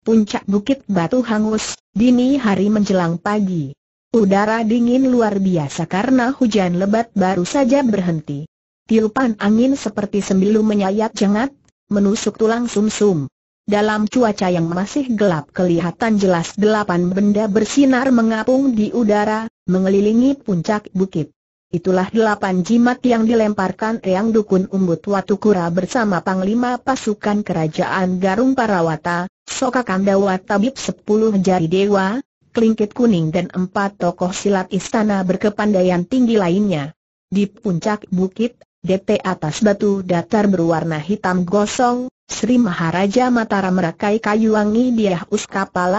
puncak bukit batu hangus, dini hari menjelang pagi. Udara dingin luar biasa karena hujan lebat baru saja berhenti. Tiupan angin seperti sembilu menyayat jengat, menusuk tulang sumsum. Dalam cuaca yang masih gelap kelihatan jelas delapan benda bersinar mengapung di udara, mengelilingi puncak bukit. Itulah delapan jimat yang dilemparkan Eyang Dukun Umbut Watukura bersama Panglima Pasukan Kerajaan Garung Parawata, Soka Kandawa Tabib sepuluh jari dewa, kelingkit kuning dan empat tokoh silat istana berkepandaian tinggi lainnya. Di puncak bukit, DT atas batu datar berwarna hitam gosong, Sri Maharaja Mataram merakai kayu wangi dia us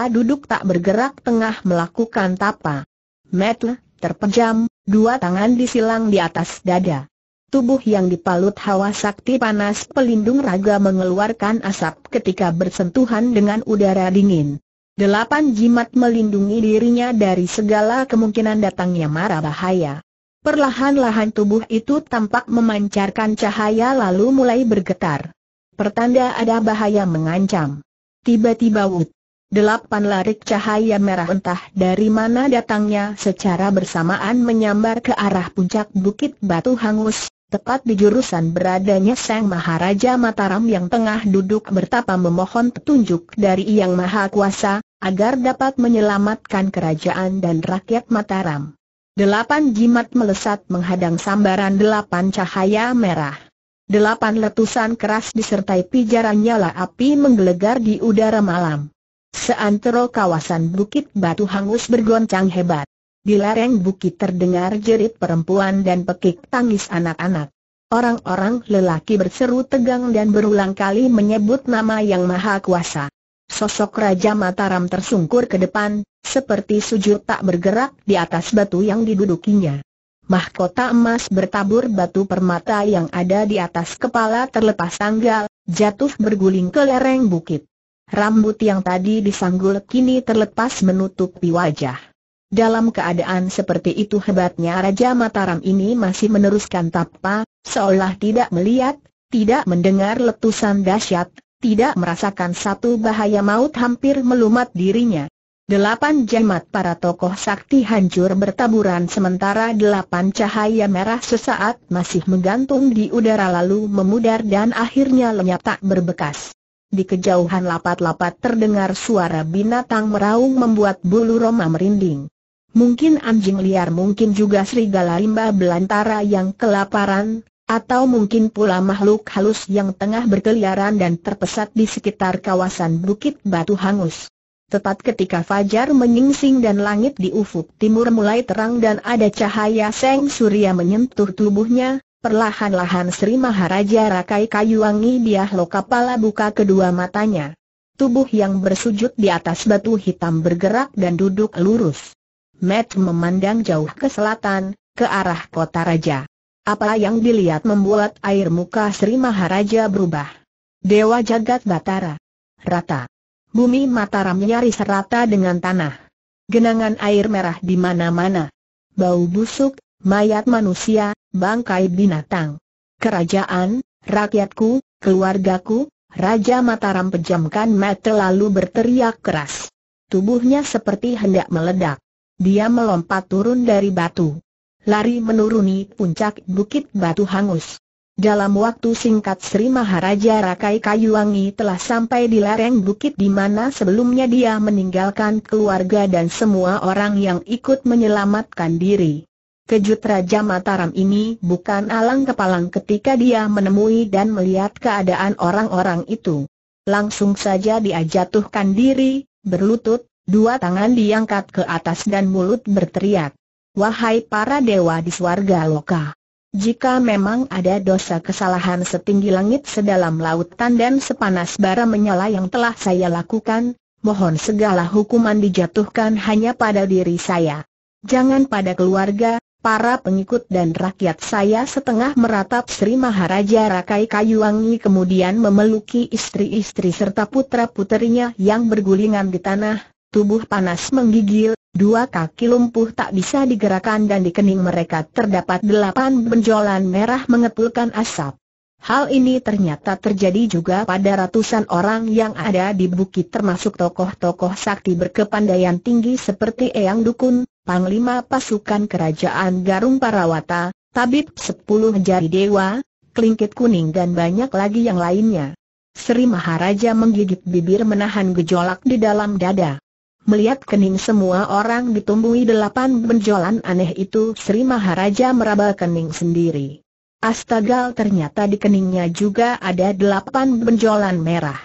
duduk tak bergerak tengah melakukan tapa. Metle, terpejam, dua tangan disilang di atas dada. Tubuh yang dipalut hawa sakti panas pelindung raga mengeluarkan asap ketika bersentuhan dengan udara dingin. Delapan jimat melindungi dirinya dari segala kemungkinan datangnya mara bahaya. Perlahan-lahan tubuh itu tampak memancarkan cahaya lalu mulai bergetar. Pertanda ada bahaya mengancam. Tiba-tiba wut. Delapan larik cahaya merah entah dari mana datangnya secara bersamaan menyambar ke arah puncak bukit batu hangus, tepat di jurusan beradanya Sang Maharaja Mataram yang tengah duduk bertapa memohon petunjuk dari Yang Maha Kuasa, agar dapat menyelamatkan kerajaan dan rakyat Mataram. Delapan jimat melesat menghadang sambaran delapan cahaya merah. Delapan letusan keras disertai pijaran nyala api menggelegar di udara malam. Seantero kawasan bukit batu hangus bergoncang hebat. Di lereng bukit terdengar jerit perempuan dan pekik tangis anak-anak. Orang-orang lelaki berseru tegang dan berulang kali menyebut nama yang maha kuasa. Sosok Raja Mataram tersungkur ke depan, seperti sujud tak bergerak di atas batu yang didudukinya. Mahkota emas bertabur batu permata yang ada di atas kepala terlepas tanggal, jatuh berguling ke lereng bukit. Rambut yang tadi disanggul kini terlepas menutupi wajah. Dalam keadaan seperti itu hebatnya Raja Mataram ini masih meneruskan tapa, seolah tidak melihat, tidak mendengar letusan dahsyat, tidak merasakan satu bahaya maut hampir melumat dirinya. Delapan jemaat para tokoh sakti hancur bertaburan sementara delapan cahaya merah sesaat masih menggantung di udara lalu memudar dan akhirnya lenyap tak berbekas. Di kejauhan lapat-lapat terdengar suara binatang meraung membuat bulu Roma merinding mungkin anjing liar mungkin juga serigala limbah belantara yang kelaparan, atau mungkin pula makhluk halus yang tengah berkeliaran dan terpesat di sekitar kawasan bukit batu hangus. Tepat ketika fajar menyingsing dan langit di ufuk timur mulai terang dan ada cahaya seng surya menyentuh tubuhnya, perlahan-lahan Sri Maharaja Rakai Kayuwangi Wangi Lokapala buka kedua matanya. Tubuh yang bersujud di atas batu hitam bergerak dan duduk lurus. Matt memandang jauh ke selatan, ke arah kota raja. Apa yang dilihat membuat air muka Sri Maharaja berubah. Dewa jagat batara. Rata. Bumi Mataram nyaris rata dengan tanah. Genangan air merah di mana-mana. Bau busuk, mayat manusia, bangkai binatang. Kerajaan, rakyatku, keluargaku, Raja Mataram pejamkan mata lalu berteriak keras. Tubuhnya seperti hendak meledak. Dia melompat turun dari batu. Lari menuruni puncak bukit batu hangus. Dalam waktu singkat Sri Maharaja Rakai Kayuwangi telah sampai di lereng bukit di mana sebelumnya dia meninggalkan keluarga dan semua orang yang ikut menyelamatkan diri. Kejut Raja Mataram ini bukan alang kepalang ketika dia menemui dan melihat keadaan orang-orang itu. Langsung saja dia jatuhkan diri, berlutut, Dua tangan diangkat ke atas dan mulut berteriak. Wahai para dewa di swarga loka. Jika memang ada dosa kesalahan setinggi langit sedalam lautan dan sepanas bara menyala yang telah saya lakukan, mohon segala hukuman dijatuhkan hanya pada diri saya. Jangan pada keluarga, para pengikut dan rakyat saya setengah meratap Sri Maharaja Rakai Kayuwangi kemudian memeluki istri-istri serta putra-puterinya yang bergulingan di tanah, tubuh panas menggigil, dua kaki lumpuh tak bisa digerakkan dan di kening mereka terdapat delapan benjolan merah mengepulkan asap. Hal ini ternyata terjadi juga pada ratusan orang yang ada di bukit termasuk tokoh-tokoh sakti berkepandaian tinggi seperti Eyang Dukun, Panglima Pasukan Kerajaan Garung Parawata, Tabib Sepuluh Jari Dewa, Klingkit Kuning dan banyak lagi yang lainnya. Sri Maharaja menggigit bibir menahan gejolak di dalam dada. Melihat kening semua orang ditumbuhi delapan benjolan aneh itu Sri Maharaja meraba kening sendiri. Astaga! ternyata di keningnya juga ada delapan benjolan merah.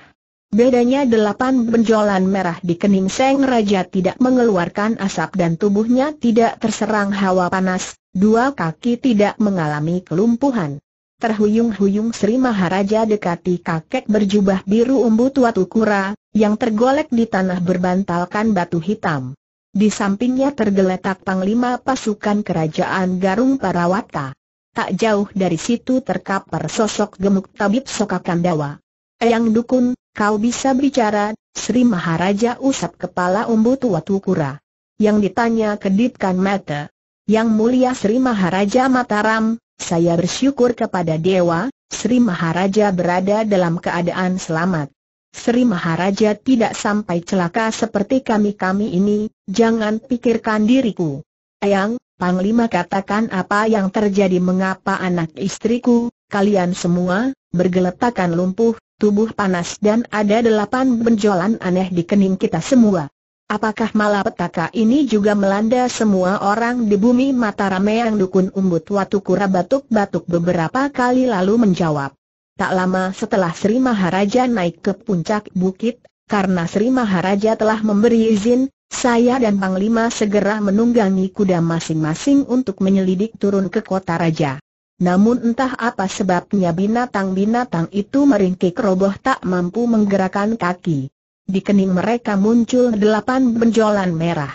Bedanya delapan benjolan merah di kening Seng Raja tidak mengeluarkan asap dan tubuhnya tidak terserang hawa panas, dua kaki tidak mengalami kelumpuhan terhuyung-huyung Sri Maharaja dekati kakek berjubah biru umbu tua Tukura, yang tergolek di tanah berbantalkan batu hitam. Di sampingnya tergeletak panglima pasukan kerajaan Garung Parawata. Tak jauh dari situ terkapar sosok gemuk tabib Sokakandawa. "Yang Dukun, kau bisa bicara, Sri Maharaja usap kepala umbu tua Tukura. Yang ditanya kedipkan mata. Yang mulia Sri Maharaja Mataram, saya bersyukur kepada Dewa, Sri Maharaja berada dalam keadaan selamat. Sri Maharaja tidak sampai celaka seperti kami-kami ini, jangan pikirkan diriku. Ayang. Panglima katakan apa yang terjadi mengapa anak istriku, kalian semua, bergeletakan lumpuh, tubuh panas dan ada delapan benjolan aneh di kening kita semua. Apakah malapetaka ini juga melanda semua orang di bumi Matarame yang dukun umbut watu kura batuk-batuk beberapa kali lalu menjawab. Tak lama setelah Sri Maharaja naik ke puncak bukit, karena Sri Maharaja telah memberi izin, saya dan Panglima segera menunggangi kuda masing-masing untuk menyelidik turun ke kota raja. Namun entah apa sebabnya binatang-binatang itu meringkik roboh tak mampu menggerakkan kaki di kening mereka muncul delapan benjolan merah.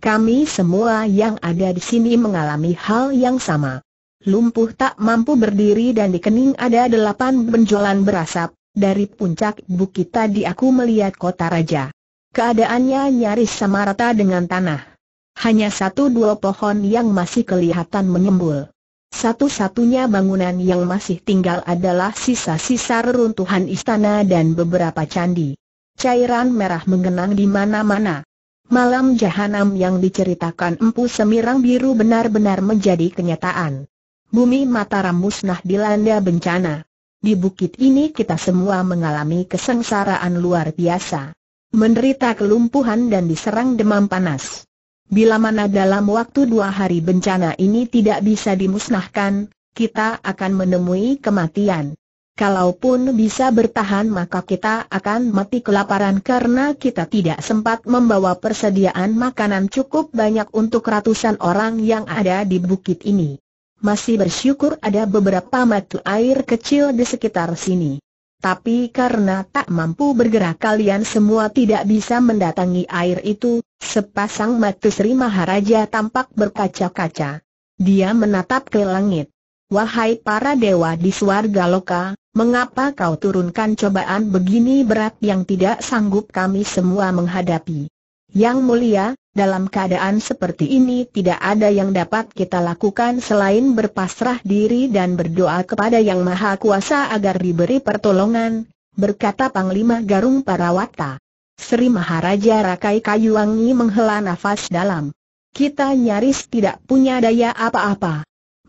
Kami semua yang ada di sini mengalami hal yang sama. Lumpuh tak mampu berdiri dan di kening ada delapan benjolan berasap, dari puncak bukit tadi aku melihat kota raja. Keadaannya nyaris sama rata dengan tanah. Hanya satu dua pohon yang masih kelihatan menyembul. Satu-satunya bangunan yang masih tinggal adalah sisa-sisa reruntuhan istana dan beberapa candi. Cairan merah mengenang di mana-mana. Malam jahanam yang diceritakan Empu Semirang Biru benar-benar menjadi kenyataan. Bumi Mataram musnah dilanda bencana. Di bukit ini kita semua mengalami kesengsaraan luar biasa. Menderita kelumpuhan dan diserang demam panas. Bila mana dalam waktu dua hari bencana ini tidak bisa dimusnahkan, kita akan menemui kematian. Kalaupun bisa bertahan maka kita akan mati kelaparan karena kita tidak sempat membawa persediaan makanan cukup banyak untuk ratusan orang yang ada di bukit ini. Masih bersyukur ada beberapa mata air kecil di sekitar sini. Tapi karena tak mampu bergerak kalian semua tidak bisa mendatangi air itu, sepasang mata Sri Maharaja tampak berkaca-kaca. Dia menatap ke langit. Wahai para dewa di suarga loka, mengapa kau turunkan cobaan begini berat yang tidak sanggup kami semua menghadapi? Yang mulia, dalam keadaan seperti ini tidak ada yang dapat kita lakukan selain berpasrah diri dan berdoa kepada Yang Maha Kuasa agar diberi pertolongan, berkata Panglima Garung Parawata. Sri Maharaja Rakai Kayuwangi menghela nafas dalam. Kita nyaris tidak punya daya apa-apa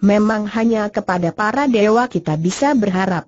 memang hanya kepada para dewa kita bisa berharap.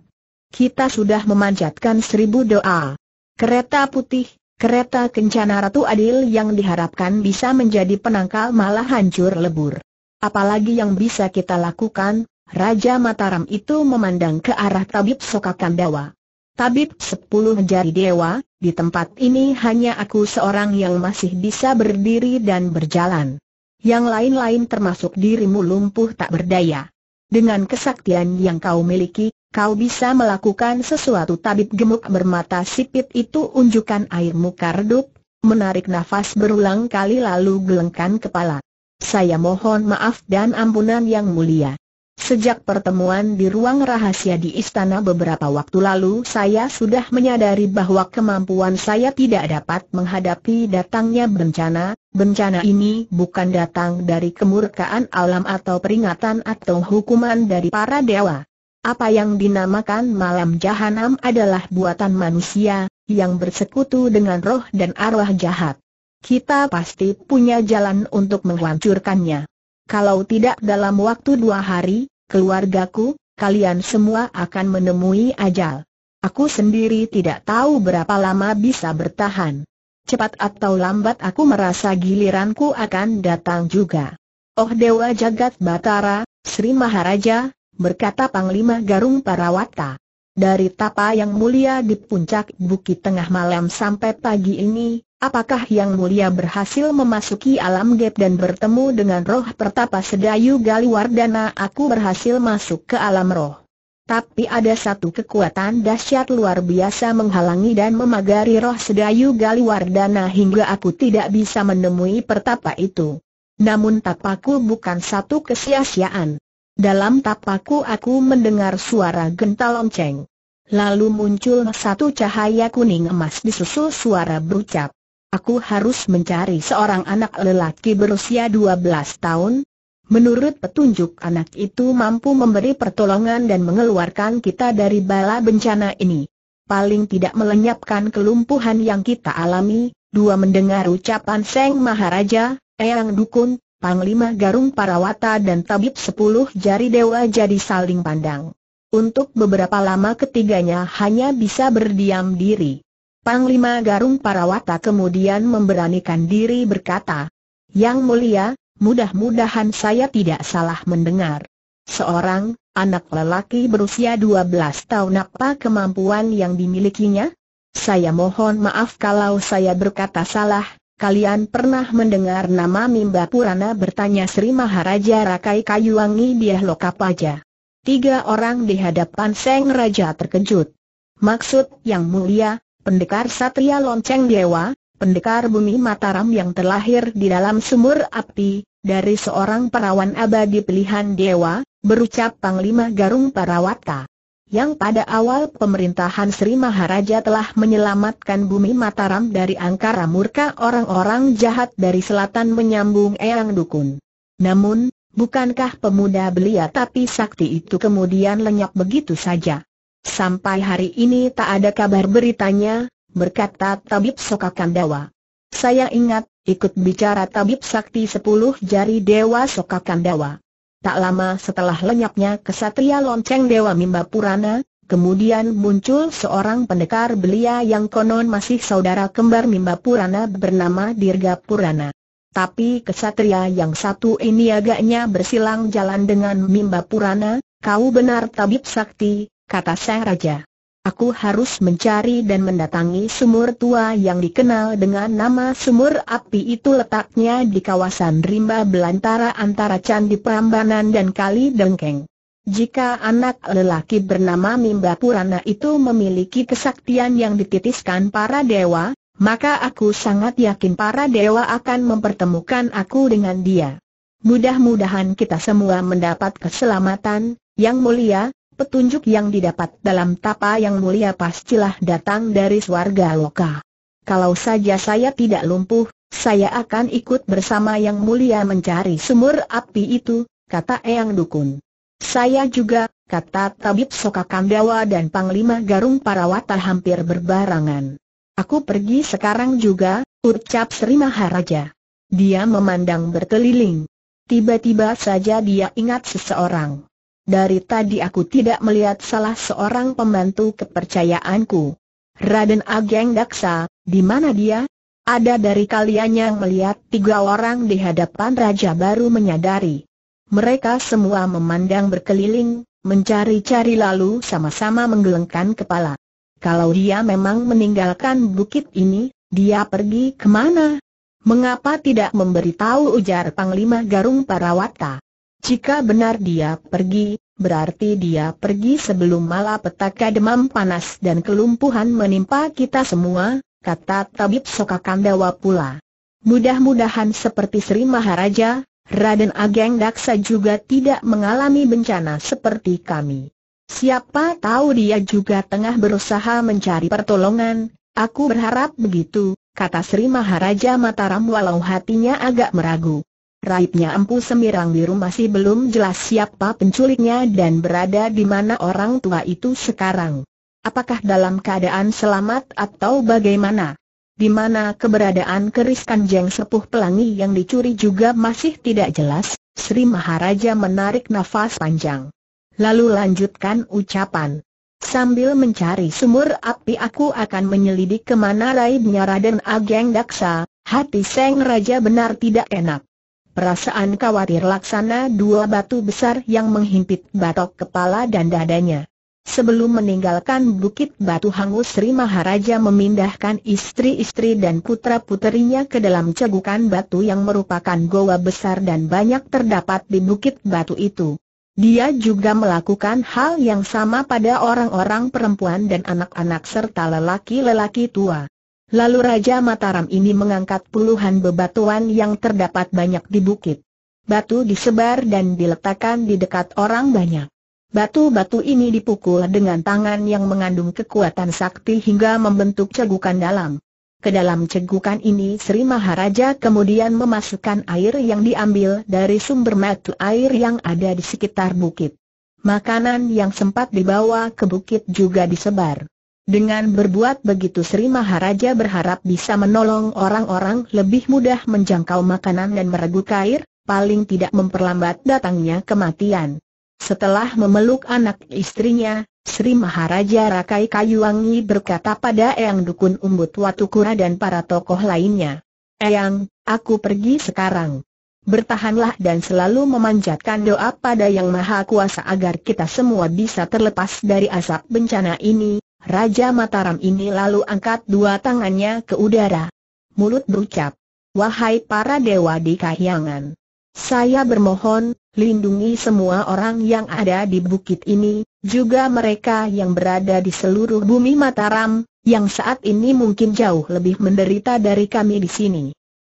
Kita sudah memanjatkan seribu doa. Kereta putih, kereta kencana Ratu Adil yang diharapkan bisa menjadi penangkal malah hancur lebur. Apalagi yang bisa kita lakukan, Raja Mataram itu memandang ke arah Tabib Sokakandawa. Tabib sepuluh jari dewa, di tempat ini hanya aku seorang yang masih bisa berdiri dan berjalan yang lain-lain termasuk dirimu lumpuh tak berdaya. Dengan kesaktian yang kau miliki, kau bisa melakukan sesuatu tabib gemuk bermata sipit itu unjukkan air muka redup, menarik nafas berulang kali lalu gelengkan kepala. Saya mohon maaf dan ampunan yang mulia. Sejak pertemuan di ruang rahasia di istana beberapa waktu lalu saya sudah menyadari bahwa kemampuan saya tidak dapat menghadapi datangnya bencana, bencana ini bukan datang dari kemurkaan alam atau peringatan atau hukuman dari para dewa. Apa yang dinamakan malam jahanam adalah buatan manusia, yang bersekutu dengan roh dan arwah jahat. Kita pasti punya jalan untuk menghancurkannya kalau tidak dalam waktu dua hari, keluargaku, kalian semua akan menemui ajal. Aku sendiri tidak tahu berapa lama bisa bertahan. Cepat atau lambat aku merasa giliranku akan datang juga. Oh Dewa Jagat Batara, Sri Maharaja, berkata Panglima Garung Parawata. Dari tapa yang mulia di puncak Bukit Tengah malam sampai pagi ini, Apakah Yang Mulia berhasil memasuki alam gap dan bertemu dengan roh pertapa sedayu Galiwardana aku berhasil masuk ke alam roh. Tapi ada satu kekuatan dahsyat luar biasa menghalangi dan memagari roh sedayu Galiwardana hingga aku tidak bisa menemui pertapa itu. Namun tapaku bukan satu kesia-siaan. Dalam tapaku aku mendengar suara genta lonceng. Lalu muncul satu cahaya kuning emas disusul suara berucap. Aku harus mencari seorang anak lelaki berusia 12 tahun. Menurut petunjuk anak itu mampu memberi pertolongan dan mengeluarkan kita dari bala bencana ini. Paling tidak melenyapkan kelumpuhan yang kita alami, dua mendengar ucapan Seng Maharaja, Eyang Dukun, Panglima Garung Parawata dan Tabib Sepuluh Jari Dewa jadi saling pandang. Untuk beberapa lama ketiganya hanya bisa berdiam diri. Panglima Garung Parawata kemudian memberanikan diri berkata, Yang mulia, mudah-mudahan saya tidak salah mendengar. Seorang, anak lelaki berusia 12 tahun apa kemampuan yang dimilikinya? Saya mohon maaf kalau saya berkata salah, kalian pernah mendengar nama Mimba Purana bertanya Sri Maharaja Rakai Kayuwangi Biahlok Tiga orang di hadapan Seng Raja terkejut. Maksud yang mulia, pendekar Satria Lonceng Dewa, pendekar bumi Mataram yang terlahir di dalam sumur api, dari seorang perawan abadi pilihan dewa, berucap Panglima Garung Parawata. Yang pada awal pemerintahan Sri Maharaja telah menyelamatkan bumi Mataram dari angkara murka orang-orang jahat dari selatan menyambung Eyang Dukun. Namun, bukankah pemuda belia tapi sakti itu kemudian lenyap begitu saja? Sampai hari ini tak ada kabar beritanya, berkata Tabib Sokakandawa. Saya ingat, ikut bicara Tabib Sakti sepuluh jari Dewa Sokakandawa. Tak lama setelah lenyapnya kesatria lonceng Dewa Mimba Purana, kemudian muncul seorang pendekar belia yang konon masih saudara kembar Mimba Purana bernama Dirga Purana. Tapi kesatria yang satu ini agaknya bersilang jalan dengan Mimba Purana, kau benar Tabib Sakti, kata sang raja. Aku harus mencari dan mendatangi sumur tua yang dikenal dengan nama sumur api itu letaknya di kawasan rimba belantara antara Candi Prambanan dan Kali Dengkeng. Jika anak lelaki bernama Mimba Purana itu memiliki kesaktian yang dititiskan para dewa, maka aku sangat yakin para dewa akan mempertemukan aku dengan dia. Mudah-mudahan kita semua mendapat keselamatan, yang mulia, petunjuk yang didapat dalam tapa yang mulia pastilah datang dari swarga loka. Kalau saja saya tidak lumpuh, saya akan ikut bersama yang mulia mencari sumur api itu, kata Eyang Dukun. Saya juga, kata Tabib Soka Kandawa dan Panglima Garung Parawata hampir berbarangan. Aku pergi sekarang juga, ucap Sri Maharaja. Dia memandang berkeliling. Tiba-tiba saja dia ingat seseorang dari tadi aku tidak melihat salah seorang pembantu kepercayaanku. Raden Ageng Daksa, di mana dia? Ada dari kalian yang melihat tiga orang di hadapan raja baru menyadari. Mereka semua memandang berkeliling, mencari-cari lalu sama-sama menggelengkan kepala. Kalau dia memang meninggalkan bukit ini, dia pergi kemana? Mengapa tidak memberitahu ujar Panglima Garung Parawata? Jika benar dia pergi, berarti dia pergi sebelum malapetaka demam panas dan kelumpuhan menimpa kita semua, kata Tabib Sokakandawa pula. Mudah-mudahan seperti Sri Maharaja, Raden Ageng Daksa juga tidak mengalami bencana seperti kami. Siapa tahu dia juga tengah berusaha mencari pertolongan, aku berharap begitu, kata Sri Maharaja Mataram walau hatinya agak meragu raibnya Empu Semirang Biru masih belum jelas siapa penculiknya dan berada di mana orang tua itu sekarang. Apakah dalam keadaan selamat atau bagaimana? Di mana keberadaan keris kanjeng sepuh pelangi yang dicuri juga masih tidak jelas, Sri Maharaja menarik nafas panjang. Lalu lanjutkan ucapan. Sambil mencari sumur api aku akan menyelidik kemana raibnya Raden Ageng Daksa, hati Seng Raja benar tidak enak perasaan khawatir laksana dua batu besar yang menghimpit batok kepala dan dadanya. Sebelum meninggalkan Bukit Batu Hangus Sri Maharaja memindahkan istri-istri dan putra-puterinya ke dalam cegukan batu yang merupakan goa besar dan banyak terdapat di Bukit Batu itu. Dia juga melakukan hal yang sama pada orang-orang perempuan dan anak-anak serta lelaki-lelaki tua. Lalu Raja Mataram ini mengangkat puluhan bebatuan yang terdapat banyak di bukit. Batu disebar dan diletakkan di dekat orang banyak. Batu-batu ini dipukul dengan tangan yang mengandung kekuatan sakti hingga membentuk cegukan dalam. Ke dalam cegukan ini Sri Maharaja kemudian memasukkan air yang diambil dari sumber mata air yang ada di sekitar bukit. Makanan yang sempat dibawa ke bukit juga disebar. Dengan berbuat begitu Sri Maharaja berharap bisa menolong orang-orang lebih mudah menjangkau makanan dan meragu air, paling tidak memperlambat datangnya kematian. Setelah memeluk anak istrinya, Sri Maharaja Rakai Kayuwangi berkata pada Eyang Dukun Umbut Watukura dan para tokoh lainnya. Eyang, aku pergi sekarang. Bertahanlah dan selalu memanjatkan doa pada Yang Maha Kuasa agar kita semua bisa terlepas dari asap bencana ini, Raja Mataram ini lalu angkat dua tangannya ke udara. Mulut berucap, Wahai para dewa di kahyangan. Saya bermohon, lindungi semua orang yang ada di bukit ini, juga mereka yang berada di seluruh bumi Mataram, yang saat ini mungkin jauh lebih menderita dari kami di sini.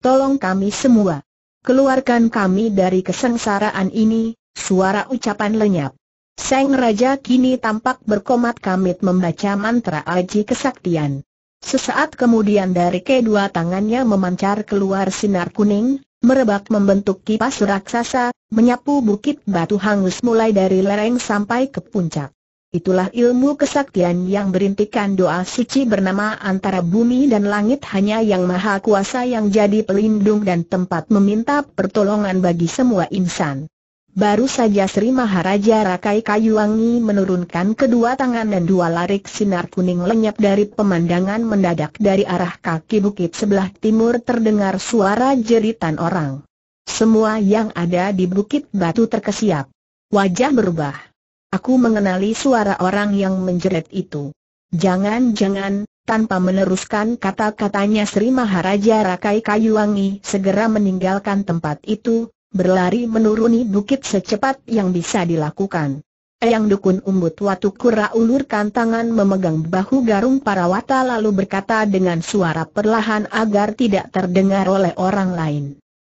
Tolong kami semua. Keluarkan kami dari kesengsaraan ini, suara ucapan lenyap. Seng Raja kini tampak berkomat kamit membaca mantra aji kesaktian. Sesaat kemudian dari kedua tangannya memancar keluar sinar kuning, merebak membentuk kipas raksasa, menyapu bukit batu hangus mulai dari lereng sampai ke puncak. Itulah ilmu kesaktian yang berintikan doa suci bernama antara bumi dan langit hanya yang maha kuasa yang jadi pelindung dan tempat meminta pertolongan bagi semua insan. Baru saja Sri Maharaja Rakai Kayuwangi menurunkan kedua tangan dan dua larik sinar kuning lenyap dari pemandangan mendadak dari arah kaki bukit sebelah timur terdengar suara jeritan orang. Semua yang ada di bukit batu terkesiap. Wajah berubah. Aku mengenali suara orang yang menjerit itu. Jangan-jangan, tanpa meneruskan kata-katanya Sri Maharaja Rakai Kayuwangi segera meninggalkan tempat itu, berlari menuruni bukit secepat yang bisa dilakukan. Eyang Dukun Umbut Watu Kura ulurkan tangan memegang bahu garung para wata lalu berkata dengan suara perlahan agar tidak terdengar oleh orang lain.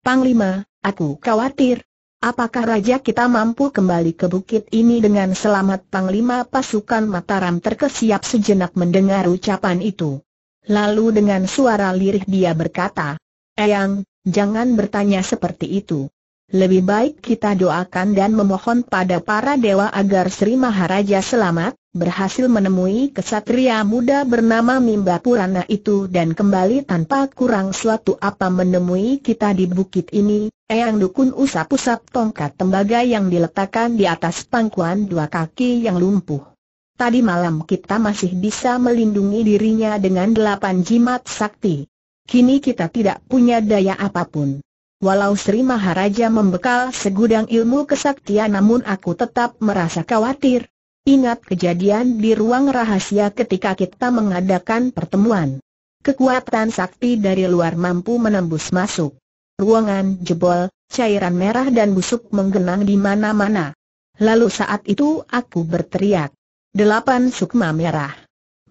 Panglima, aku khawatir. Apakah Raja kita mampu kembali ke bukit ini dengan selamat Panglima pasukan Mataram terkesiap sejenak mendengar ucapan itu. Lalu dengan suara lirih dia berkata, Eyang, jangan bertanya seperti itu. Lebih baik kita doakan dan memohon pada para dewa agar Sri Maharaja selamat, berhasil menemui kesatria muda bernama Mimba Purana itu dan kembali tanpa kurang suatu apa menemui kita di bukit ini. Eyang Dukun usap-usap tongkat tembaga yang diletakkan di atas pangkuan dua kaki yang lumpuh. Tadi malam kita masih bisa melindungi dirinya dengan delapan jimat sakti. Kini kita tidak punya daya apapun. Walau Sri Maharaja membekal segudang ilmu kesaktian namun aku tetap merasa khawatir. Ingat kejadian di ruang rahasia ketika kita mengadakan pertemuan. Kekuatan sakti dari luar mampu menembus masuk. Ruangan jebol, cairan merah dan busuk menggenang di mana-mana. Lalu saat itu aku berteriak. Delapan sukma merah.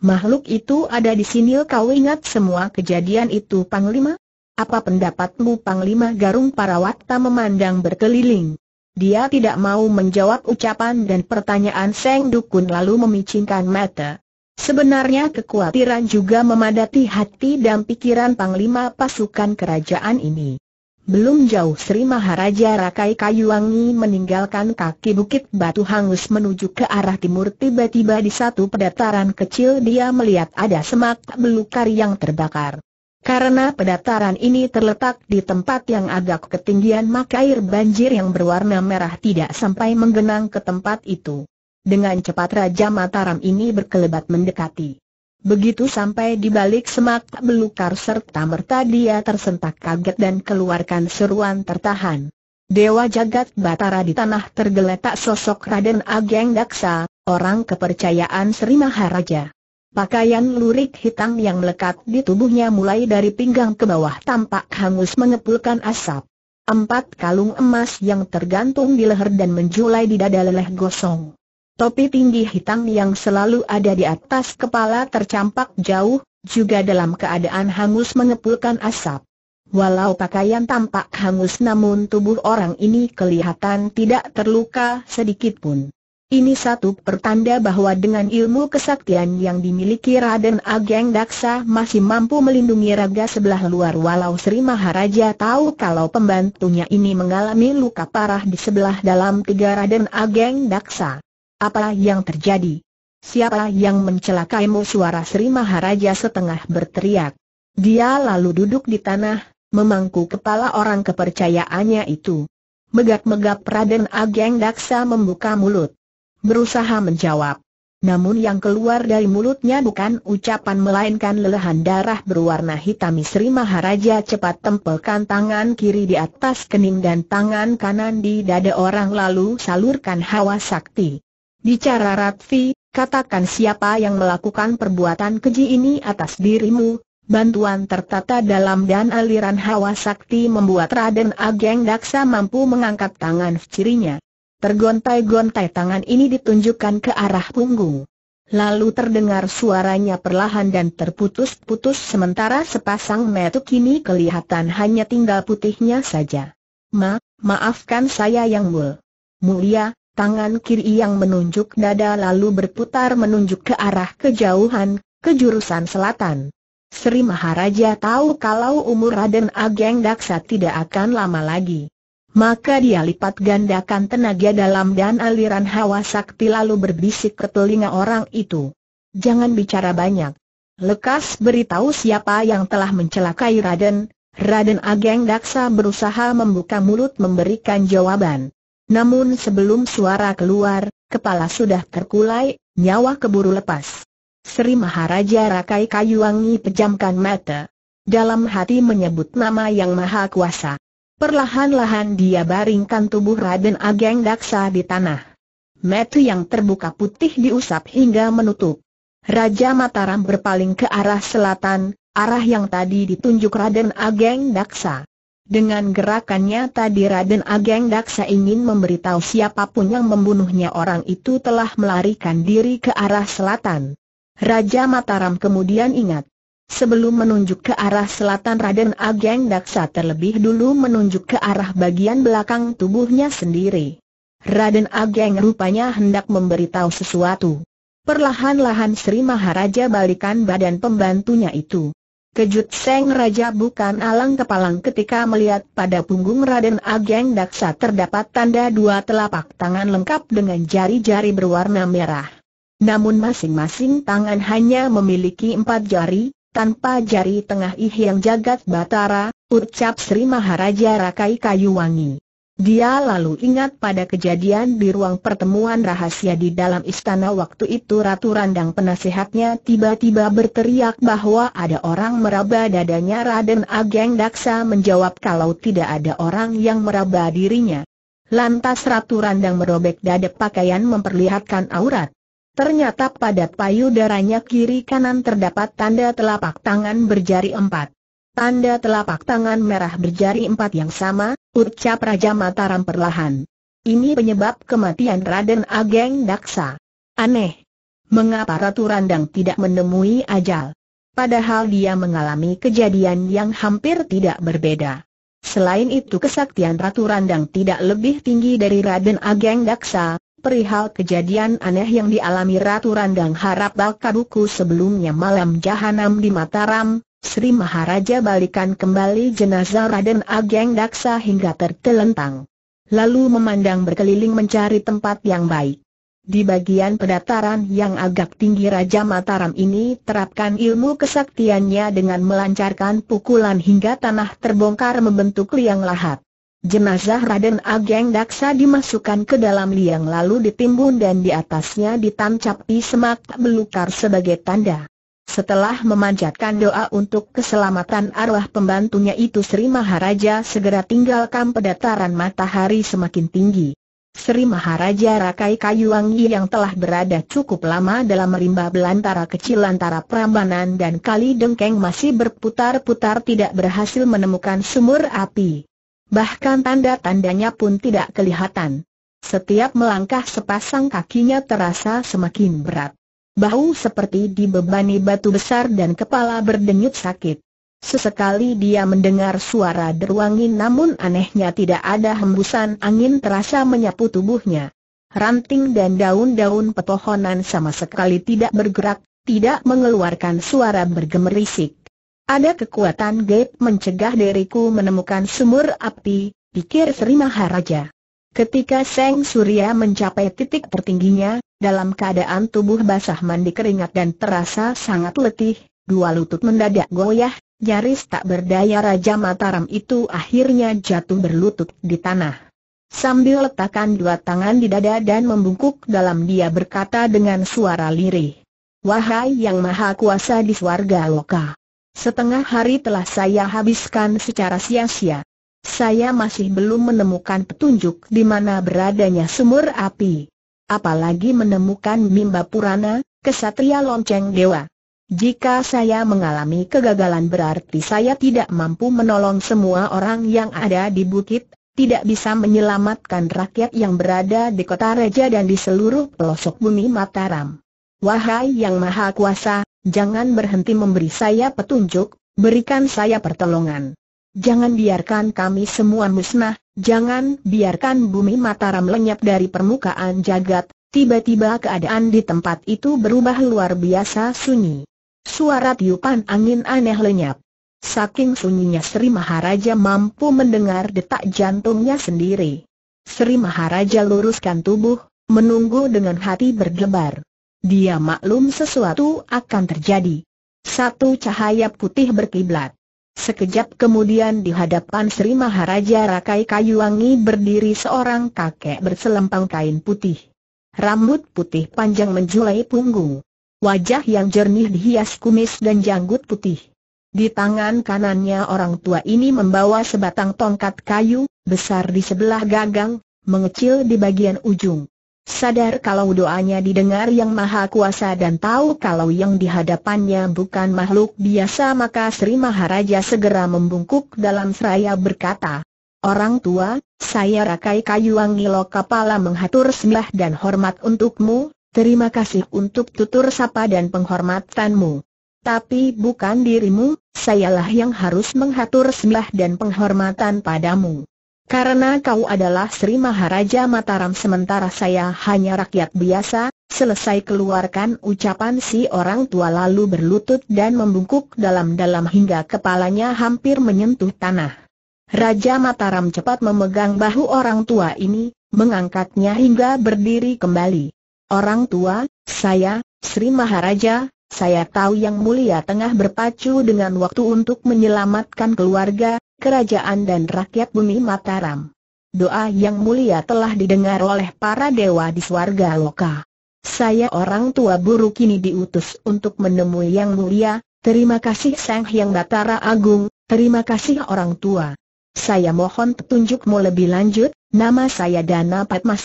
Makhluk itu ada di sini kau ingat semua kejadian itu Panglima? Apa pendapatmu Panglima Garung Parawatta memandang berkeliling? Dia tidak mau menjawab ucapan dan pertanyaan Seng Dukun lalu memicingkan mata. Sebenarnya kekhawatiran juga memadati hati dan pikiran Panglima pasukan kerajaan ini. Belum jauh Sri Maharaja Rakai Kayuwangi meninggalkan kaki bukit batu hangus menuju ke arah timur tiba-tiba di satu pedataran kecil dia melihat ada semak belukar yang terbakar. Karena pedataran ini terletak di tempat yang agak ketinggian maka air banjir yang berwarna merah tidak sampai menggenang ke tempat itu. Dengan cepat Raja Mataram ini berkelebat mendekati. Begitu sampai di balik semak belukar serta merta dia tersentak kaget dan keluarkan seruan tertahan. Dewa jagat batara di tanah tergeletak sosok Raden Ageng Daksa, orang kepercayaan Sri Maharaja. Pakaian lurik hitam yang melekat di tubuhnya mulai dari pinggang ke bawah tampak hangus mengepulkan asap. Empat kalung emas yang tergantung di leher dan menjulai di dada leleh gosong. Topi tinggi hitam yang selalu ada di atas kepala tercampak jauh, juga dalam keadaan hangus mengepulkan asap. Walau pakaian tampak hangus namun tubuh orang ini kelihatan tidak terluka sedikit pun. Ini satu pertanda bahwa dengan ilmu kesaktian yang dimiliki Raden Ageng Daksa masih mampu melindungi raga sebelah luar walau Sri Maharaja tahu kalau pembantunya ini mengalami luka parah di sebelah dalam tiga Raden Ageng Daksa. Apa yang terjadi? Siapa yang mencelakaimu suara Sri Maharaja setengah berteriak. Dia lalu duduk di tanah, memangku kepala orang kepercayaannya itu. Megap-megap Raden Ageng Daksa membuka mulut berusaha menjawab. Namun yang keluar dari mulutnya bukan ucapan melainkan lelehan darah berwarna hitam Sri Maharaja cepat tempelkan tangan kiri di atas kening dan tangan kanan di dada orang lalu salurkan hawa sakti. Bicara Ratfi, katakan siapa yang melakukan perbuatan keji ini atas dirimu, Bantuan tertata dalam dan aliran hawa sakti membuat Raden Ageng Daksa mampu mengangkat tangan cirinya. Tergontai-gontai tangan ini ditunjukkan ke arah punggung. Lalu terdengar suaranya perlahan dan terputus-putus sementara sepasang metu kini kelihatan hanya tinggal putihnya saja. Ma, maafkan saya yang mul. Mulia, tangan kiri yang menunjuk dada lalu berputar menunjuk ke arah kejauhan, ke jurusan selatan. Sri Maharaja tahu kalau umur Raden Ageng Daksa tidak akan lama lagi maka dia lipat gandakan tenaga dalam dan aliran hawa sakti lalu berbisik ke telinga orang itu. Jangan bicara banyak. Lekas beritahu siapa yang telah mencelakai Raden. Raden Ageng Daksa berusaha membuka mulut memberikan jawaban. Namun sebelum suara keluar, kepala sudah terkulai, nyawa keburu lepas. Sri Maharaja Rakai Kayuwangi pejamkan mata. Dalam hati menyebut nama yang maha kuasa. Perlahan-lahan dia baringkan tubuh Raden Ageng Daksa di tanah. Metu yang terbuka putih diusap hingga menutup. Raja Mataram berpaling ke arah selatan, arah yang tadi ditunjuk Raden Ageng Daksa. Dengan gerakannya tadi Raden Ageng Daksa ingin memberitahu siapapun yang membunuhnya orang itu telah melarikan diri ke arah selatan. Raja Mataram kemudian ingat, Sebelum menunjuk ke arah selatan Raden Ageng Daksa terlebih dulu menunjuk ke arah bagian belakang tubuhnya sendiri. Raden Ageng rupanya hendak memberitahu sesuatu. Perlahan-lahan Sri Maharaja balikan badan pembantunya itu. Kejut Seng Raja bukan alang kepalang ketika melihat pada punggung Raden Ageng Daksa terdapat tanda dua telapak tangan lengkap dengan jari-jari berwarna merah. Namun masing-masing tangan hanya memiliki empat jari, tanpa jari tengah ih yang jagat batara, ucap Sri Maharaja Rakai Kayuwangi. Dia lalu ingat pada kejadian di ruang pertemuan rahasia di dalam istana waktu itu Ratu Randang penasehatnya tiba-tiba berteriak bahwa ada orang meraba dadanya Raden Ageng Daksa menjawab kalau tidak ada orang yang meraba dirinya. Lantas Ratu Randang merobek dada pakaian memperlihatkan aurat. Ternyata pada payudaranya kiri kanan terdapat tanda telapak tangan berjari empat. Tanda telapak tangan merah berjari empat yang sama, ucap Raja Mataram perlahan. Ini penyebab kematian Raden Ageng Daksa. Aneh. Mengapa Ratu Randang tidak menemui ajal? Padahal dia mengalami kejadian yang hampir tidak berbeda. Selain itu kesaktian Ratu Randang tidak lebih tinggi dari Raden Ageng Daksa, perihal kejadian aneh yang dialami Ratu Randang Harap Balkabuku sebelumnya malam jahanam di Mataram, Sri Maharaja balikan kembali jenazah Raden Ageng Daksa hingga tertelentang. Lalu memandang berkeliling mencari tempat yang baik. Di bagian pedataran yang agak tinggi Raja Mataram ini terapkan ilmu kesaktiannya dengan melancarkan pukulan hingga tanah terbongkar membentuk liang lahat. Jenazah Raden Ageng Daksa dimasukkan ke dalam liang lalu ditimbun dan di atasnya ditancapi semak belukar sebagai tanda. Setelah memanjatkan doa untuk keselamatan arwah pembantunya itu Sri Maharaja segera tinggalkan pedataran matahari semakin tinggi. Sri Maharaja Rakai Kayuwangi yang telah berada cukup lama dalam rimba belantara kecil antara Prambanan dan Kali Dengkeng masih berputar-putar tidak berhasil menemukan sumur api bahkan tanda-tandanya pun tidak kelihatan. Setiap melangkah sepasang kakinya terasa semakin berat. Bahu seperti dibebani batu besar dan kepala berdenyut sakit. Sesekali dia mendengar suara deruangin namun anehnya tidak ada hembusan angin terasa menyapu tubuhnya. Ranting dan daun-daun pepohonan sama sekali tidak bergerak, tidak mengeluarkan suara bergemerisik. Ada kekuatan gaib mencegah diriku menemukan sumur api, pikir Sri Maharaja. Ketika Seng Surya mencapai titik tertingginya, dalam keadaan tubuh basah mandi keringat dan terasa sangat letih, dua lutut mendadak goyah, nyaris tak berdaya Raja Mataram itu akhirnya jatuh berlutut di tanah. Sambil letakkan dua tangan di dada dan membungkuk dalam dia berkata dengan suara lirih. Wahai yang maha kuasa di swarga loka. Setengah hari telah saya habiskan secara sia-sia. Saya masih belum menemukan petunjuk di mana beradanya sumur api. Apalagi menemukan Mimba Purana, kesatria lonceng dewa. Jika saya mengalami kegagalan berarti saya tidak mampu menolong semua orang yang ada di bukit, tidak bisa menyelamatkan rakyat yang berada di kota raja dan di seluruh pelosok bumi Mataram. Wahai yang maha kuasa, Jangan berhenti memberi saya petunjuk, berikan saya pertolongan. Jangan biarkan kami semua musnah, jangan biarkan bumi Mataram lenyap dari permukaan jagat, tiba-tiba keadaan di tempat itu berubah luar biasa sunyi. Suara tiupan angin aneh lenyap. Saking sunyinya Sri Maharaja mampu mendengar detak jantungnya sendiri. Sri Maharaja luruskan tubuh, menunggu dengan hati berdebar. Dia maklum sesuatu akan terjadi. Satu cahaya putih berkiblat. Sekejap kemudian di hadapan Sri Maharaja Rakai Kayuwangi berdiri seorang kakek berselempang kain putih. Rambut putih panjang menjulai punggung. Wajah yang jernih dihias kumis dan janggut putih. Di tangan kanannya orang tua ini membawa sebatang tongkat kayu, besar di sebelah gagang, mengecil di bagian ujung. Sadar kalau doanya didengar yang maha kuasa dan tahu kalau yang dihadapannya bukan makhluk biasa maka Sri Maharaja segera membungkuk dalam seraya berkata, Orang tua, saya rakai kayu lo kepala menghatur sembah dan hormat untukmu, terima kasih untuk tutur sapa dan penghormatanmu. Tapi bukan dirimu, sayalah yang harus menghatur sembah dan penghormatan padamu. Karena kau adalah Sri Maharaja Mataram sementara saya hanya rakyat biasa, selesai keluarkan ucapan si orang tua lalu berlutut dan membungkuk dalam-dalam hingga kepalanya hampir menyentuh tanah. Raja Mataram cepat memegang bahu orang tua ini, mengangkatnya hingga berdiri kembali. Orang tua, saya, Sri Maharaja, saya tahu Yang Mulia tengah berpacu dengan waktu untuk menyelamatkan keluarga, kerajaan dan rakyat bumi Mataram. Doa Yang Mulia telah didengar oleh para dewa di swarga loka. Saya orang tua buruk kini diutus untuk menemui Yang Mulia, terima kasih Sang Hyang Batara Agung, terima kasih orang tua. Saya mohon petunjukmu lebih lanjut, nama saya Dana Padma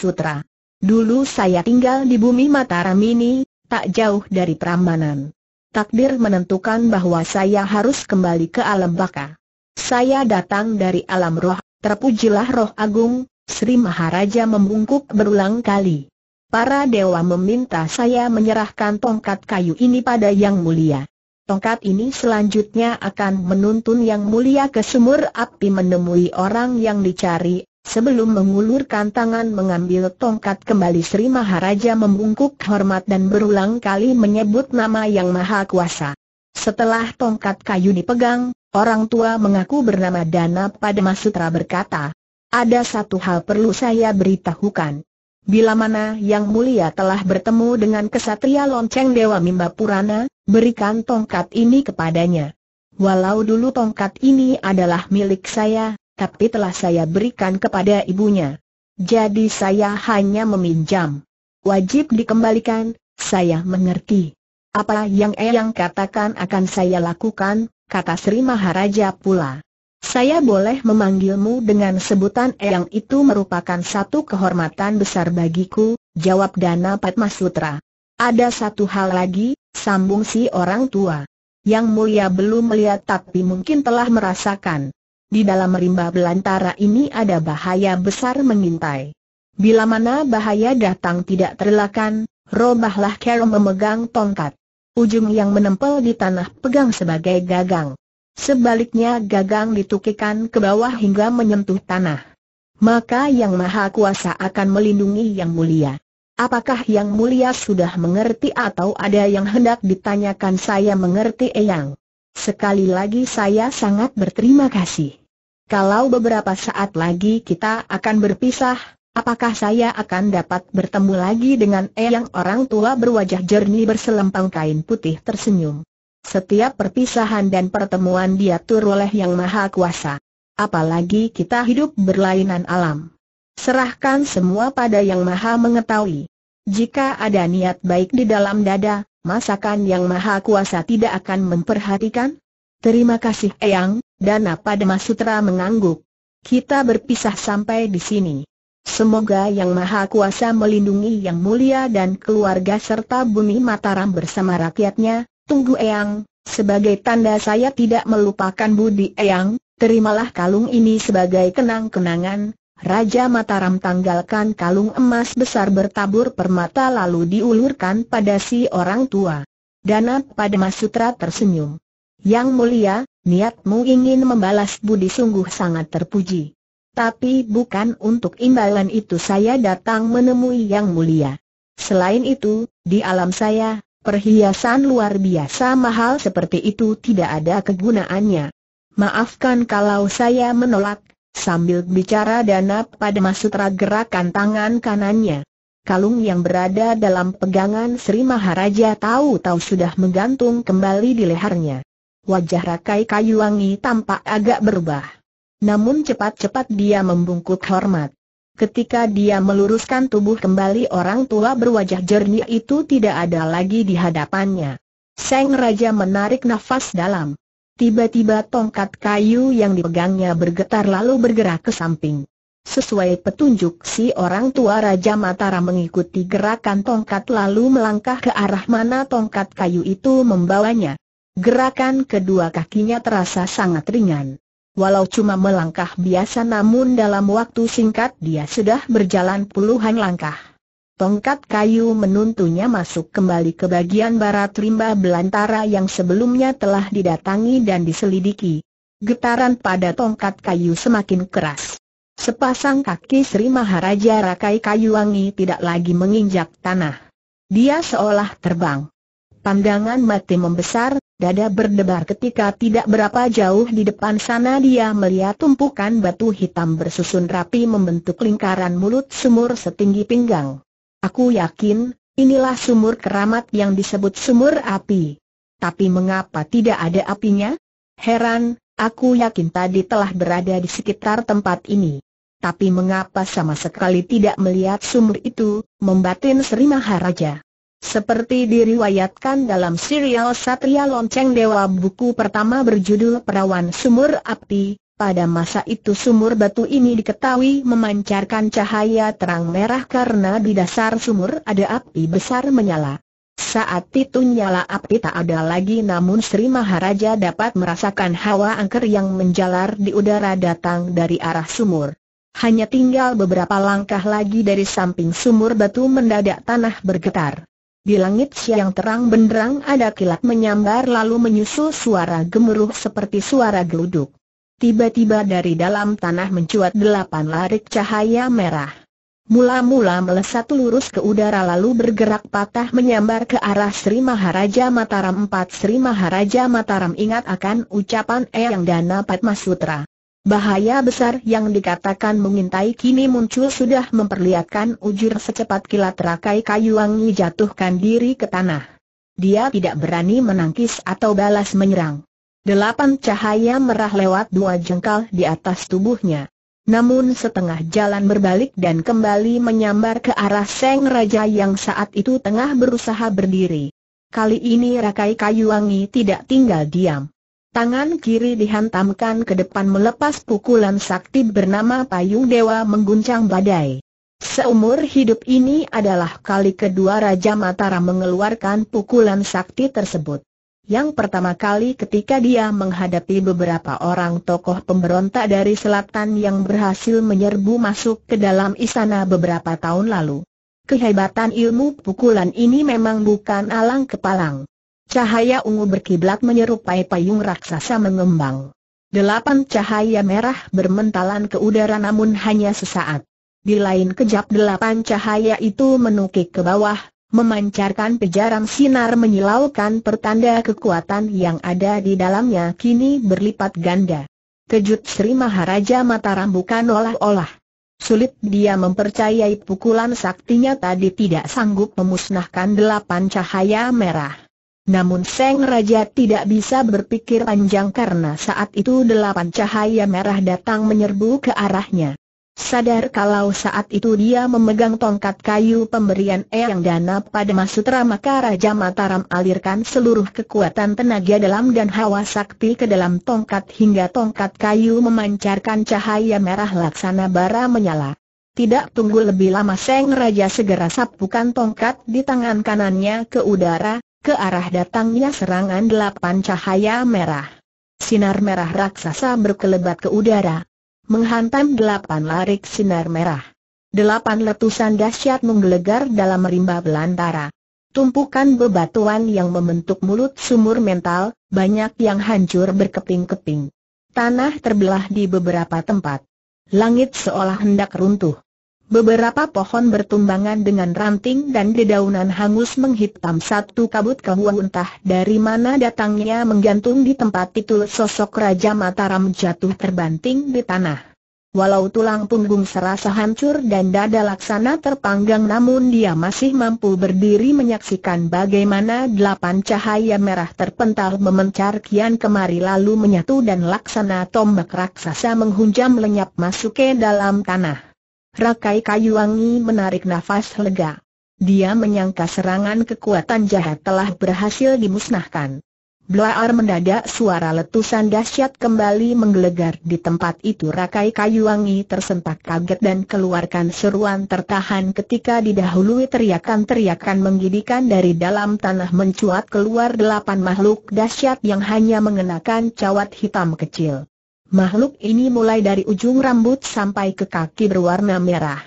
Dulu saya tinggal di bumi Mataram ini, tak jauh dari Prambanan. Takdir menentukan bahwa saya harus kembali ke alam baka. Saya datang dari alam roh, terpujilah roh agung, Sri Maharaja membungkuk berulang kali. Para dewa meminta saya menyerahkan tongkat kayu ini pada yang mulia. Tongkat ini selanjutnya akan menuntun yang mulia ke sumur api menemui orang yang dicari, Sebelum mengulurkan tangan mengambil tongkat kembali Sri Maharaja membungkuk hormat dan berulang kali menyebut nama yang maha kuasa. Setelah tongkat kayu dipegang, orang tua mengaku bernama Dana pada Sutra berkata, ada satu hal perlu saya beritahukan. Bila mana yang mulia telah bertemu dengan kesatria lonceng Dewa Mimba Purana, berikan tongkat ini kepadanya. Walau dulu tongkat ini adalah milik saya, tapi telah saya berikan kepada ibunya. Jadi saya hanya meminjam. Wajib dikembalikan, saya mengerti. Apa yang Eyang katakan akan saya lakukan, kata Sri Maharaja pula. Saya boleh memanggilmu dengan sebutan Eyang itu merupakan satu kehormatan besar bagiku, jawab Dana Padmasutra. Ada satu hal lagi, sambung si orang tua. Yang mulia belum melihat tapi mungkin telah merasakan. Di dalam rimba belantara ini ada bahaya besar mengintai. Bila mana bahaya datang tidak terelakkan, robahlah Kero memegang tongkat. Ujung yang menempel di tanah pegang sebagai gagang. Sebaliknya gagang ditukikan ke bawah hingga menyentuh tanah. Maka yang maha kuasa akan melindungi yang mulia. Apakah yang mulia sudah mengerti atau ada yang hendak ditanyakan saya mengerti Eyang? Sekali lagi saya sangat berterima kasih. Kalau beberapa saat lagi kita akan berpisah, apakah saya akan dapat bertemu lagi dengan eyang orang tua berwajah jernih berselempang kain putih tersenyum. Setiap perpisahan dan pertemuan diatur oleh Yang Maha Kuasa. Apalagi kita hidup berlainan alam. Serahkan semua pada Yang Maha Mengetahui. Jika ada niat baik di dalam dada, masakan Yang Maha Kuasa tidak akan memperhatikan? Terima kasih Eyang, Dana pada Sutra mengangguk. Kita berpisah sampai di sini. Semoga Yang Maha Kuasa melindungi Yang Mulia dan keluarga serta bumi Mataram bersama rakyatnya, tunggu Eyang, sebagai tanda saya tidak melupakan budi Eyang, terimalah kalung ini sebagai kenang-kenangan, Raja Mataram tanggalkan kalung emas besar bertabur permata lalu diulurkan pada si orang tua. Dana pada Masutra tersenyum. Yang mulia, niatmu ingin membalas budi sungguh sangat terpuji. Tapi bukan untuk imbalan itu saya datang menemui yang mulia. Selain itu, di alam saya, perhiasan luar biasa mahal seperti itu tidak ada kegunaannya. Maafkan kalau saya menolak, sambil bicara dana pada masutra gerakan tangan kanannya. Kalung yang berada dalam pegangan Sri Maharaja tahu-tahu sudah menggantung kembali di lehernya wajah Rakai Kayuwangi tampak agak berubah. Namun cepat-cepat dia membungkuk hormat. Ketika dia meluruskan tubuh kembali orang tua berwajah jernih itu tidak ada lagi di hadapannya. Seng Raja menarik nafas dalam. Tiba-tiba tongkat kayu yang dipegangnya bergetar lalu bergerak ke samping. Sesuai petunjuk si orang tua Raja Mataram mengikuti gerakan tongkat lalu melangkah ke arah mana tongkat kayu itu membawanya. Gerakan kedua kakinya terasa sangat ringan. Walau cuma melangkah biasa namun dalam waktu singkat dia sudah berjalan puluhan langkah. Tongkat kayu menuntunya masuk kembali ke bagian barat rimba belantara yang sebelumnya telah didatangi dan diselidiki. Getaran pada tongkat kayu semakin keras. Sepasang kaki Sri Maharaja Rakai Kayuwangi tidak lagi menginjak tanah. Dia seolah terbang. Pandangan mati membesar, Dada berdebar ketika tidak berapa jauh di depan sana dia melihat tumpukan batu hitam bersusun rapi membentuk lingkaran mulut sumur setinggi pinggang. Aku yakin, inilah sumur keramat yang disebut sumur api. Tapi mengapa tidak ada apinya? Heran, aku yakin tadi telah berada di sekitar tempat ini. Tapi mengapa sama sekali tidak melihat sumur itu, membatin Sri Maharaja. Seperti diriwayatkan dalam serial Satria Lonceng Dewa buku pertama berjudul Perawan Sumur Api, pada masa itu sumur batu ini diketahui memancarkan cahaya terang merah karena di dasar sumur ada api besar menyala. Saat itu nyala api tak ada lagi namun Sri Maharaja dapat merasakan hawa angker yang menjalar di udara datang dari arah sumur. Hanya tinggal beberapa langkah lagi dari samping sumur batu mendadak tanah bergetar. Di langit siang terang benderang ada kilat menyambar lalu menyusul suara gemuruh seperti suara geluduk. Tiba-tiba dari dalam tanah mencuat delapan larik cahaya merah. Mula-mula melesat lurus ke udara lalu bergerak patah menyambar ke arah Sri Maharaja Mataram 4 Sri Maharaja Mataram ingat akan ucapan Eyang Dana Padma Bahaya besar yang dikatakan mengintai kini muncul sudah memperlihatkan ujur secepat kilat rakai kayu wangi jatuhkan diri ke tanah. Dia tidak berani menangkis atau balas menyerang. Delapan cahaya merah lewat dua jengkal di atas tubuhnya. Namun setengah jalan berbalik dan kembali menyambar ke arah Seng Raja yang saat itu tengah berusaha berdiri. Kali ini rakai kayu wangi tidak tinggal diam. Tangan kiri dihantamkan ke depan melepas pukulan sakti bernama Payung Dewa mengguncang badai. Seumur hidup ini adalah kali kedua Raja Mataram mengeluarkan pukulan sakti tersebut. Yang pertama kali ketika dia menghadapi beberapa orang tokoh pemberontak dari selatan yang berhasil menyerbu masuk ke dalam istana beberapa tahun lalu. Kehebatan ilmu pukulan ini memang bukan alang kepalang. Cahaya ungu berkiblat menyerupai payung raksasa mengembang. Delapan cahaya merah bermentalan ke udara namun hanya sesaat. Di lain kejap delapan cahaya itu menukik ke bawah, memancarkan pejaran sinar menyilaukan pertanda kekuatan yang ada di dalamnya kini berlipat ganda. Kejut Sri Maharaja Mataram bukan olah-olah. Sulit dia mempercayai pukulan saktinya tadi tidak sanggup memusnahkan delapan cahaya merah. Namun Seng Raja tidak bisa berpikir panjang karena saat itu delapan cahaya merah datang menyerbu ke arahnya. Sadar kalau saat itu dia memegang tongkat kayu pemberian Eyang Dana pada Masutra maka Raja Mataram alirkan seluruh kekuatan tenaga dalam dan hawa sakti ke dalam tongkat hingga tongkat kayu memancarkan cahaya merah laksana bara menyala. Tidak tunggu lebih lama Seng Raja segera sapukan tongkat di tangan kanannya ke udara, ke arah datangnya serangan delapan cahaya merah. Sinar merah raksasa berkelebat ke udara, menghantam delapan larik sinar merah. Delapan letusan dahsyat menggelegar dalam rimba belantara. Tumpukan bebatuan yang membentuk mulut sumur mental, banyak yang hancur berkeping-keping. Tanah terbelah di beberapa tempat. Langit seolah hendak runtuh. Beberapa pohon bertumbangan dengan ranting dan dedaunan hangus menghitam satu kabut kehuan entah dari mana datangnya menggantung di tempat itu sosok Raja Mataram jatuh terbanting di tanah. Walau tulang punggung serasa hancur dan dada laksana terpanggang namun dia masih mampu berdiri menyaksikan bagaimana delapan cahaya merah terpental memencar kian kemari lalu menyatu dan laksana tombak raksasa menghunjam lenyap masuk ke dalam tanah. Rakai Kayuwangi menarik nafas lega. Dia menyangka serangan kekuatan jahat telah berhasil dimusnahkan. Blaar mendadak suara letusan dahsyat kembali menggelegar di tempat itu Rakai Kayuwangi tersentak kaget dan keluarkan seruan tertahan ketika didahului teriakan-teriakan menggidikan dari dalam tanah mencuat keluar delapan makhluk dahsyat yang hanya mengenakan cawat hitam kecil. Makhluk ini mulai dari ujung rambut sampai ke kaki berwarna merah.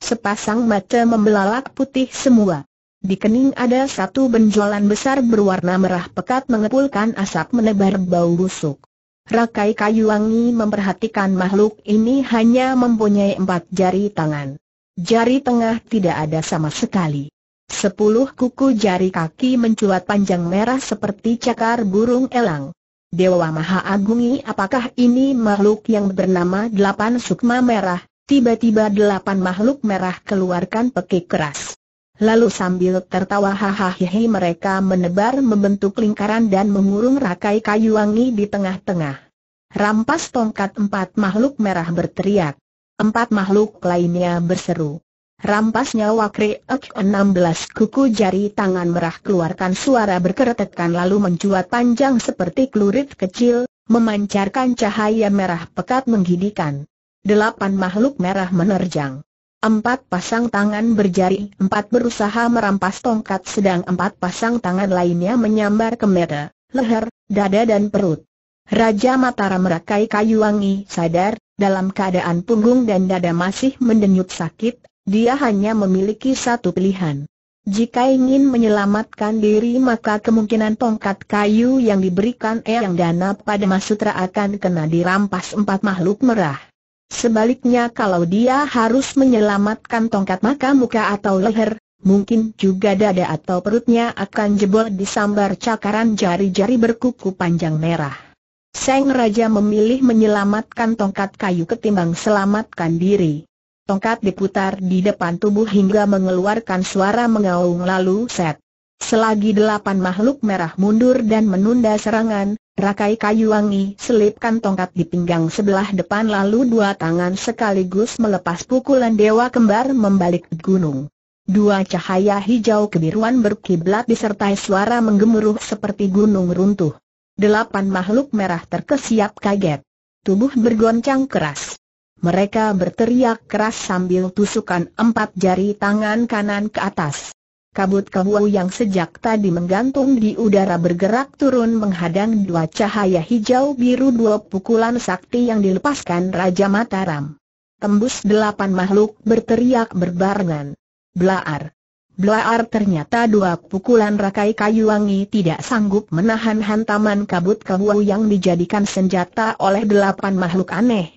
Sepasang mata membelalak putih semua. Di kening ada satu benjolan besar berwarna merah pekat mengepulkan asap menebar bau busuk. Rakai kayu wangi memperhatikan makhluk ini hanya mempunyai empat jari tangan. Jari tengah tidak ada sama sekali. Sepuluh kuku jari kaki mencuat panjang merah seperti cakar burung elang. Dewa Maha Agungi apakah ini makhluk yang bernama Delapan Sukma Merah? Tiba-tiba delapan makhluk merah keluarkan pekik keras. Lalu sambil tertawa hahaha mereka menebar membentuk lingkaran dan mengurung rakai kayu wangi di tengah-tengah. Rampas tongkat empat makhluk merah berteriak. Empat makhluk lainnya berseru rampas nyawa kreek 16 kuku jari tangan merah keluarkan suara berkeretekan lalu mencuat panjang seperti klurit kecil, memancarkan cahaya merah pekat menghidikan. Delapan makhluk merah menerjang. Empat pasang tangan berjari, empat berusaha merampas tongkat sedang empat pasang tangan lainnya menyambar ke meda, leher, dada dan perut. Raja Mataram merakai kayu wangi sadar, dalam keadaan punggung dan dada masih mendenyut sakit, dia hanya memiliki satu pilihan. Jika ingin menyelamatkan diri maka kemungkinan tongkat kayu yang diberikan Eyang Dana pada Masutra akan kena dirampas empat makhluk merah. Sebaliknya kalau dia harus menyelamatkan tongkat maka muka atau leher, mungkin juga dada atau perutnya akan jebol disambar cakaran jari-jari berkuku panjang merah. Seng Raja memilih menyelamatkan tongkat kayu ketimbang selamatkan diri. Tongkat diputar di depan tubuh hingga mengeluarkan suara mengaung lalu set. Selagi delapan makhluk merah mundur dan menunda serangan, Rakai Kayuwangi selipkan tongkat di pinggang sebelah depan lalu dua tangan sekaligus melepas pukulan dewa kembar membalik gunung. Dua cahaya hijau kebiruan berkiblat disertai suara menggemuruh seperti gunung runtuh. Delapan makhluk merah terkesiap kaget. Tubuh bergoncang keras. Mereka berteriak keras sambil tusukan empat jari tangan kanan ke atas. Kabut kebu yang sejak tadi menggantung di udara bergerak turun menghadang dua cahaya hijau biru dua pukulan sakti yang dilepaskan Raja Mataram. Tembus delapan makhluk berteriak berbarengan. Blaar. Blaar ternyata dua pukulan rakai kayu wangi tidak sanggup menahan hantaman kabut kebu yang dijadikan senjata oleh delapan makhluk aneh.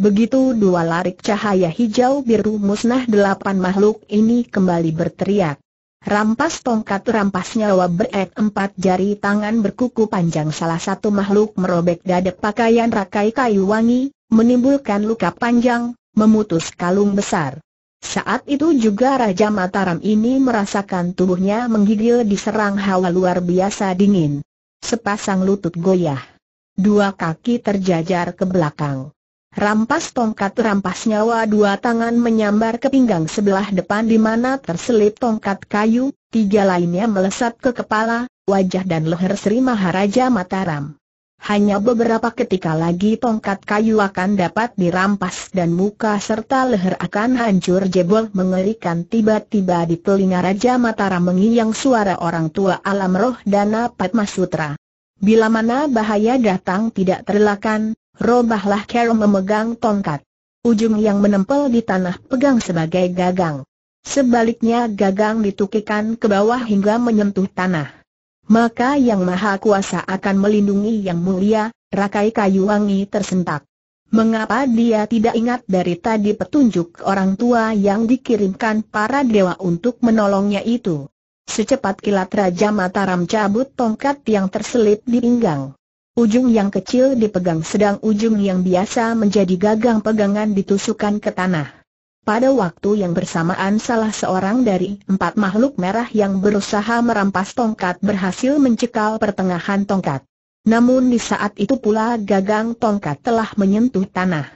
Begitu dua larik cahaya hijau biru musnah delapan makhluk ini kembali berteriak. Rampas tongkat rampas nyawa berek empat jari tangan berkuku panjang salah satu makhluk merobek dada pakaian rakai kayu wangi, menimbulkan luka panjang, memutus kalung besar. Saat itu juga Raja Mataram ini merasakan tubuhnya menggigil diserang hawa luar biasa dingin. Sepasang lutut goyah. Dua kaki terjajar ke belakang. Rampas tongkat rampas nyawa dua tangan menyambar ke pinggang sebelah depan di mana terselip tongkat kayu, tiga lainnya melesat ke kepala, wajah dan leher Sri Maharaja Mataram. Hanya beberapa ketika lagi tongkat kayu akan dapat dirampas dan muka serta leher akan hancur jebol mengerikan tiba-tiba di telinga Raja Mataram yang suara orang tua alam roh Dana Padma Sutra. Bila mana bahaya datang tidak terlakan, Robahlah Carol memegang tongkat. Ujung yang menempel di tanah pegang sebagai gagang. Sebaliknya gagang ditukikan ke bawah hingga menyentuh tanah. Maka yang maha kuasa akan melindungi yang mulia, rakai kayu wangi tersentak. Mengapa dia tidak ingat dari tadi petunjuk orang tua yang dikirimkan para dewa untuk menolongnya itu? Secepat kilat Raja Mataram cabut tongkat yang terselip di pinggang. Ujung yang kecil dipegang sedang ujung yang biasa menjadi gagang pegangan ditusukan ke tanah. Pada waktu yang bersamaan salah seorang dari empat makhluk merah yang berusaha merampas tongkat berhasil mencekal pertengahan tongkat. Namun di saat itu pula gagang tongkat telah menyentuh tanah.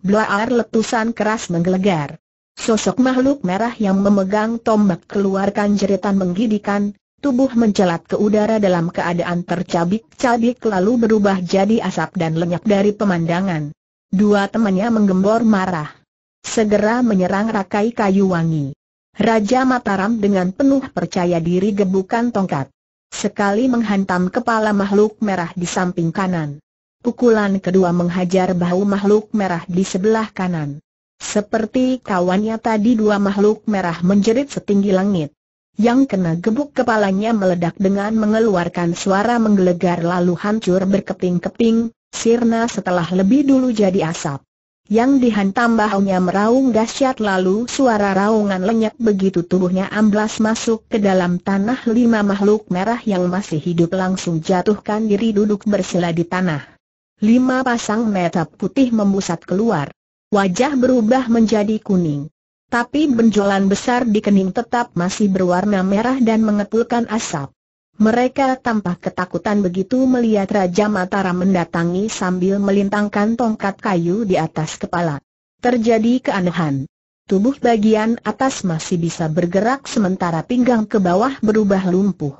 Blaar letusan keras menggelegar. Sosok makhluk merah yang memegang tombak keluarkan jeritan menggidikan, Tubuh mencelat ke udara dalam keadaan tercabik-cabik lalu berubah jadi asap dan lenyap dari pemandangan. Dua temannya menggembor marah. Segera menyerang rakai kayu wangi. Raja Mataram dengan penuh percaya diri gebukan tongkat. Sekali menghantam kepala makhluk merah di samping kanan. Pukulan kedua menghajar bahu makhluk merah di sebelah kanan. Seperti kawannya tadi dua makhluk merah menjerit setinggi langit yang kena gebuk kepalanya meledak dengan mengeluarkan suara menggelegar lalu hancur berkeping-keping, sirna setelah lebih dulu jadi asap. Yang dihantam bahunya meraung dahsyat lalu suara raungan lenyap begitu tubuhnya amblas masuk ke dalam tanah lima makhluk merah yang masih hidup langsung jatuhkan diri duduk bersila di tanah. Lima pasang mata putih membusat keluar. Wajah berubah menjadi kuning tapi benjolan besar di kening tetap masih berwarna merah dan mengepulkan asap. Mereka tampak ketakutan begitu melihat Raja Mataram mendatangi sambil melintangkan tongkat kayu di atas kepala. Terjadi keanehan. Tubuh bagian atas masih bisa bergerak sementara pinggang ke bawah berubah lumpuh.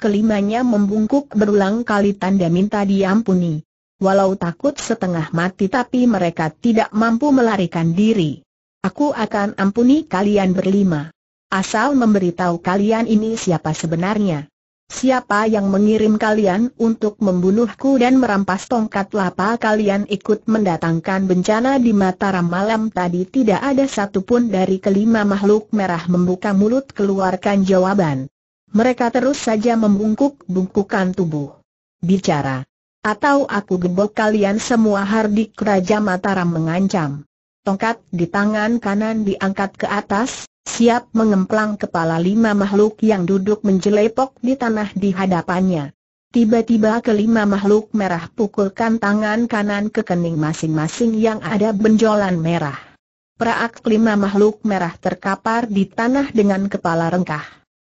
Kelimanya membungkuk berulang kali tanda minta diampuni. Walau takut setengah mati tapi mereka tidak mampu melarikan diri. Aku akan ampuni kalian berlima. Asal memberitahu kalian ini siapa sebenarnya. Siapa yang mengirim kalian untuk membunuhku dan merampas tongkat lapa kalian ikut mendatangkan bencana di Mataram malam tadi tidak ada satupun dari kelima makhluk merah membuka mulut keluarkan jawaban. Mereka terus saja membungkuk-bungkukan tubuh. Bicara. Atau aku gebok kalian semua Hardik Raja Mataram mengancam tongkat di tangan kanan diangkat ke atas, siap mengemplang kepala lima makhluk yang duduk menjelepok di tanah di hadapannya. Tiba-tiba kelima makhluk merah pukulkan tangan kanan ke kening masing-masing yang ada benjolan merah. Praak kelima makhluk merah terkapar di tanah dengan kepala rengkah.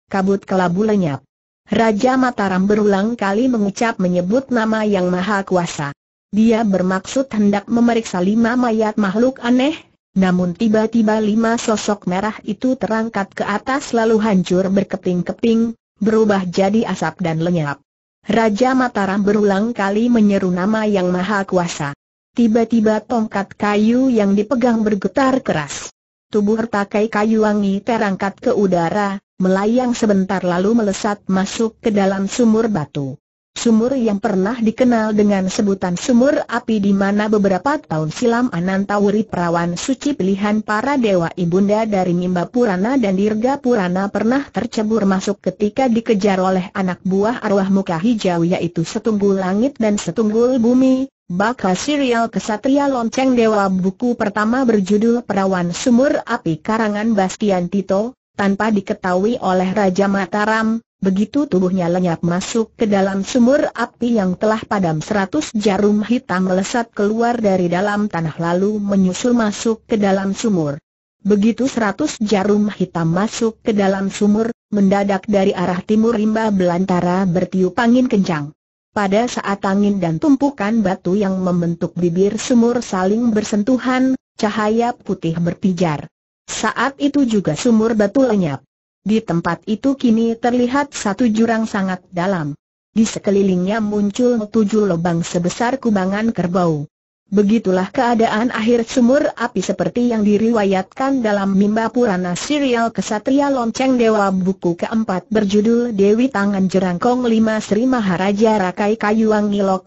Kabut kelabu lenyap. Raja Mataram berulang kali mengucap menyebut nama yang maha kuasa. Dia bermaksud hendak memeriksa lima mayat makhluk aneh, namun tiba-tiba lima sosok merah itu terangkat ke atas lalu hancur berkeping-keping, berubah jadi asap dan lenyap. Raja Mataram berulang kali menyeru nama yang maha kuasa. Tiba-tiba tongkat kayu yang dipegang bergetar keras. Tubuh takai kayu wangi terangkat ke udara, melayang sebentar lalu melesat masuk ke dalam sumur batu sumur yang pernah dikenal dengan sebutan sumur api di mana beberapa tahun silam Anantawuri perawan suci pilihan para dewa ibunda dari Mimba Purana dan Dirga Purana pernah tercebur masuk ketika dikejar oleh anak buah arwah muka hijau yaitu Setunggul Langit dan Setunggul Bumi, Bakal serial kesatria lonceng dewa buku pertama berjudul Perawan Sumur Api karangan Bastian Tito, tanpa diketahui oleh Raja Mataram, Begitu tubuhnya lenyap masuk ke dalam sumur api yang telah padam seratus jarum hitam melesat keluar dari dalam tanah lalu menyusul masuk ke dalam sumur. Begitu seratus jarum hitam masuk ke dalam sumur, mendadak dari arah timur rimba belantara bertiup angin kencang. Pada saat angin dan tumpukan batu yang membentuk bibir sumur saling bersentuhan, cahaya putih berpijar. Saat itu juga sumur batu lenyap. Di tempat itu kini terlihat satu jurang sangat dalam. Di sekelilingnya muncul tujuh lubang sebesar kubangan kerbau. Begitulah keadaan akhir sumur api seperti yang diriwayatkan dalam mimba Purana serial Kesatria Lonceng Dewa buku keempat berjudul Dewi Tangan Jerangkong 5 Sri Maharaja Rakai Kayu Angilo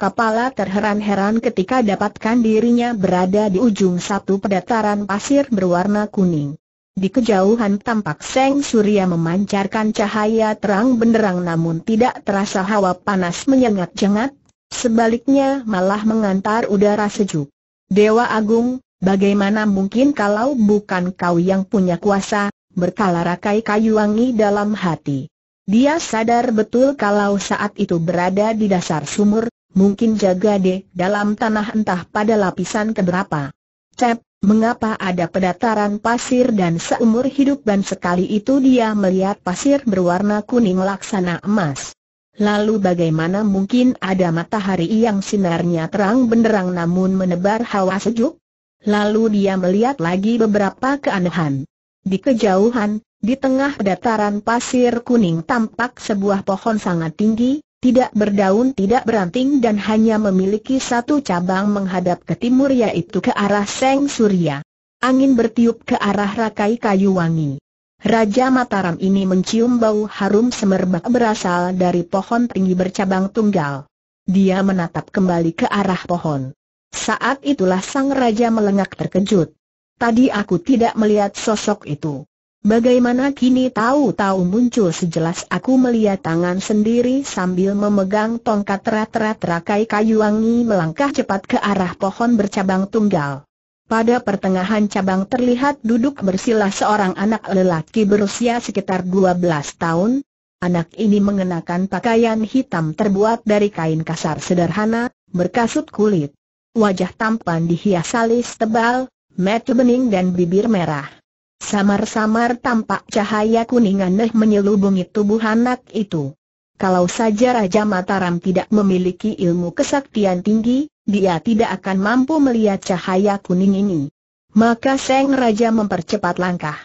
terheran-heran ketika dapatkan dirinya berada di ujung satu pedataran pasir berwarna kuning. Di kejauhan tampak Seng Surya memancarkan cahaya terang benderang namun tidak terasa hawa panas menyengat-jengat, sebaliknya malah mengantar udara sejuk. Dewa Agung, bagaimana mungkin kalau bukan kau yang punya kuasa, berkala rakai kayu wangi dalam hati. Dia sadar betul kalau saat itu berada di dasar sumur, mungkin jaga deh dalam tanah entah pada lapisan keberapa. Cep, Mengapa ada pedataran pasir dan seumur hidup dan sekali itu dia melihat pasir berwarna kuning laksana emas. Lalu bagaimana mungkin ada matahari yang sinarnya terang benderang namun menebar hawa sejuk? Lalu dia melihat lagi beberapa keanehan. Di kejauhan, di tengah dataran pasir kuning tampak sebuah pohon sangat tinggi, tidak berdaun tidak beranting dan hanya memiliki satu cabang menghadap ke timur yaitu ke arah Seng Surya. Angin bertiup ke arah rakai kayu wangi. Raja Mataram ini mencium bau harum semerbak berasal dari pohon tinggi bercabang tunggal. Dia menatap kembali ke arah pohon. Saat itulah sang raja melengak terkejut. Tadi aku tidak melihat sosok itu. Bagaimana kini tahu-tahu muncul sejelas aku melihat tangan sendiri sambil memegang tongkat rat-rat rakai kayu wangi melangkah cepat ke arah pohon bercabang tunggal. Pada pertengahan cabang terlihat duduk bersila seorang anak lelaki berusia sekitar 12 tahun. Anak ini mengenakan pakaian hitam terbuat dari kain kasar sederhana, berkasut kulit. Wajah tampan dihias alis tebal, mata bening dan bibir merah. Samar-samar tampak cahaya kuning aneh menyelubungi tubuh anak itu. Kalau saja Raja Mataram tidak memiliki ilmu kesaktian tinggi, dia tidak akan mampu melihat cahaya kuning ini. Maka Seng Raja mempercepat langkah.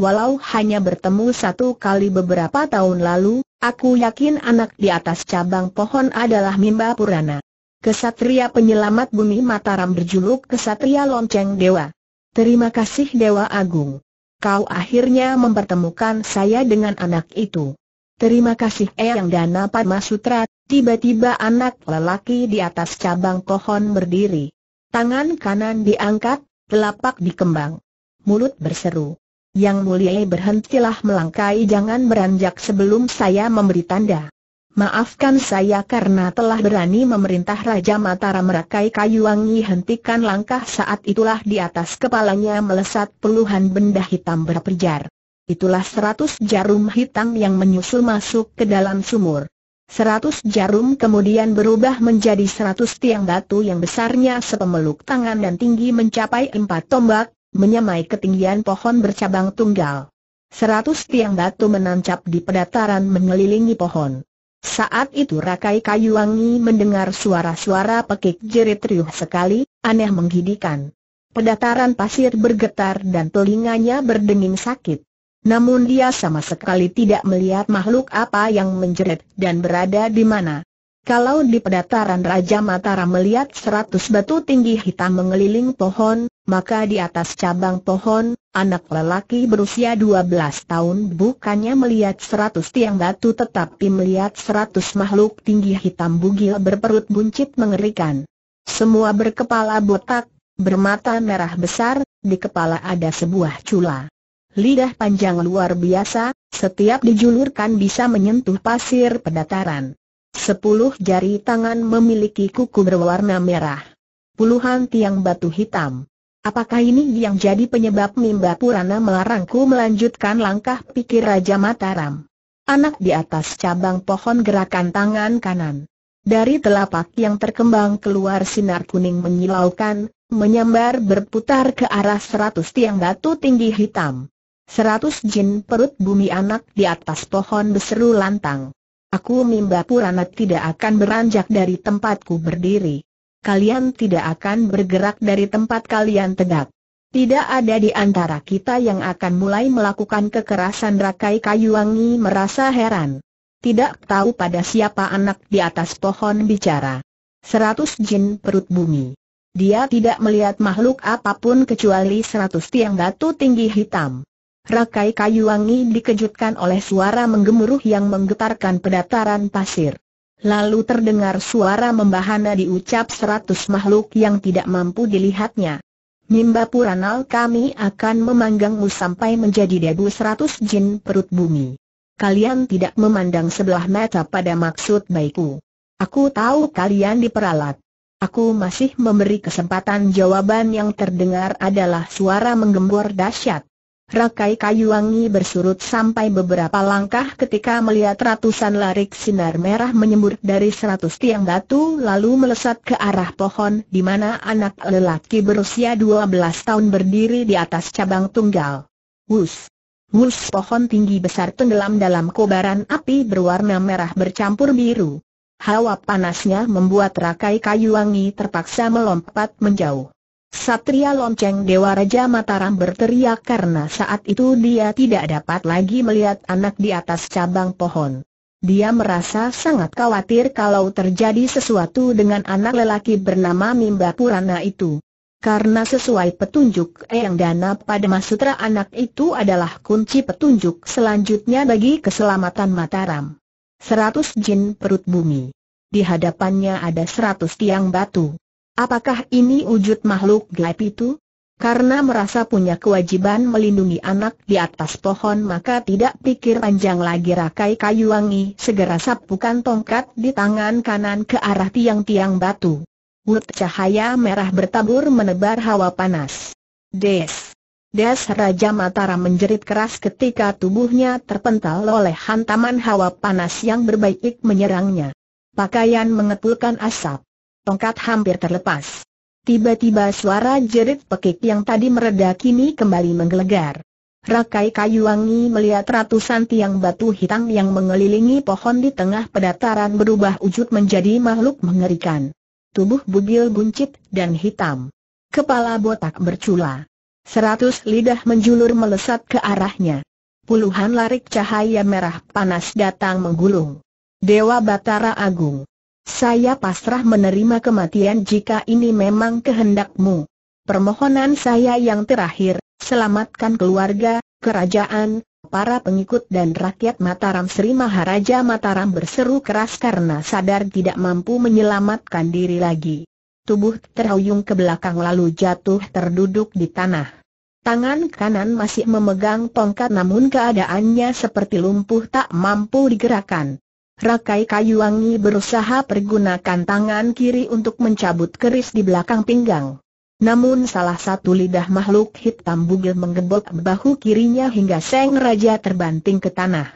Walau hanya bertemu satu kali beberapa tahun lalu, aku yakin anak di atas cabang pohon adalah Mimba Purana. Kesatria penyelamat bumi Mataram berjuluk Kesatria Lonceng Dewa. Terima kasih Dewa Agung. Kau akhirnya mempertemukan saya dengan anak itu. Terima kasih Eyang Dana Padma Sutra, tiba-tiba anak lelaki di atas cabang pohon berdiri. Tangan kanan diangkat, telapak dikembang. Mulut berseru. Yang mulia berhentilah melangkai jangan beranjak sebelum saya memberi tanda. Maafkan saya karena telah berani memerintah Raja Mataram merakai kayu wangi hentikan langkah saat itulah di atas kepalanya melesat puluhan benda hitam berperjar. Itulah seratus jarum hitam yang menyusul masuk ke dalam sumur. Seratus jarum kemudian berubah menjadi seratus tiang batu yang besarnya sepemeluk tangan dan tinggi mencapai empat tombak, menyamai ketinggian pohon bercabang tunggal. Seratus tiang batu menancap di pedataran mengelilingi pohon. Saat itu Rakai Kayuwangi mendengar suara-suara pekik jerit riuh sekali, aneh menghidikan. Pedataran pasir bergetar dan telinganya berdenging sakit. Namun dia sama sekali tidak melihat makhluk apa yang menjerit dan berada di mana. Kalau di pedataran Raja Mataram melihat seratus batu tinggi hitam mengeliling pohon, maka di atas cabang pohon, anak lelaki berusia 12 tahun bukannya melihat seratus tiang batu tetapi melihat seratus makhluk tinggi hitam bugil berperut buncit mengerikan. Semua berkepala botak, bermata merah besar, di kepala ada sebuah cula. Lidah panjang luar biasa, setiap dijulurkan bisa menyentuh pasir pedataran. Sepuluh jari tangan memiliki kuku berwarna merah. Puluhan tiang batu hitam. Apakah ini yang jadi penyebab Mimba Purana melarangku melanjutkan langkah pikir Raja Mataram? Anak di atas cabang pohon gerakan tangan kanan. Dari telapak yang terkembang keluar sinar kuning menyilaukan, menyambar berputar ke arah seratus tiang batu tinggi hitam. Seratus jin perut bumi anak di atas pohon berseru lantang. Aku Mimba Purana tidak akan beranjak dari tempatku berdiri. Kalian tidak akan bergerak dari tempat kalian tegak. Tidak ada di antara kita yang akan mulai melakukan kekerasan Rakai Kayuwangi merasa heran. Tidak tahu pada siapa anak di atas pohon bicara. Seratus jin perut bumi. Dia tidak melihat makhluk apapun kecuali seratus tiang batu tinggi hitam. Rakai kayu wangi dikejutkan oleh suara menggemuruh yang menggetarkan pedataran pasir. Lalu terdengar suara membahana diucap seratus makhluk yang tidak mampu dilihatnya. Nimba Puranal kami akan memanggangmu sampai menjadi debu seratus jin perut bumi. Kalian tidak memandang sebelah mata pada maksud baikku. Aku tahu kalian diperalat. Aku masih memberi kesempatan jawaban yang terdengar adalah suara menggembor dahsyat. Rakai kayu wangi bersurut sampai beberapa langkah ketika melihat ratusan larik sinar merah menyembur dari seratus tiang batu lalu melesat ke arah pohon di mana anak lelaki berusia 12 tahun berdiri di atas cabang tunggal. Wus! Wus pohon tinggi besar tenggelam dalam kobaran api berwarna merah bercampur biru. Hawa panasnya membuat rakai kayu wangi terpaksa melompat menjauh. Satria lonceng Dewa Raja Mataram berteriak karena saat itu dia tidak dapat lagi melihat anak di atas cabang pohon. Dia merasa sangat khawatir kalau terjadi sesuatu dengan anak lelaki bernama Mimba Purana itu. Karena sesuai petunjuk Eyang Dana pada Masutra anak itu adalah kunci petunjuk selanjutnya bagi keselamatan Mataram. Seratus jin perut bumi. Di hadapannya ada seratus tiang batu. Apakah ini wujud makhluk gaib itu? Karena merasa punya kewajiban melindungi anak di atas pohon maka tidak pikir panjang lagi rakai kayu wangi segera sapukan tongkat di tangan kanan ke arah tiang-tiang batu. Wut cahaya merah bertabur menebar hawa panas. Des. Des Raja Matara menjerit keras ketika tubuhnya terpental oleh hantaman hawa panas yang berbaik menyerangnya. Pakaian mengepulkan asap tongkat hampir terlepas. Tiba-tiba suara jerit pekik yang tadi mereda kini kembali menggelegar. Rakai kayu wangi melihat ratusan tiang batu hitam yang mengelilingi pohon di tengah pedataran berubah wujud menjadi makhluk mengerikan. Tubuh bugil buncit dan hitam. Kepala botak bercula. Seratus lidah menjulur melesat ke arahnya. Puluhan larik cahaya merah panas datang menggulung. Dewa Batara Agung. Saya pasrah menerima kematian jika ini memang kehendakmu. Permohonan saya yang terakhir, selamatkan keluarga, kerajaan, para pengikut dan rakyat Mataram Sri Maharaja Mataram berseru keras karena sadar tidak mampu menyelamatkan diri lagi. Tubuh terhuyung ke belakang lalu jatuh terduduk di tanah. Tangan kanan masih memegang tongkat namun keadaannya seperti lumpuh tak mampu digerakkan. Rakai kayu wangi berusaha pergunakan tangan kiri untuk mencabut keris di belakang pinggang. Namun salah satu lidah makhluk hitam bugil menggebok bahu kirinya hingga Seng Raja terbanting ke tanah.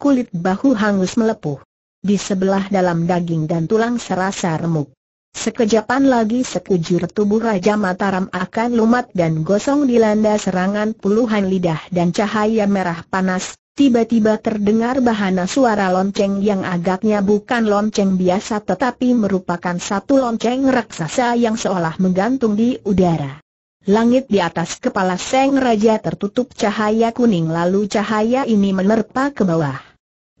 Kulit bahu hangus melepuh. Di sebelah dalam daging dan tulang serasa remuk. Sekejapan lagi sekujur tubuh Raja Mataram akan lumat dan gosong dilanda serangan puluhan lidah dan cahaya merah panas, Tiba-tiba terdengar bahana suara lonceng yang agaknya bukan lonceng biasa tetapi merupakan satu lonceng raksasa yang seolah menggantung di udara. Langit di atas kepala Seng Raja tertutup cahaya kuning lalu cahaya ini menerpa ke bawah.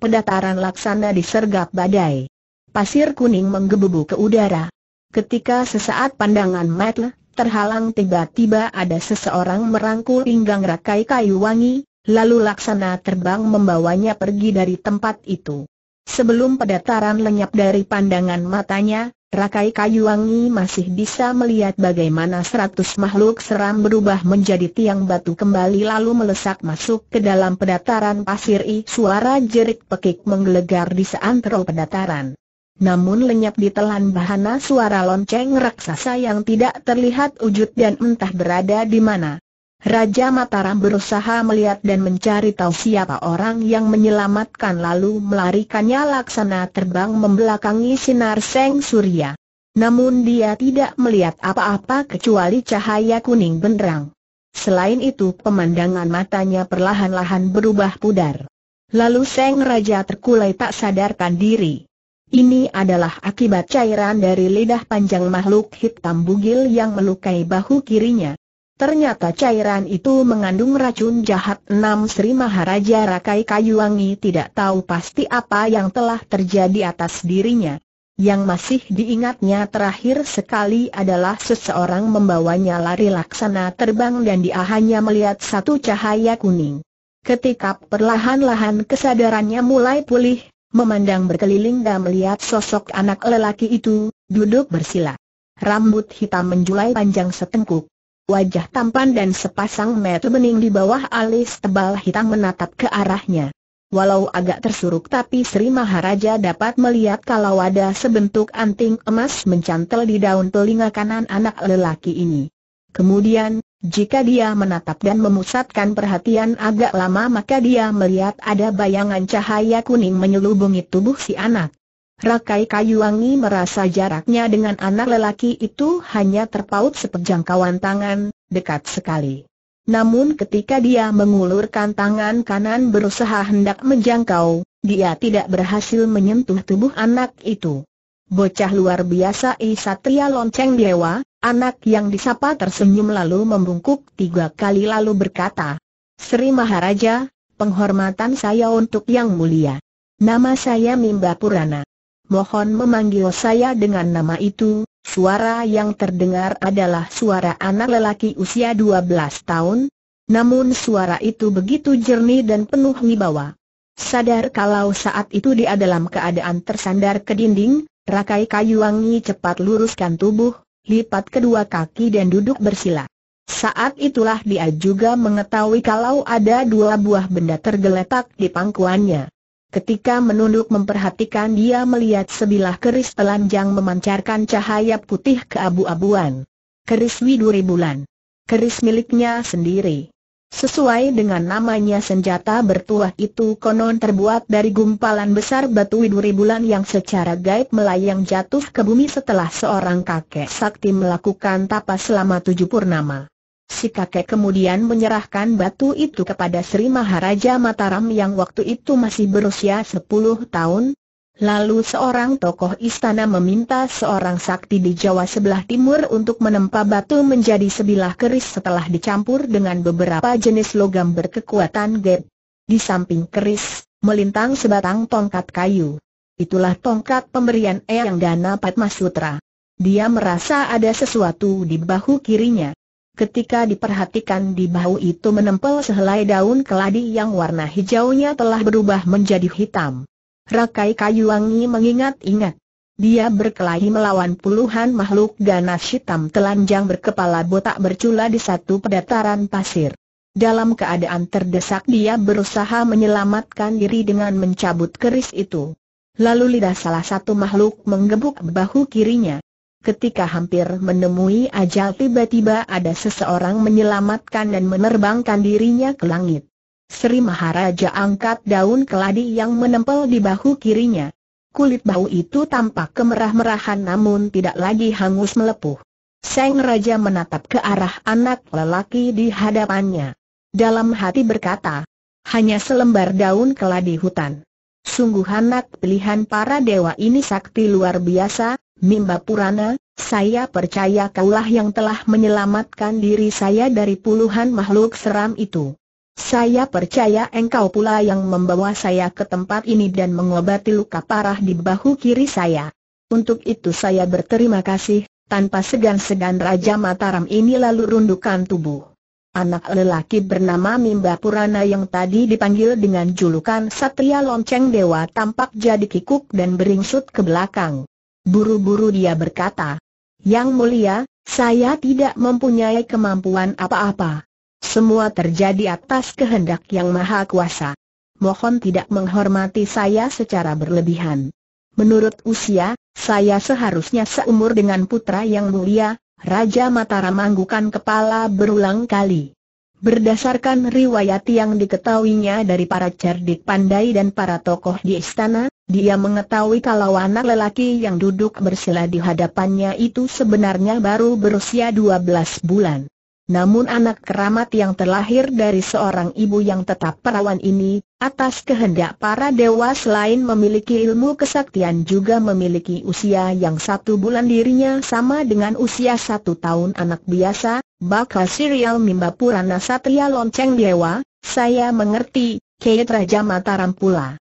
Pedataran laksana disergap badai. Pasir kuning menggebu ke udara. Ketika sesaat pandangan Matle terhalang tiba-tiba ada seseorang merangkul pinggang rakai kayu wangi, lalu laksana terbang membawanya pergi dari tempat itu. Sebelum pedataran lenyap dari pandangan matanya, Rakai Kayuwangi masih bisa melihat bagaimana seratus makhluk seram berubah menjadi tiang batu kembali lalu melesak masuk ke dalam pedataran pasir i suara jerit pekik menggelegar di seantero pedataran. Namun lenyap di telan bahana suara lonceng raksasa yang tidak terlihat wujud dan entah berada di mana. Raja Mataram berusaha melihat dan mencari tahu siapa orang yang menyelamatkan lalu melarikannya laksana terbang membelakangi sinar Seng Surya. Namun dia tidak melihat apa-apa kecuali cahaya kuning benderang. Selain itu pemandangan matanya perlahan-lahan berubah pudar. Lalu Seng Raja terkulai tak sadarkan diri. Ini adalah akibat cairan dari lidah panjang makhluk hitam bugil yang melukai bahu kirinya. Ternyata cairan itu mengandung racun jahat enam Sri Maharaja Rakai Kayuwangi tidak tahu pasti apa yang telah terjadi atas dirinya. Yang masih diingatnya terakhir sekali adalah seseorang membawanya lari laksana terbang dan dia hanya melihat satu cahaya kuning. Ketika perlahan-lahan kesadarannya mulai pulih, memandang berkeliling dan melihat sosok anak lelaki itu, duduk bersila. Rambut hitam menjulai panjang setengkuk wajah tampan dan sepasang mata bening di bawah alis tebal hitam menatap ke arahnya. Walau agak tersuruk tapi Sri Maharaja dapat melihat kalau ada sebentuk anting emas mencantel di daun telinga kanan anak lelaki ini. Kemudian, jika dia menatap dan memusatkan perhatian agak lama maka dia melihat ada bayangan cahaya kuning menyelubungi tubuh si anak. Rakai Kayuwangi merasa jaraknya dengan anak lelaki itu hanya terpaut sepejangkauan tangan, dekat sekali. Namun ketika dia mengulurkan tangan kanan berusaha hendak menjangkau, dia tidak berhasil menyentuh tubuh anak itu. Bocah luar biasa I Satria Lonceng Dewa, anak yang disapa tersenyum lalu membungkuk tiga kali lalu berkata, Sri Maharaja, penghormatan saya untuk Yang Mulia. Nama saya Mimba Purana mohon memanggil saya dengan nama itu, suara yang terdengar adalah suara anak lelaki usia 12 tahun, namun suara itu begitu jernih dan penuh wibawa. Sadar kalau saat itu dia dalam keadaan tersandar ke dinding, rakai kayu wangi cepat luruskan tubuh, lipat kedua kaki dan duduk bersila. Saat itulah dia juga mengetahui kalau ada dua buah benda tergeletak di pangkuannya. Ketika menunduk memperhatikan dia melihat sebilah keris telanjang memancarkan cahaya putih ke abu abuan Keris Widuri Bulan. Keris miliknya sendiri. Sesuai dengan namanya senjata bertuah itu konon terbuat dari gumpalan besar batu widuri bulan yang secara gaib melayang jatuh ke bumi setelah seorang kakek sakti melakukan tapas selama tujuh purnama. Si kakek kemudian menyerahkan batu itu kepada Sri Maharaja Mataram yang waktu itu masih berusia 10 tahun. Lalu seorang tokoh istana meminta seorang sakti di Jawa sebelah timur untuk menempa batu menjadi sebilah keris setelah dicampur dengan beberapa jenis logam berkekuatan gap. Di samping keris, melintang sebatang tongkat kayu. Itulah tongkat pemberian Eyang Dana Padma Dia merasa ada sesuatu di bahu kirinya. Ketika diperhatikan di bahu itu menempel sehelai daun keladi yang warna hijaunya telah berubah menjadi hitam. Rakai kayu wangi mengingat-ingat. Dia berkelahi melawan puluhan makhluk ganas hitam telanjang berkepala botak bercula di satu pedataran pasir. Dalam keadaan terdesak dia berusaha menyelamatkan diri dengan mencabut keris itu. Lalu lidah salah satu makhluk menggebuk bahu kirinya. Ketika hampir menemui ajal tiba-tiba ada seseorang menyelamatkan dan menerbangkan dirinya ke langit. Sri Maharaja angkat daun keladi yang menempel di bahu kirinya. Kulit bahu itu tampak kemerah-merahan namun tidak lagi hangus melepuh. Seng Raja menatap ke arah anak lelaki di hadapannya. Dalam hati berkata, hanya selembar daun keladi hutan. Sungguh anak pilihan para dewa ini sakti luar biasa, Mimba Purana, saya percaya kaulah yang telah menyelamatkan diri saya dari puluhan makhluk seram itu. Saya percaya engkau pula yang membawa saya ke tempat ini dan mengobati luka parah di bahu kiri saya. Untuk itu saya berterima kasih, tanpa segan-segan Raja Mataram ini lalu rundukan tubuh. Anak lelaki bernama Mimba Purana yang tadi dipanggil dengan julukan Satria Lonceng Dewa tampak jadi kikuk dan beringsut ke belakang. Buru-buru dia berkata, Yang mulia, saya tidak mempunyai kemampuan apa-apa. Semua terjadi atas kehendak yang maha kuasa. Mohon tidak menghormati saya secara berlebihan. Menurut usia, saya seharusnya seumur dengan putra yang mulia, Raja Mataram anggukan kepala berulang kali. Berdasarkan riwayat yang diketahuinya dari para cerdik pandai dan para tokoh di istana, dia mengetahui kalau anak lelaki yang duduk bersila di hadapannya itu sebenarnya baru berusia 12 bulan. Namun anak keramat yang terlahir dari seorang ibu yang tetap perawan ini, atas kehendak para dewa selain memiliki ilmu kesaktian juga memiliki usia yang satu bulan dirinya sama dengan usia satu tahun anak biasa, bakal serial Mimba Purana Satria Lonceng Dewa, saya mengerti, Kei Raja Mataram pula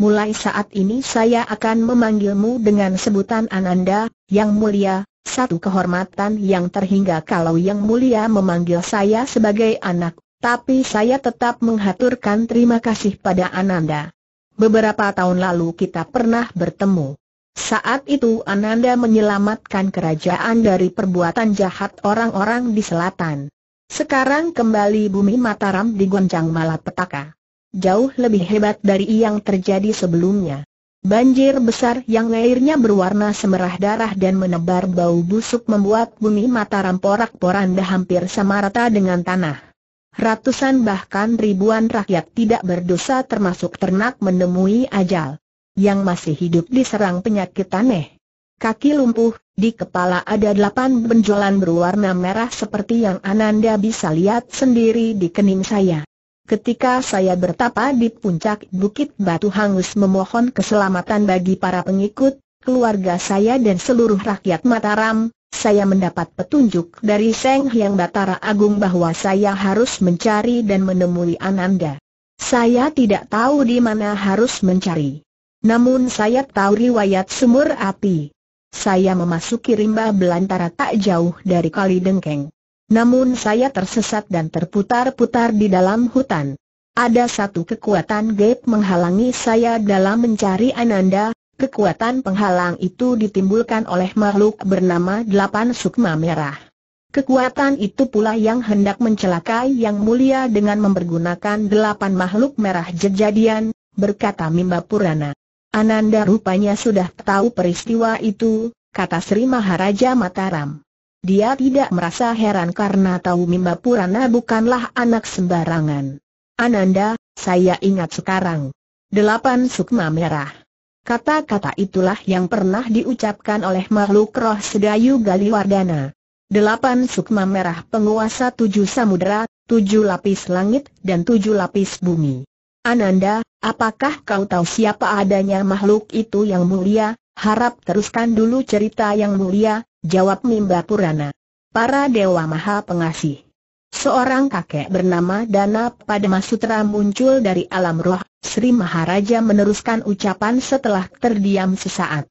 mulai saat ini saya akan memanggilmu dengan sebutan Ananda, Yang Mulia, satu kehormatan yang terhingga kalau Yang Mulia memanggil saya sebagai anak, tapi saya tetap menghaturkan terima kasih pada Ananda. Beberapa tahun lalu kita pernah bertemu. Saat itu Ananda menyelamatkan kerajaan dari perbuatan jahat orang-orang di selatan. Sekarang kembali bumi Mataram digoncang malapetaka jauh lebih hebat dari yang terjadi sebelumnya. Banjir besar yang airnya berwarna semerah darah dan menebar bau busuk membuat bumi Mataram porak-poranda hampir sama rata dengan tanah. Ratusan bahkan ribuan rakyat tidak berdosa termasuk ternak menemui ajal. Yang masih hidup diserang penyakit aneh. Kaki lumpuh, di kepala ada delapan benjolan berwarna merah seperti yang Ananda bisa lihat sendiri di kening saya. Ketika saya bertapa di puncak Bukit Batu Hangus memohon keselamatan bagi para pengikut, keluarga saya dan seluruh rakyat Mataram, saya mendapat petunjuk dari Seng Hyang Batara Agung bahwa saya harus mencari dan menemui Ananda. Saya tidak tahu di mana harus mencari. Namun saya tahu riwayat sumur api. Saya memasuki rimba belantara tak jauh dari Kali Dengkeng. Namun saya tersesat dan terputar-putar di dalam hutan. Ada satu kekuatan gaib menghalangi saya dalam mencari Ananda, kekuatan penghalang itu ditimbulkan oleh makhluk bernama Delapan Sukma Merah. Kekuatan itu pula yang hendak mencelakai Yang Mulia dengan mempergunakan delapan makhluk merah jejadian, berkata Mimba Purana. Ananda rupanya sudah tahu peristiwa itu, kata Sri Maharaja Mataram. Dia tidak merasa heran karena tahu Mimba Purana bukanlah anak sembarangan. Ananda, saya ingat sekarang. Delapan sukma merah. Kata-kata itulah yang pernah diucapkan oleh makhluk roh Sedayu Galiwardana. Delapan sukma merah penguasa tujuh samudera, tujuh lapis langit dan tujuh lapis bumi. Ananda, apakah kau tahu siapa adanya makhluk itu yang mulia? Harap teruskan dulu cerita yang mulia, Jawab Mimba Purana. Para Dewa Maha Pengasih. Seorang kakek bernama Dana Padma Sutra muncul dari alam roh, Sri Maharaja meneruskan ucapan setelah terdiam sesaat.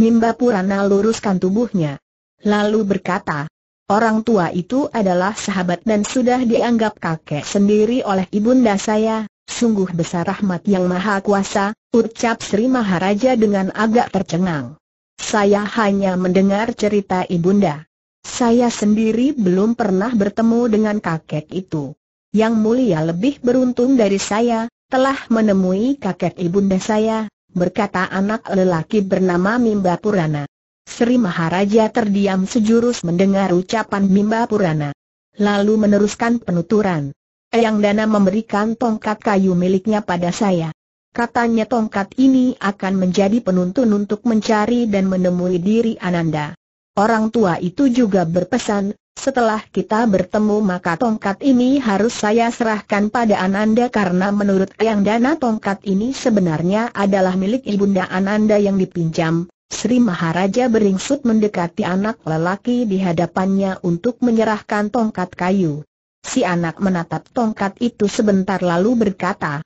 Mimba Purana luruskan tubuhnya. Lalu berkata, orang tua itu adalah sahabat dan sudah dianggap kakek sendiri oleh ibunda saya, sungguh besar rahmat yang maha kuasa, ucap Sri Maharaja dengan agak tercengang. Saya hanya mendengar cerita ibunda. Saya sendiri belum pernah bertemu dengan kakek itu. Yang mulia lebih beruntung dari saya, telah menemui kakek ibunda saya, berkata anak lelaki bernama Mimba Purana. Sri Maharaja terdiam sejurus mendengar ucapan Mimba Purana. Lalu meneruskan penuturan. Eyang Dana memberikan tongkat kayu miliknya pada saya. Katanya tongkat ini akan menjadi penuntun untuk mencari dan menemui diri Ananda. Orang tua itu juga berpesan, setelah kita bertemu maka tongkat ini harus saya serahkan pada Ananda karena menurut Ayang Dana tongkat ini sebenarnya adalah milik Ibunda Ananda yang dipinjam. Sri Maharaja beringsut mendekati anak lelaki di hadapannya untuk menyerahkan tongkat kayu. Si anak menatap tongkat itu sebentar lalu berkata,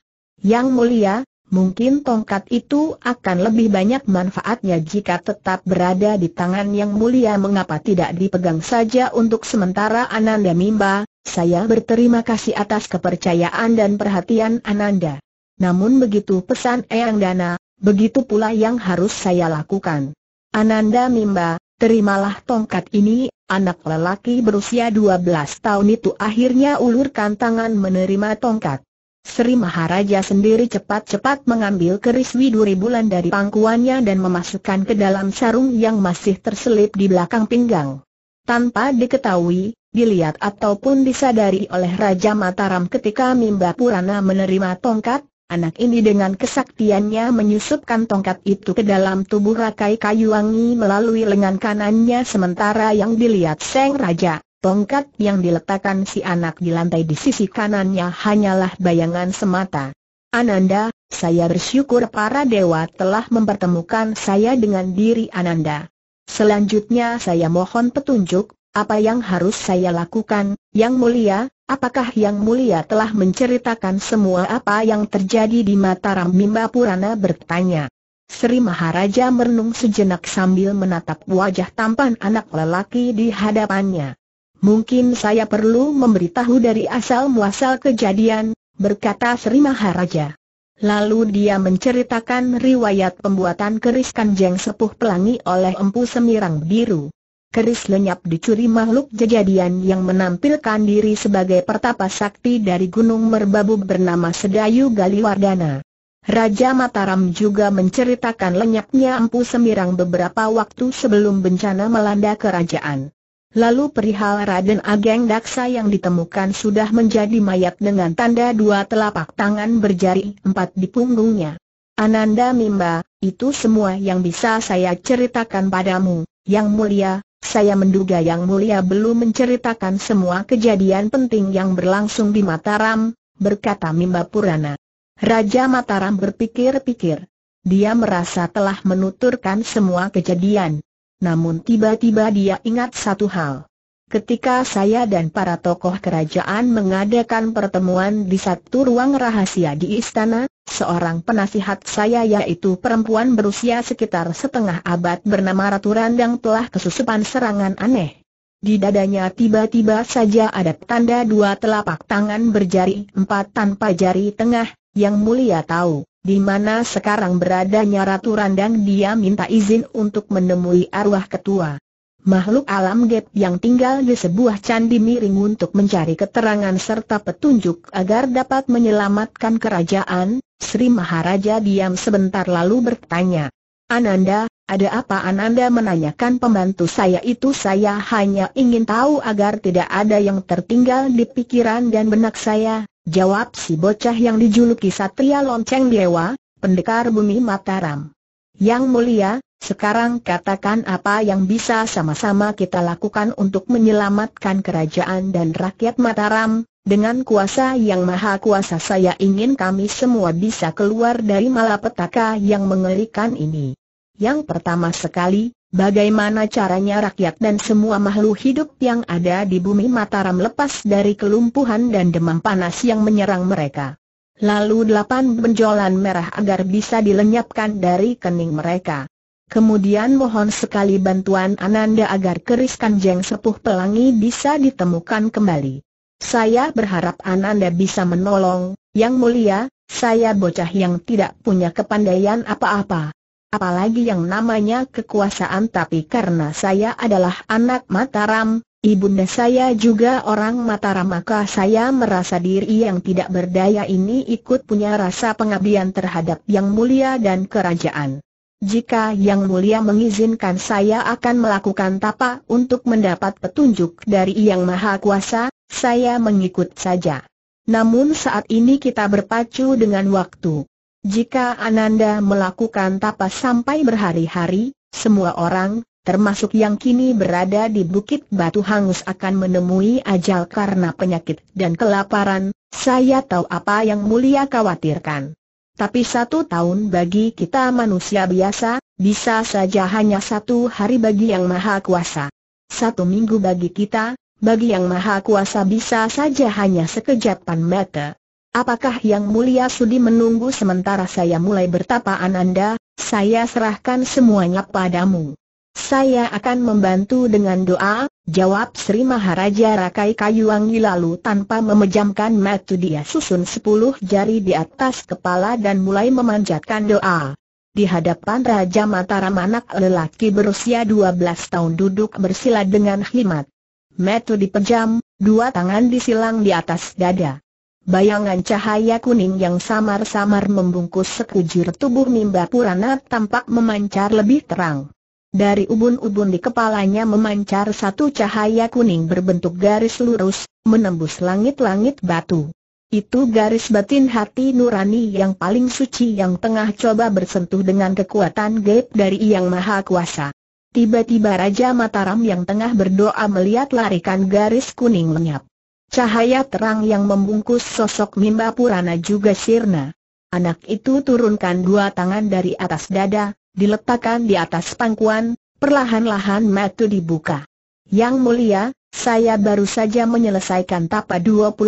Yang mulia, Mungkin tongkat itu akan lebih banyak manfaatnya jika tetap berada di tangan yang mulia mengapa tidak dipegang saja untuk sementara Ananda Mimba, saya berterima kasih atas kepercayaan dan perhatian Ananda. Namun begitu pesan Eyang Dana, begitu pula yang harus saya lakukan. Ananda Mimba, terimalah tongkat ini, anak lelaki berusia 12 tahun itu akhirnya ulurkan tangan menerima tongkat. Sri Maharaja sendiri cepat-cepat mengambil keris Widuri Bulan dari pangkuannya dan memasukkan ke dalam sarung yang masih terselip di belakang pinggang. Tanpa diketahui, dilihat ataupun disadari oleh Raja Mataram ketika Mimba Purana menerima tongkat, anak ini dengan kesaktiannya menyusupkan tongkat itu ke dalam tubuh rakai kayu wangi melalui lengan kanannya sementara yang dilihat Seng Raja Tongkat yang diletakkan si anak di lantai di sisi kanannya hanyalah bayangan semata. Ananda, saya bersyukur para dewa telah mempertemukan saya dengan diri Ananda. Selanjutnya saya mohon petunjuk, apa yang harus saya lakukan, yang mulia, apakah yang mulia telah menceritakan semua apa yang terjadi di Mataram Mimba Purana bertanya. Sri Maharaja merenung sejenak sambil menatap wajah tampan anak lelaki di hadapannya. Mungkin saya perlu memberitahu dari asal-muasal kejadian, berkata Sri Maharaja. Lalu dia menceritakan riwayat pembuatan keris kanjeng sepuh pelangi oleh Empu Semirang Biru. Keris lenyap dicuri makhluk kejadian yang menampilkan diri sebagai pertapa sakti dari Gunung Merbabu bernama Sedayu Galiwardana. Raja Mataram juga menceritakan lenyapnya Empu Semirang beberapa waktu sebelum bencana melanda kerajaan. Lalu perihal Raden Ageng Daksa yang ditemukan sudah menjadi mayat dengan tanda dua telapak tangan berjari empat di punggungnya. Ananda Mimba, itu semua yang bisa saya ceritakan padamu, Yang Mulia, saya menduga Yang Mulia belum menceritakan semua kejadian penting yang berlangsung di Mataram, berkata Mimba Purana. Raja Mataram berpikir-pikir. Dia merasa telah menuturkan semua kejadian, namun tiba-tiba dia ingat satu hal. Ketika saya dan para tokoh kerajaan mengadakan pertemuan di satu ruang rahasia di istana, seorang penasihat saya yaitu perempuan berusia sekitar setengah abad bernama Ratu Randang telah kesusupan serangan aneh. Di dadanya tiba-tiba saja ada tanda dua telapak tangan berjari empat tanpa jari tengah, yang mulia tahu di mana sekarang beradanya Ratu Randang dia minta izin untuk menemui arwah ketua. Makhluk alam gap yang tinggal di sebuah candi miring untuk mencari keterangan serta petunjuk agar dapat menyelamatkan kerajaan, Sri Maharaja diam sebentar lalu bertanya. Ananda, ada apa Ananda menanyakan pembantu saya itu saya hanya ingin tahu agar tidak ada yang tertinggal di pikiran dan benak saya, Jawab si bocah yang dijuluki Satria Lonceng Dewa, pendekar bumi Mataram. Yang mulia, sekarang katakan apa yang bisa sama-sama kita lakukan untuk menyelamatkan kerajaan dan rakyat Mataram, dengan kuasa yang maha kuasa saya ingin kami semua bisa keluar dari malapetaka yang mengerikan ini. Yang pertama sekali, Bagaimana caranya rakyat dan semua makhluk hidup yang ada di bumi Mataram lepas dari kelumpuhan dan demam panas yang menyerang mereka? Lalu delapan benjolan merah agar bisa dilenyapkan dari kening mereka. Kemudian mohon sekali bantuan Ananda agar keris kanjeng sepuh pelangi bisa ditemukan kembali. Saya berharap Ananda bisa menolong, Yang Mulia, saya bocah yang tidak punya kepandaian apa-apa apalagi yang namanya kekuasaan tapi karena saya adalah anak Mataram, ibunda saya juga orang Mataram maka saya merasa diri yang tidak berdaya ini ikut punya rasa pengabdian terhadap yang mulia dan kerajaan. Jika Yang Mulia mengizinkan saya akan melakukan tapa untuk mendapat petunjuk dari Yang Maha Kuasa, saya mengikut saja. Namun saat ini kita berpacu dengan waktu. Jika Ananda melakukan tapas sampai berhari-hari, semua orang, termasuk yang kini berada di Bukit Batu Hangus akan menemui ajal karena penyakit dan kelaparan, saya tahu apa yang mulia khawatirkan. Tapi satu tahun bagi kita manusia biasa, bisa saja hanya satu hari bagi yang maha kuasa. Satu minggu bagi kita, bagi yang maha kuasa bisa saja hanya sekejapan mata. Apakah Yang Mulia Sudi menunggu sementara saya mulai bertapaan Anda, saya serahkan semuanya padamu. Saya akan membantu dengan doa, jawab Sri Maharaja Rakai Kayuwangi lalu tanpa memejamkan mata dia susun sepuluh jari di atas kepala dan mulai memanjatkan doa. Di hadapan Raja Mataram anak lelaki berusia 12 tahun duduk bersila dengan khidmat. Metu dipejam, dua tangan disilang di atas dada. Bayangan cahaya kuning yang samar-samar membungkus sekujur tubuh Mimba Purana tampak memancar lebih terang. Dari ubun-ubun di kepalanya memancar satu cahaya kuning berbentuk garis lurus, menembus langit-langit batu. Itu garis batin hati nurani yang paling suci yang tengah coba bersentuh dengan kekuatan gaib dari Yang Maha Kuasa. Tiba-tiba Raja Mataram yang tengah berdoa melihat larikan garis kuning lenyap. Cahaya terang yang membungkus sosok Mimba Purana juga sirna. Anak itu turunkan dua tangan dari atas dada, diletakkan di atas pangkuan, perlahan-lahan matu dibuka. Yang mulia, saya baru saja menyelesaikan tapa 21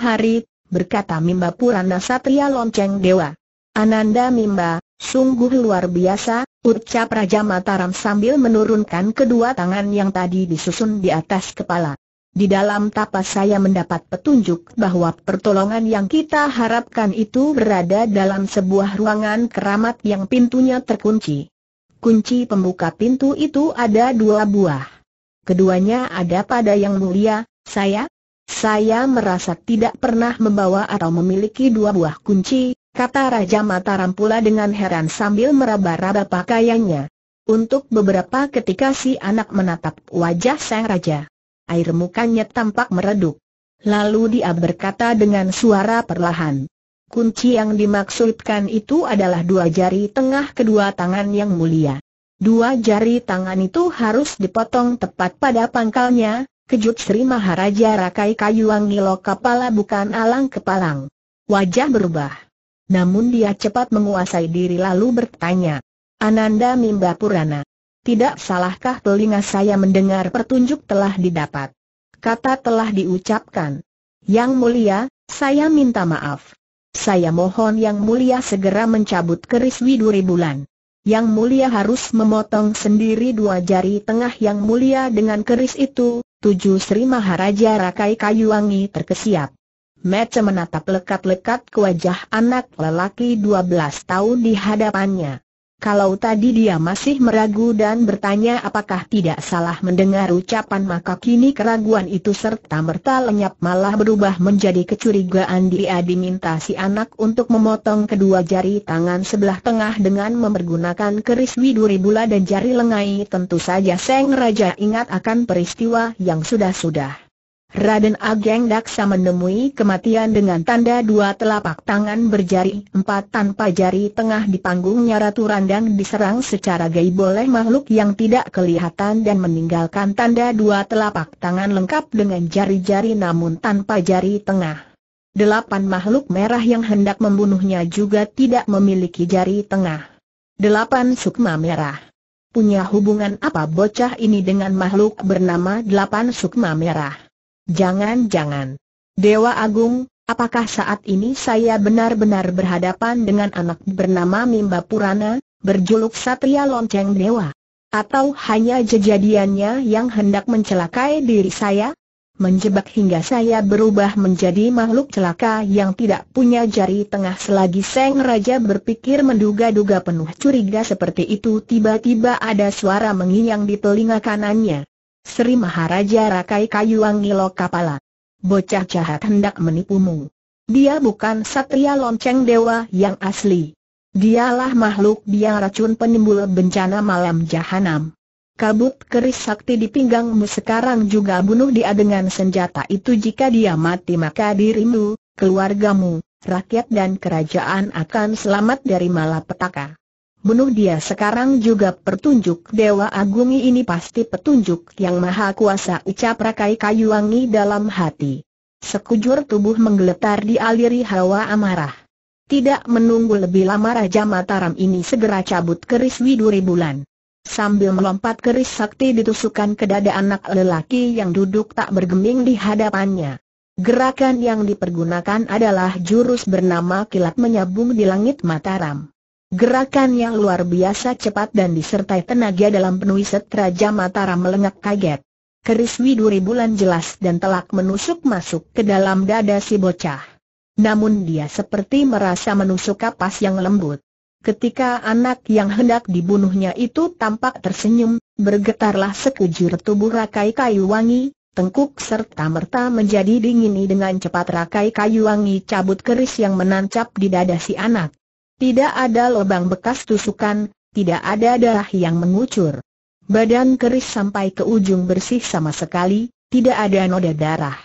hari, berkata Mimba Purana Satria Lonceng Dewa. Ananda Mimba, sungguh luar biasa, ucap Raja Mataram sambil menurunkan kedua tangan yang tadi disusun di atas kepala. Di dalam tapas saya mendapat petunjuk bahwa pertolongan yang kita harapkan itu berada dalam sebuah ruangan keramat yang pintunya terkunci. Kunci pembuka pintu itu ada dua buah. Keduanya ada pada yang mulia, saya. Saya merasa tidak pernah membawa atau memiliki dua buah kunci, kata Raja Mataram pula dengan heran sambil meraba-raba pakaiannya. Untuk beberapa ketika si anak menatap wajah sang raja air mukanya tampak meredup. Lalu dia berkata dengan suara perlahan. Kunci yang dimaksudkan itu adalah dua jari tengah kedua tangan yang mulia. Dua jari tangan itu harus dipotong tepat pada pangkalnya, kejut Sri Maharaja Rakai Kayu Angilo kepala bukan alang kepalang. Wajah berubah. Namun dia cepat menguasai diri lalu bertanya. Ananda Mimba Purana, tidak salahkah telinga saya mendengar pertunjuk telah didapat? Kata telah diucapkan. Yang mulia, saya minta maaf. Saya mohon yang mulia segera mencabut keris Widuri Bulan. Yang mulia harus memotong sendiri dua jari tengah yang mulia dengan keris itu, tujuh Sri Maharaja Rakai Kayuwangi terkesiap. Mece menatap lekat-lekat ke wajah anak lelaki dua belas tahun di hadapannya. Kalau tadi dia masih meragu dan bertanya apakah tidak salah mendengar ucapan maka kini keraguan itu serta merta lenyap malah berubah menjadi kecurigaan dia diminta si anak untuk memotong kedua jari tangan sebelah tengah dengan mempergunakan keris widuri bula dan jari lengai tentu saja Seng Raja ingat akan peristiwa yang sudah-sudah. Raden Ageng Daksa menemui kematian dengan tanda dua telapak tangan berjari empat tanpa jari tengah di panggungnya Ratu Randang diserang secara gaib oleh makhluk yang tidak kelihatan dan meninggalkan tanda dua telapak tangan lengkap dengan jari-jari namun tanpa jari tengah. Delapan makhluk merah yang hendak membunuhnya juga tidak memiliki jari tengah. Delapan sukma merah. Punya hubungan apa bocah ini dengan makhluk bernama delapan sukma merah? Jangan-jangan. Dewa Agung, apakah saat ini saya benar-benar berhadapan dengan anak bernama Mimba Purana, berjuluk Satria Lonceng Dewa? Atau hanya jejadiannya yang hendak mencelakai diri saya? menjebak hingga saya berubah menjadi makhluk celaka yang tidak punya jari tengah selagi Seng Raja berpikir menduga-duga penuh curiga seperti itu tiba-tiba ada suara menginyang di telinga kanannya. Sri Maharaja Rakai Kayuwangi Lokapala. Bocah jahat hendak menipumu. Dia bukan satria lonceng dewa yang asli. Dialah makhluk biang racun penimbul bencana malam jahanam. Kabut keris sakti di pinggangmu sekarang juga bunuh dia dengan senjata itu jika dia mati maka dirimu, keluargamu, rakyat dan kerajaan akan selamat dari malapetaka. Bunuh dia sekarang juga pertunjuk Dewa Agung ini pasti petunjuk yang maha kuasa ucap Rakai Kayuwangi dalam hati. Sekujur tubuh menggeletar dialiri hawa amarah. Tidak menunggu lebih lama Raja Mataram ini segera cabut keris Widuri Bulan. Sambil melompat keris sakti ditusukan ke dada anak lelaki yang duduk tak bergeming di hadapannya. Gerakan yang dipergunakan adalah jurus bernama kilat menyambung di langit Mataram. Gerakan yang luar biasa cepat dan disertai tenaga dalam penuhi setraja Mataram melengak kaget. Keris Widuri Bulan jelas dan telak menusuk masuk ke dalam dada si bocah. Namun dia seperti merasa menusuk kapas yang lembut. Ketika anak yang hendak dibunuhnya itu tampak tersenyum, bergetarlah sekujur tubuh rakai kayu wangi, tengkuk serta merta menjadi dingin dengan cepat rakai kayu wangi cabut keris yang menancap di dada si anak. Tidak ada lubang bekas tusukan, tidak ada darah yang mengucur. Badan keris sampai ke ujung bersih sama sekali, tidak ada noda darah.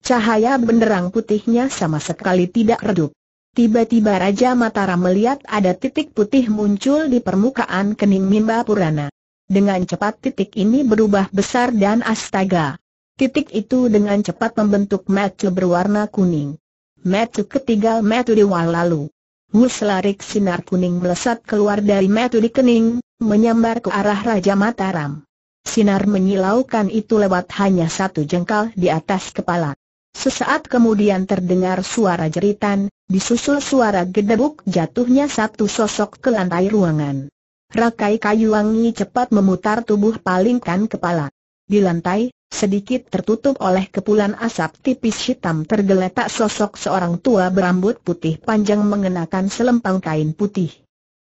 Cahaya benderang putihnya sama sekali tidak redup. Tiba-tiba Raja Mataram melihat ada titik putih muncul di permukaan kening Mimba Purana. Dengan cepat titik ini berubah besar dan astaga. Titik itu dengan cepat membentuk metu berwarna kuning. Metu ketiga metu diwal lalu. Wus sinar kuning melesat keluar dari di kening, menyambar ke arah Raja Mataram. Sinar menyilaukan itu lewat hanya satu jengkal di atas kepala. Sesaat kemudian terdengar suara jeritan, disusul suara gedebuk jatuhnya satu sosok ke lantai ruangan. Rakai kayu wangi cepat memutar tubuh palingkan kepala. Di lantai, sedikit tertutup oleh kepulan asap tipis hitam tergeletak sosok seorang tua berambut putih panjang mengenakan selempang kain putih.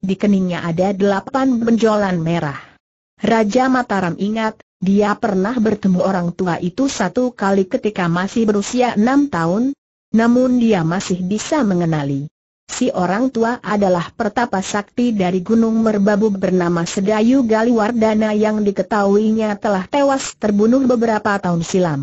Di keningnya ada delapan benjolan merah. Raja Mataram ingat, dia pernah bertemu orang tua itu satu kali ketika masih berusia enam tahun, namun dia masih bisa mengenali. Si orang tua adalah pertapa sakti dari Gunung Merbabu bernama Sedayu Galiwardana yang diketahuinya telah tewas terbunuh beberapa tahun silam.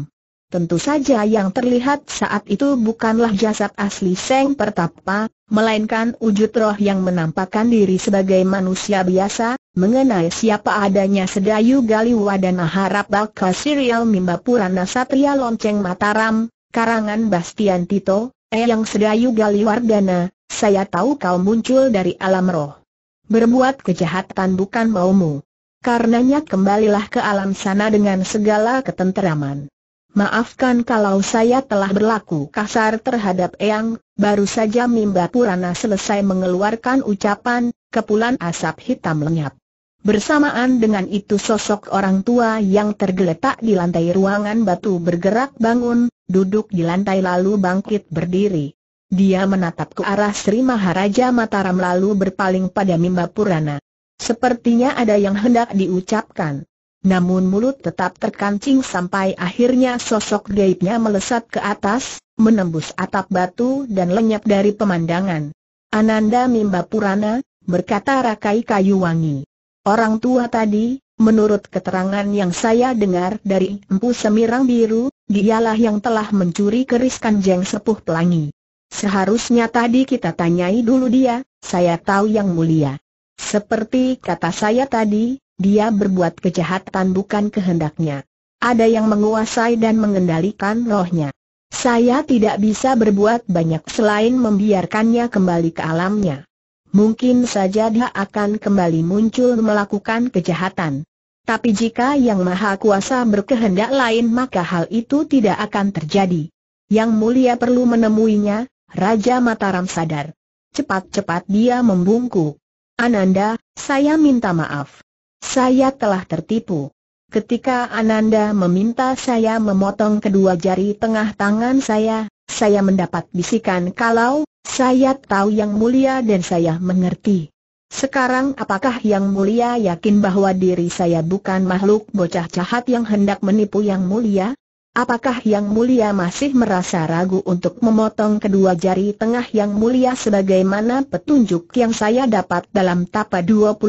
Tentu saja yang terlihat saat itu bukanlah jasad asli Seng Pertapa, melainkan wujud roh yang menampakkan diri sebagai manusia biasa, mengenai siapa adanya Sedayu Galiwardana harap bakal serial Mimba Purana Satria Lonceng Mataram, karangan Bastian Tito, Eyang Sedayu Galiwardana, saya tahu kau muncul dari alam roh. Berbuat kejahatan bukan maumu. Karenanya kembalilah ke alam sana dengan segala ketenteraman. Maafkan kalau saya telah berlaku kasar terhadap Eyang, baru saja Mimba Purana selesai mengeluarkan ucapan, kepulan asap hitam lenyap. Bersamaan dengan itu sosok orang tua yang tergeletak di lantai ruangan batu bergerak bangun, duduk di lantai lalu bangkit berdiri. Dia menatap ke arah Sri Maharaja Mataram lalu berpaling pada Mimba Purana. Sepertinya ada yang hendak diucapkan. Namun mulut tetap terkancing sampai akhirnya sosok gaibnya melesat ke atas, menembus atap batu dan lenyap dari pemandangan. Ananda Mimba Purana, berkata Rakai Kayu Wangi. Orang tua tadi, Menurut keterangan yang saya dengar dari Empu Semirang Biru, dialah yang telah mencuri keris kanjeng sepuh pelangi. Seharusnya tadi kita tanyai dulu dia, saya tahu yang mulia. Seperti kata saya tadi, dia berbuat kejahatan bukan kehendaknya. Ada yang menguasai dan mengendalikan rohnya. Saya tidak bisa berbuat banyak selain membiarkannya kembali ke alamnya. Mungkin saja dia akan kembali muncul melakukan kejahatan. Tapi jika Yang Maha Kuasa berkehendak lain maka hal itu tidak akan terjadi. Yang mulia perlu menemuinya, Raja Mataram sadar. Cepat-cepat dia membungkuk. Ananda, saya minta maaf. Saya telah tertipu. Ketika Ananda meminta saya memotong kedua jari tengah tangan saya, saya mendapat bisikan kalau, saya tahu yang mulia dan saya mengerti. Sekarang apakah yang mulia yakin bahwa diri saya bukan makhluk bocah jahat yang hendak menipu yang mulia? Apakah Yang Mulia masih merasa ragu untuk memotong kedua jari tengah Yang Mulia sebagaimana petunjuk yang saya dapat dalam tapa 21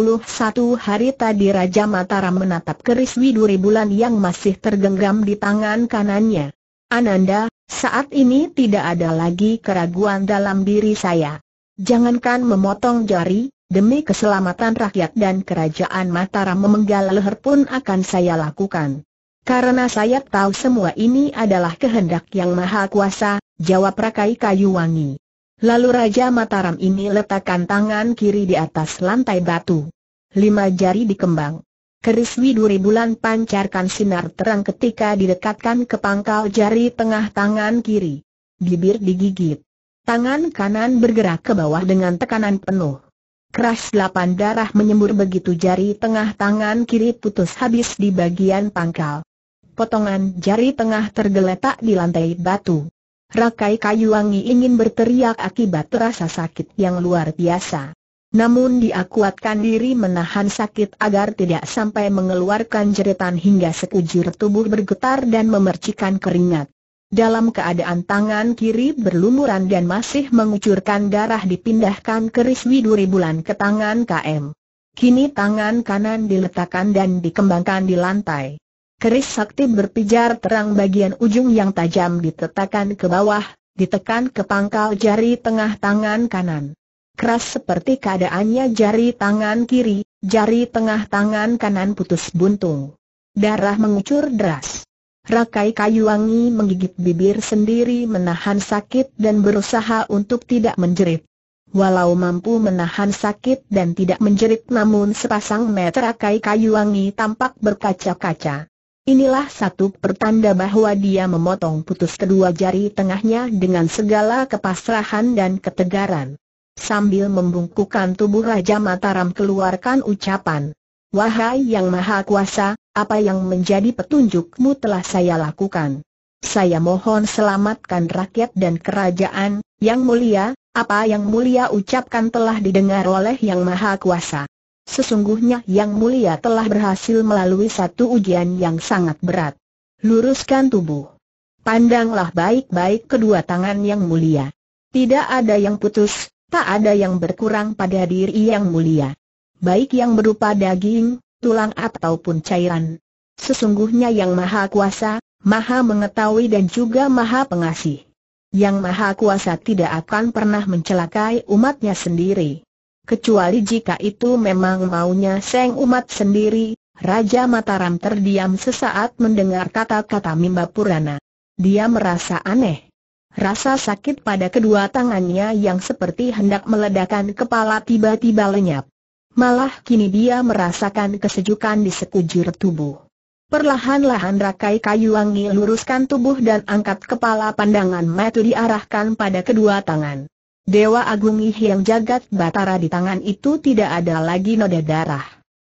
hari tadi Raja Mataram menatap keris Widuri Bulan yang masih tergenggam di tangan kanannya. Ananda, saat ini tidak ada lagi keraguan dalam diri saya. Jangankan memotong jari, demi keselamatan rakyat dan kerajaan Mataram memenggal leher pun akan saya lakukan. Karena saya tahu semua ini adalah kehendak yang maha kuasa, jawab Rakai Kayu Wangi. Lalu Raja Mataram ini letakkan tangan kiri di atas lantai batu. Lima jari dikembang. Keris Widuri bulan pancarkan sinar terang ketika didekatkan ke pangkal jari tengah tangan kiri. Bibir digigit. Tangan kanan bergerak ke bawah dengan tekanan penuh. Keras delapan darah menyembur begitu jari tengah tangan kiri putus habis di bagian pangkal potongan jari tengah tergeletak di lantai batu. Rakai kayu wangi ingin berteriak akibat rasa sakit yang luar biasa. Namun dia kuatkan diri menahan sakit agar tidak sampai mengeluarkan jeritan hingga sekujur tubuh bergetar dan memercikan keringat. Dalam keadaan tangan kiri berlumuran dan masih mengucurkan darah dipindahkan keris widuri bulan ke tangan KM. Kini tangan kanan diletakkan dan dikembangkan di lantai. Keris sakti berpijar terang bagian ujung yang tajam ditetakan ke bawah, ditekan ke pangkal jari tengah tangan kanan. Keras seperti keadaannya jari tangan kiri, jari tengah tangan kanan putus buntung. Darah mengucur deras. Rakai kayu wangi menggigit bibir sendiri menahan sakit dan berusaha untuk tidak menjerit. Walau mampu menahan sakit dan tidak menjerit namun sepasang meter rakai kayu wangi tampak berkaca-kaca. Inilah satu pertanda bahwa dia memotong putus kedua jari tengahnya dengan segala kepasrahan dan ketegaran. Sambil membungkukkan tubuh Raja Mataram keluarkan ucapan, Wahai Yang Maha Kuasa, apa yang menjadi petunjukmu telah saya lakukan. Saya mohon selamatkan rakyat dan kerajaan, Yang Mulia, apa yang mulia ucapkan telah didengar oleh Yang Maha Kuasa. Sesungguhnya Yang Mulia telah berhasil melalui satu ujian yang sangat berat. Luruskan tubuh. Pandanglah baik-baik kedua tangan Yang Mulia. Tidak ada yang putus, tak ada yang berkurang pada diri Yang Mulia. Baik yang berupa daging, tulang ataupun cairan. Sesungguhnya Yang Maha Kuasa, Maha Mengetahui dan juga Maha Pengasih. Yang Maha Kuasa tidak akan pernah mencelakai umatnya sendiri kecuali jika itu memang maunya Seng Umat sendiri, Raja Mataram terdiam sesaat mendengar kata-kata Mimba Purana. Dia merasa aneh. Rasa sakit pada kedua tangannya yang seperti hendak meledakan kepala tiba-tiba lenyap. Malah kini dia merasakan kesejukan di sekujur tubuh. Perlahan-lahan rakai kayu wangi luruskan tubuh dan angkat kepala pandangan Metu diarahkan pada kedua tangan. Dewa Agung I yang jagat batara di tangan itu tidak ada lagi noda darah.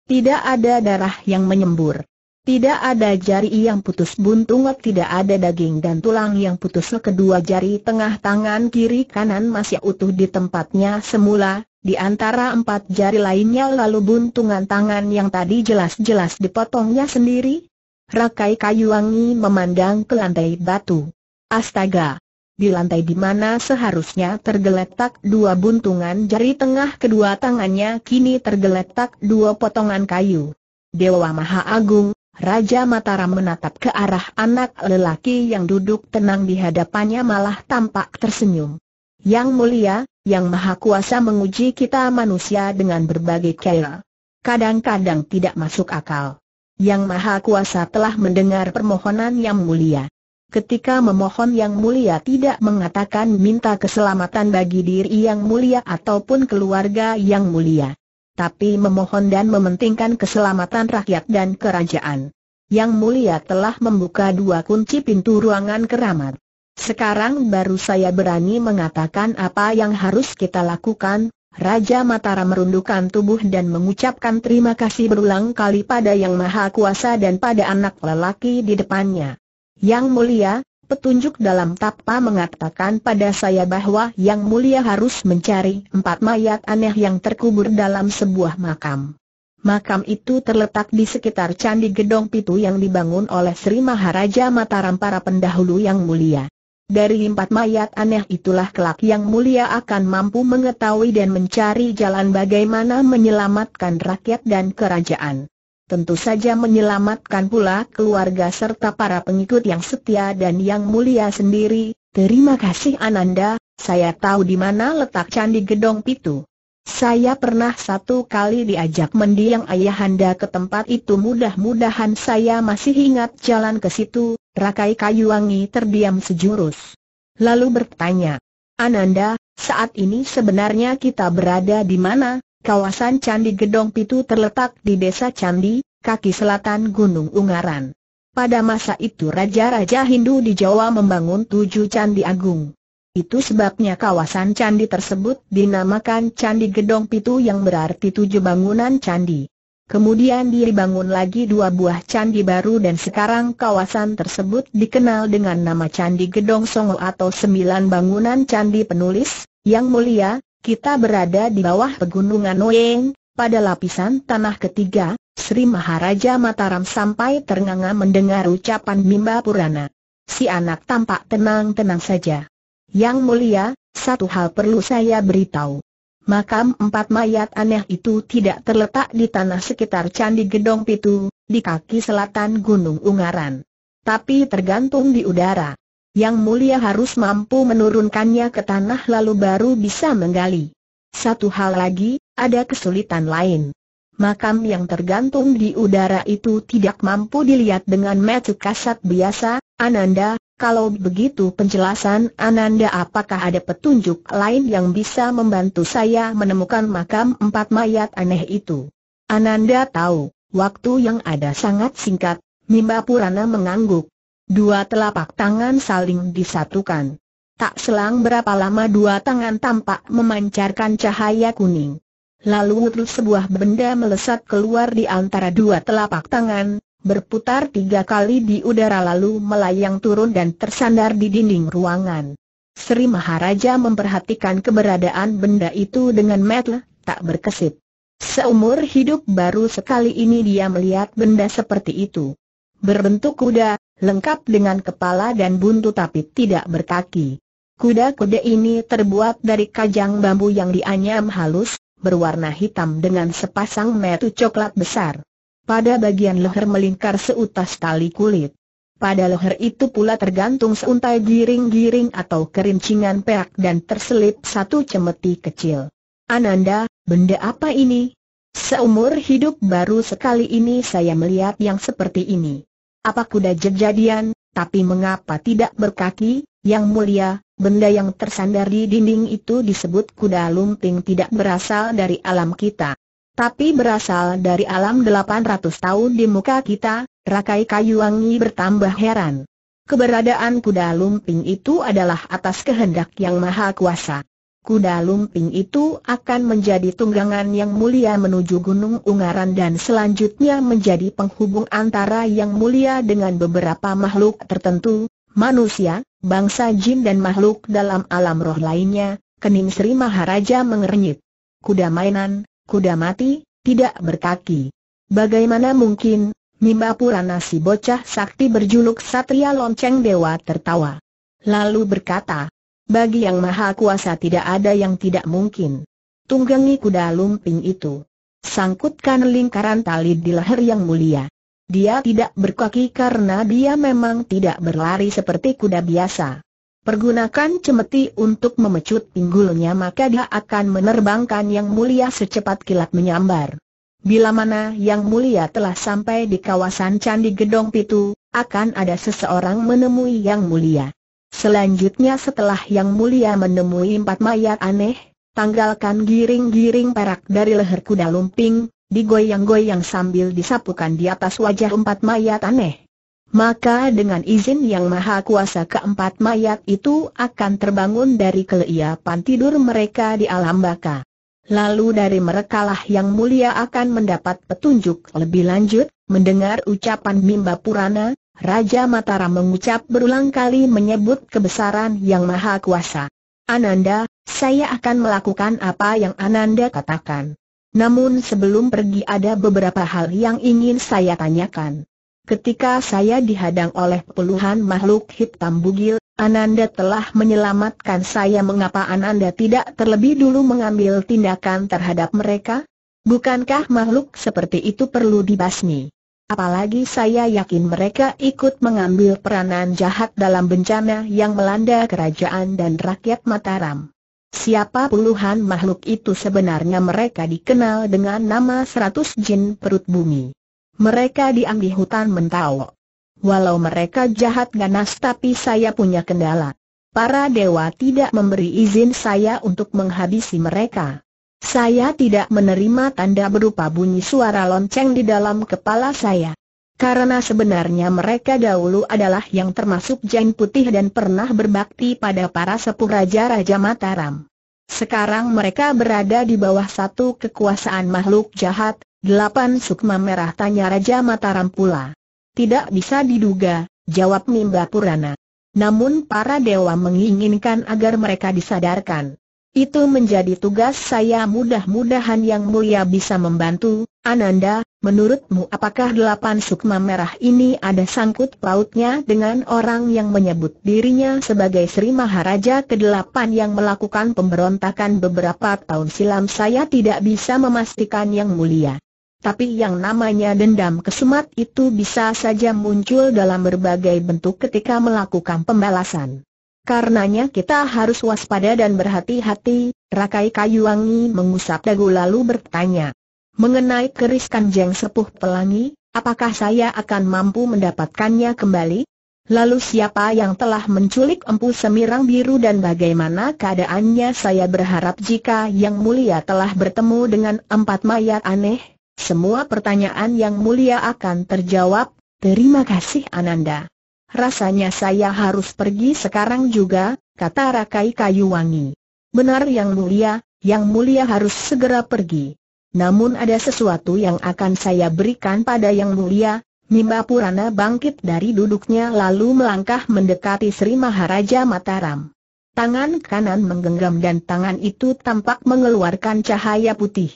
Tidak ada darah yang menyembur. Tidak ada jari yang putus buntung, tidak ada daging dan tulang yang putus. Kedua jari tengah tangan kiri kanan masih utuh di tempatnya semula, di antara empat jari lainnya lalu buntungan tangan yang tadi jelas-jelas dipotongnya sendiri. Rakai kayu wangi memandang ke lantai batu. Astaga! di lantai di mana seharusnya tergeletak dua buntungan jari tengah kedua tangannya kini tergeletak dua potongan kayu. Dewa Maha Agung, Raja Mataram menatap ke arah anak lelaki yang duduk tenang di hadapannya malah tampak tersenyum. Yang mulia, yang maha kuasa menguji kita manusia dengan berbagai cara. Kadang-kadang tidak masuk akal. Yang maha kuasa telah mendengar permohonan yang mulia. Ketika memohon yang mulia tidak mengatakan minta keselamatan bagi diri yang mulia ataupun keluarga yang mulia. Tapi memohon dan mementingkan keselamatan rakyat dan kerajaan. Yang mulia telah membuka dua kunci pintu ruangan keramat. Sekarang baru saya berani mengatakan apa yang harus kita lakukan, Raja Mataram merundukkan tubuh dan mengucapkan terima kasih berulang kali pada Yang Maha Kuasa dan pada anak lelaki di depannya. Yang mulia, petunjuk dalam tapa mengatakan pada saya bahwa yang mulia harus mencari empat mayat aneh yang terkubur dalam sebuah makam. Makam itu terletak di sekitar Candi Gedong Pitu yang dibangun oleh Sri Maharaja Mataram para pendahulu yang mulia. Dari empat mayat aneh itulah kelak yang mulia akan mampu mengetahui dan mencari jalan bagaimana menyelamatkan rakyat dan kerajaan tentu saja menyelamatkan pula keluarga serta para pengikut yang setia dan yang mulia sendiri. Terima kasih Ananda, saya tahu di mana letak candi Gedong Pitu. Saya pernah satu kali diajak mendiang ayahanda ke tempat itu mudah-mudahan saya masih ingat jalan ke situ, Rakai Kayuwangi terdiam sejurus. Lalu bertanya, Ananda, saat ini sebenarnya kita berada di mana? Kawasan Candi Gedong Pitu terletak di desa Candi, kaki selatan Gunung Ungaran. Pada masa itu raja-raja Hindu di Jawa membangun tujuh candi agung. Itu sebabnya kawasan candi tersebut dinamakan Candi Gedong Pitu yang berarti tujuh bangunan candi. Kemudian dibangun lagi dua buah candi baru dan sekarang kawasan tersebut dikenal dengan nama Candi Gedong Songo atau Sembilan Bangunan Candi Penulis, Yang Mulia, kita berada di bawah pegunungan Noyeng, pada lapisan tanah ketiga, Sri Maharaja Mataram sampai ternganga mendengar ucapan Mimba Purana. Si anak tampak tenang-tenang saja. Yang mulia, satu hal perlu saya beritahu. Makam empat mayat aneh itu tidak terletak di tanah sekitar Candi Gedong Pitu, di kaki selatan Gunung Ungaran. Tapi tergantung di udara. Yang mulia harus mampu menurunkannya ke tanah lalu baru bisa menggali. Satu hal lagi, ada kesulitan lain. Makam yang tergantung di udara itu tidak mampu dilihat dengan mata kasat biasa, Ananda, kalau begitu penjelasan Ananda apakah ada petunjuk lain yang bisa membantu saya menemukan makam empat mayat aneh itu? Ananda tahu, waktu yang ada sangat singkat, Mimba Purana mengangguk. Dua telapak tangan saling disatukan. Tak selang berapa lama dua tangan tampak memancarkan cahaya kuning. Lalu sebuah benda melesat keluar di antara dua telapak tangan, berputar tiga kali di udara lalu melayang turun dan tersandar di dinding ruangan. Sri Maharaja memperhatikan keberadaan benda itu dengan metel, tak berkesip. Seumur hidup baru sekali ini dia melihat benda seperti itu. Berbentuk kuda, lengkap dengan kepala dan buntu tapi tidak berkaki. Kuda-kuda ini terbuat dari kajang bambu yang dianyam halus, berwarna hitam dengan sepasang metu coklat besar. Pada bagian leher melingkar seutas tali kulit. Pada leher itu pula tergantung seuntai giring-giring atau kerincingan perak dan terselip satu cemeti kecil. Ananda, benda apa ini? Seumur hidup baru sekali ini saya melihat yang seperti ini. Apa kuda jejadian, tapi mengapa tidak berkaki, yang mulia, benda yang tersandar di dinding itu disebut kuda lumping tidak berasal dari alam kita. Tapi berasal dari alam 800 tahun di muka kita, Rakai Kayu Wangi bertambah heran. Keberadaan kuda lumping itu adalah atas kehendak yang maha kuasa kuda lumping itu akan menjadi tunggangan yang mulia menuju Gunung Ungaran dan selanjutnya menjadi penghubung antara yang mulia dengan beberapa makhluk tertentu, manusia, bangsa jin dan makhluk dalam alam roh lainnya, kening Sri Maharaja mengernyit. Kuda mainan, kuda mati, tidak berkaki. Bagaimana mungkin, Mimba Purana si bocah sakti berjuluk Satria Lonceng Dewa tertawa. Lalu berkata, bagi yang maha kuasa tidak ada yang tidak mungkin. Tunggangi kuda lumping itu. Sangkutkan lingkaran tali di leher yang mulia. Dia tidak berkaki karena dia memang tidak berlari seperti kuda biasa. Pergunakan cemeti untuk memecut pinggulnya maka dia akan menerbangkan yang mulia secepat kilat menyambar. Bila mana yang mulia telah sampai di kawasan Candi Gedong Pitu, akan ada seseorang menemui yang mulia. Selanjutnya setelah yang mulia menemui empat mayat aneh, tanggalkan giring-giring perak dari leher kuda lumping, digoyang-goyang sambil disapukan di atas wajah empat mayat aneh. Maka dengan izin yang maha kuasa keempat mayat itu akan terbangun dari keleiapan tidur mereka di alam baka. Lalu dari merekalah yang mulia akan mendapat petunjuk lebih lanjut, mendengar ucapan Mimba Purana, Raja Mataram mengucap berulang kali menyebut kebesaran yang maha kuasa. Ananda, saya akan melakukan apa yang Ananda katakan. Namun sebelum pergi ada beberapa hal yang ingin saya tanyakan. Ketika saya dihadang oleh puluhan makhluk hitam bugil, Ananda telah menyelamatkan saya mengapa Ananda tidak terlebih dulu mengambil tindakan terhadap mereka? Bukankah makhluk seperti itu perlu dibasmi? apalagi saya yakin mereka ikut mengambil peranan jahat dalam bencana yang melanda kerajaan dan rakyat Mataram. Siapa puluhan makhluk itu sebenarnya mereka dikenal dengan nama seratus jin perut bumi. Mereka diambil hutan mentau. Walau mereka jahat ganas tapi saya punya kendala. Para dewa tidak memberi izin saya untuk menghabisi mereka. Saya tidak menerima tanda berupa bunyi suara lonceng di dalam kepala saya. Karena sebenarnya mereka dahulu adalah yang termasuk Jain Putih dan pernah berbakti pada para sepuh Raja-Raja Mataram. Sekarang mereka berada di bawah satu kekuasaan makhluk jahat, delapan sukma merah tanya Raja Mataram pula. Tidak bisa diduga, jawab Mimba Purana. Namun para dewa menginginkan agar mereka disadarkan. Itu menjadi tugas saya mudah-mudahan yang mulia bisa membantu. Ananda, menurutmu apakah delapan sukma merah ini ada sangkut pautnya dengan orang yang menyebut dirinya sebagai Sri Maharaja ke-8 yang melakukan pemberontakan beberapa tahun silam? Saya tidak bisa memastikan yang mulia. Tapi yang namanya dendam kesumat itu bisa saja muncul dalam berbagai bentuk ketika melakukan pembalasan. Karenanya kita harus waspada dan berhati-hati, Rakai Kayuwangi mengusap dagu lalu bertanya. Mengenai keris kanjeng sepuh pelangi, apakah saya akan mampu mendapatkannya kembali? Lalu siapa yang telah menculik empu semirang biru dan bagaimana keadaannya saya berharap jika yang mulia telah bertemu dengan empat mayat aneh? Semua pertanyaan yang mulia akan terjawab, terima kasih Ananda. Rasanya saya harus pergi sekarang juga, kata Rakai Kayuwangi. Benar yang mulia, yang mulia harus segera pergi. Namun ada sesuatu yang akan saya berikan pada yang mulia, Mimba Purana bangkit dari duduknya lalu melangkah mendekati Sri Maharaja Mataram. Tangan kanan menggenggam dan tangan itu tampak mengeluarkan cahaya putih.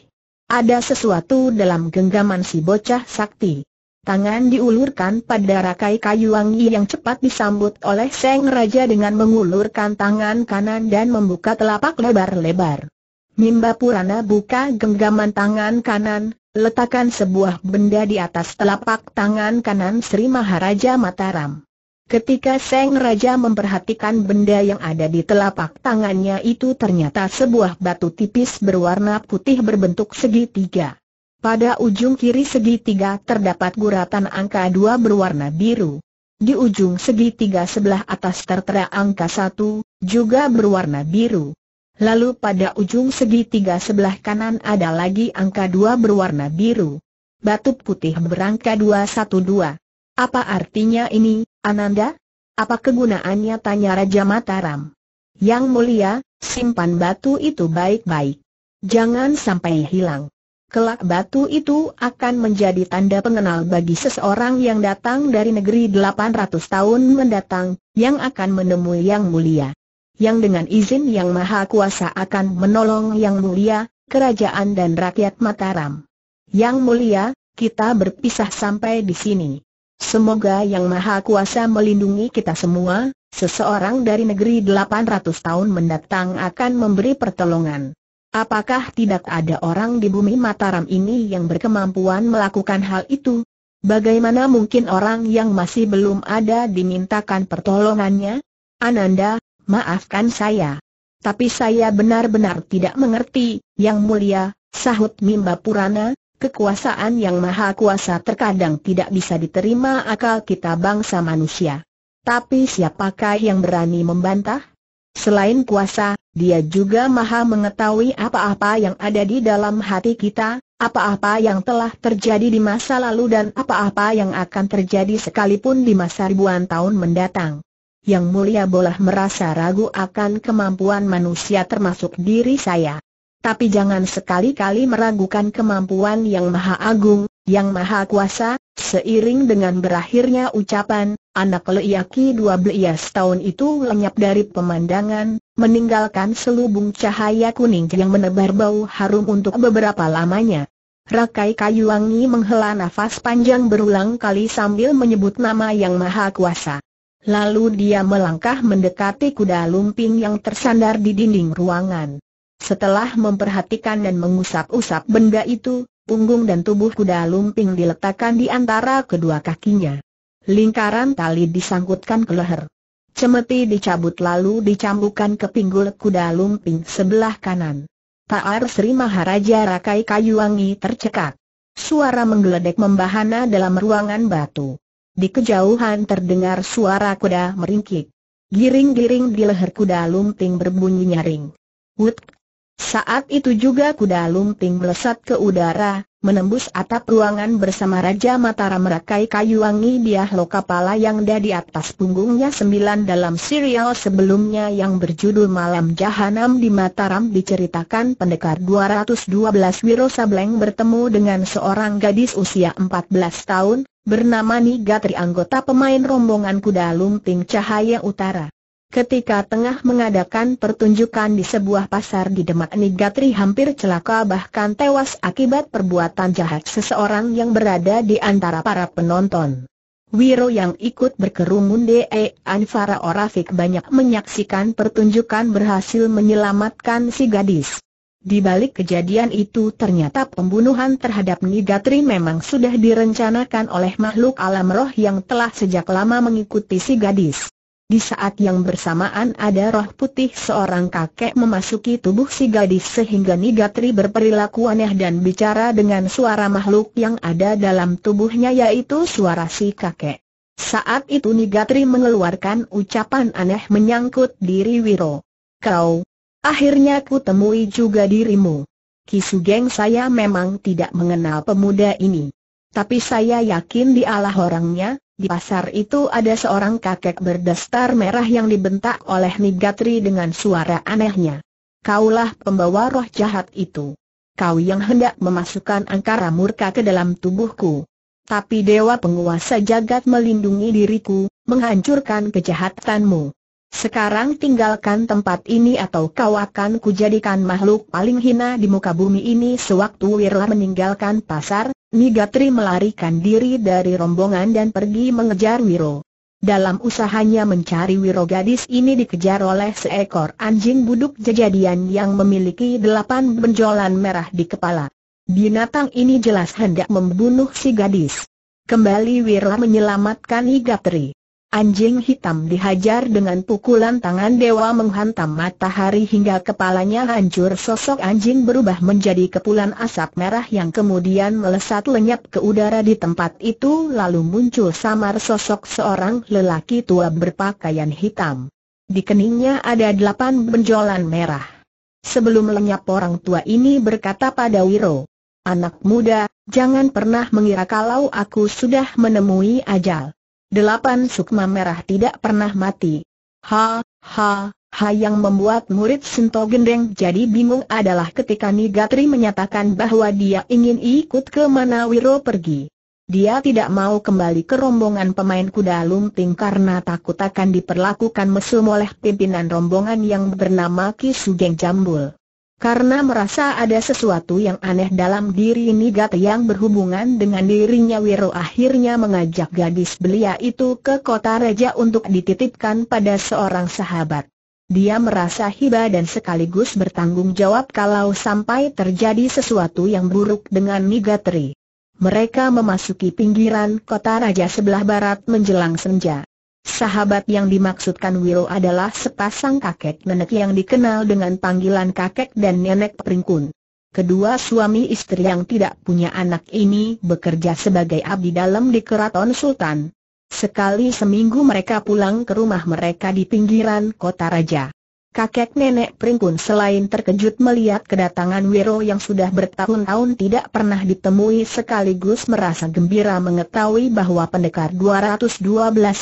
Ada sesuatu dalam genggaman si bocah sakti. Tangan diulurkan pada rakai kayu wangi yang cepat disambut oleh Seng Raja dengan mengulurkan tangan kanan dan membuka telapak lebar-lebar. Mimba Purana buka genggaman tangan kanan, letakkan sebuah benda di atas telapak tangan kanan Sri Maharaja Mataram. Ketika Seng Raja memperhatikan benda yang ada di telapak tangannya itu ternyata sebuah batu tipis berwarna putih berbentuk segitiga. Pada ujung kiri segitiga terdapat guratan angka 2 berwarna biru. Di ujung segitiga sebelah atas tertera angka 1, juga berwarna biru. Lalu pada ujung segitiga sebelah kanan ada lagi angka 2 berwarna biru. Batu putih berangka 212. Apa artinya ini, Ananda? Apa kegunaannya tanya Raja Mataram. Yang mulia, simpan batu itu baik-baik. Jangan sampai hilang kelak batu itu akan menjadi tanda pengenal bagi seseorang yang datang dari negeri 800 tahun mendatang, yang akan menemui Yang Mulia. Yang dengan izin Yang Maha Kuasa akan menolong Yang Mulia, kerajaan dan rakyat Mataram. Yang Mulia, kita berpisah sampai di sini. Semoga Yang Maha Kuasa melindungi kita semua, seseorang dari negeri 800 tahun mendatang akan memberi pertolongan. Apakah tidak ada orang di bumi Mataram ini yang berkemampuan melakukan hal itu? Bagaimana mungkin orang yang masih belum ada dimintakan pertolongannya? Ananda, maafkan saya. Tapi saya benar-benar tidak mengerti, Yang Mulia, sahut Mimba Purana, kekuasaan yang maha kuasa terkadang tidak bisa diterima akal kita bangsa manusia. Tapi siapakah yang berani membantah? Selain kuasa, dia juga maha mengetahui apa-apa yang ada di dalam hati kita, apa-apa yang telah terjadi di masa lalu dan apa-apa yang akan terjadi sekalipun di masa ribuan tahun mendatang. Yang mulia boleh merasa ragu akan kemampuan manusia termasuk diri saya. Tapi jangan sekali-kali meragukan kemampuan yang maha agung, yang maha kuasa, seiring dengan berakhirnya ucapan, anak Leiaki dua belas tahun itu lenyap dari pemandangan, meninggalkan selubung cahaya kuning yang menebar bau harum untuk beberapa lamanya. Rakai kayu wangi menghela nafas panjang berulang kali sambil menyebut nama yang maha kuasa. Lalu dia melangkah mendekati kuda lumping yang tersandar di dinding ruangan. Setelah memperhatikan dan mengusap-usap benda itu, punggung dan tubuh kuda lumping diletakkan di antara kedua kakinya. Lingkaran tali disangkutkan ke leher. Cemeti dicabut lalu dicambukkan ke pinggul kuda lumping sebelah kanan. Taar Sri Maharaja Rakai Kayuwangi Wangi tercekak. Suara menggeledek membahana dalam ruangan batu. Di kejauhan terdengar suara kuda meringkik. Giring-giring di leher kuda lumping berbunyi nyaring. Wut, saat itu juga kuda lumping melesat ke udara, menembus atap ruangan bersama Raja Mataram merakai kayu wangi diahlo yang ada di atas punggungnya sembilan dalam serial sebelumnya yang berjudul Malam Jahanam di Mataram diceritakan pendekar 212 Wiro Sableng bertemu dengan seorang gadis usia 14 tahun, bernama Nigatri anggota pemain rombongan kuda lumping Cahaya Utara. Ketika tengah mengadakan pertunjukan di sebuah pasar di Demak Nigatri hampir celaka bahkan tewas akibat perbuatan jahat seseorang yang berada di antara para penonton. Wiro yang ikut berkerumun de Anfara Orafik banyak menyaksikan pertunjukan berhasil menyelamatkan si gadis. Di balik kejadian itu ternyata pembunuhan terhadap Nigatri memang sudah direncanakan oleh makhluk alam roh yang telah sejak lama mengikuti si gadis. Di saat yang bersamaan ada roh putih seorang kakek memasuki tubuh si gadis sehingga Nigatri berperilaku aneh dan bicara dengan suara makhluk yang ada dalam tubuhnya yaitu suara si kakek. Saat itu Nigatri mengeluarkan ucapan aneh menyangkut diri Wiro. Kau, akhirnya ku temui juga dirimu. Kisugeng saya memang tidak mengenal pemuda ini. Tapi saya yakin dialah orangnya, di pasar itu ada seorang kakek berdastar merah yang dibentak oleh Nigatri dengan suara anehnya. Kaulah pembawa roh jahat itu. Kau yang hendak memasukkan angkara murka ke dalam tubuhku. Tapi dewa penguasa jagat melindungi diriku, menghancurkan kejahatanmu. Sekarang tinggalkan tempat ini atau kau akan kujadikan makhluk paling hina di muka bumi ini sewaktu Wirla meninggalkan pasar, Migatri melarikan diri dari rombongan dan pergi mengejar Wiro. Dalam usahanya mencari Wiro gadis ini dikejar oleh seekor anjing buduk jejadian yang memiliki delapan benjolan merah di kepala. Binatang ini jelas hendak membunuh si gadis. Kembali Wiro menyelamatkan Migatri. Anjing hitam dihajar dengan pukulan tangan dewa menghantam matahari hingga kepalanya hancur sosok anjing berubah menjadi kepulan asap merah yang kemudian melesat lenyap ke udara di tempat itu lalu muncul samar sosok seorang lelaki tua berpakaian hitam. Di keningnya ada delapan benjolan merah. Sebelum lenyap orang tua ini berkata pada Wiro, Anak muda, jangan pernah mengira kalau aku sudah menemui ajal. Delapan sukma merah tidak pernah mati. Ha, ha, ha yang membuat murid Sinto Gendeng jadi bingung adalah ketika Nigatri menyatakan bahwa dia ingin ikut ke mana Wiro pergi. Dia tidak mau kembali ke rombongan pemain kuda lumping karena takut akan diperlakukan mesum oleh pimpinan rombongan yang bernama Kisugeng Sugeng Jambul. Karena merasa ada sesuatu yang aneh dalam diri Nigat yang berhubungan dengan dirinya Wiro akhirnya mengajak gadis belia itu ke kota Raja untuk dititipkan pada seorang sahabat. Dia merasa hiba dan sekaligus bertanggung jawab kalau sampai terjadi sesuatu yang buruk dengan Nigatri. Mereka memasuki pinggiran kota Raja sebelah barat menjelang senja. Sahabat yang dimaksudkan Wiro adalah sepasang kakek nenek yang dikenal dengan panggilan kakek dan nenek peringkun. Kedua suami istri yang tidak punya anak ini bekerja sebagai abdi dalam di keraton sultan. Sekali seminggu mereka pulang ke rumah mereka di pinggiran kota raja kakek nenek Pringkun selain terkejut melihat kedatangan Wiro yang sudah bertahun-tahun tidak pernah ditemui sekaligus merasa gembira mengetahui bahwa pendekar 212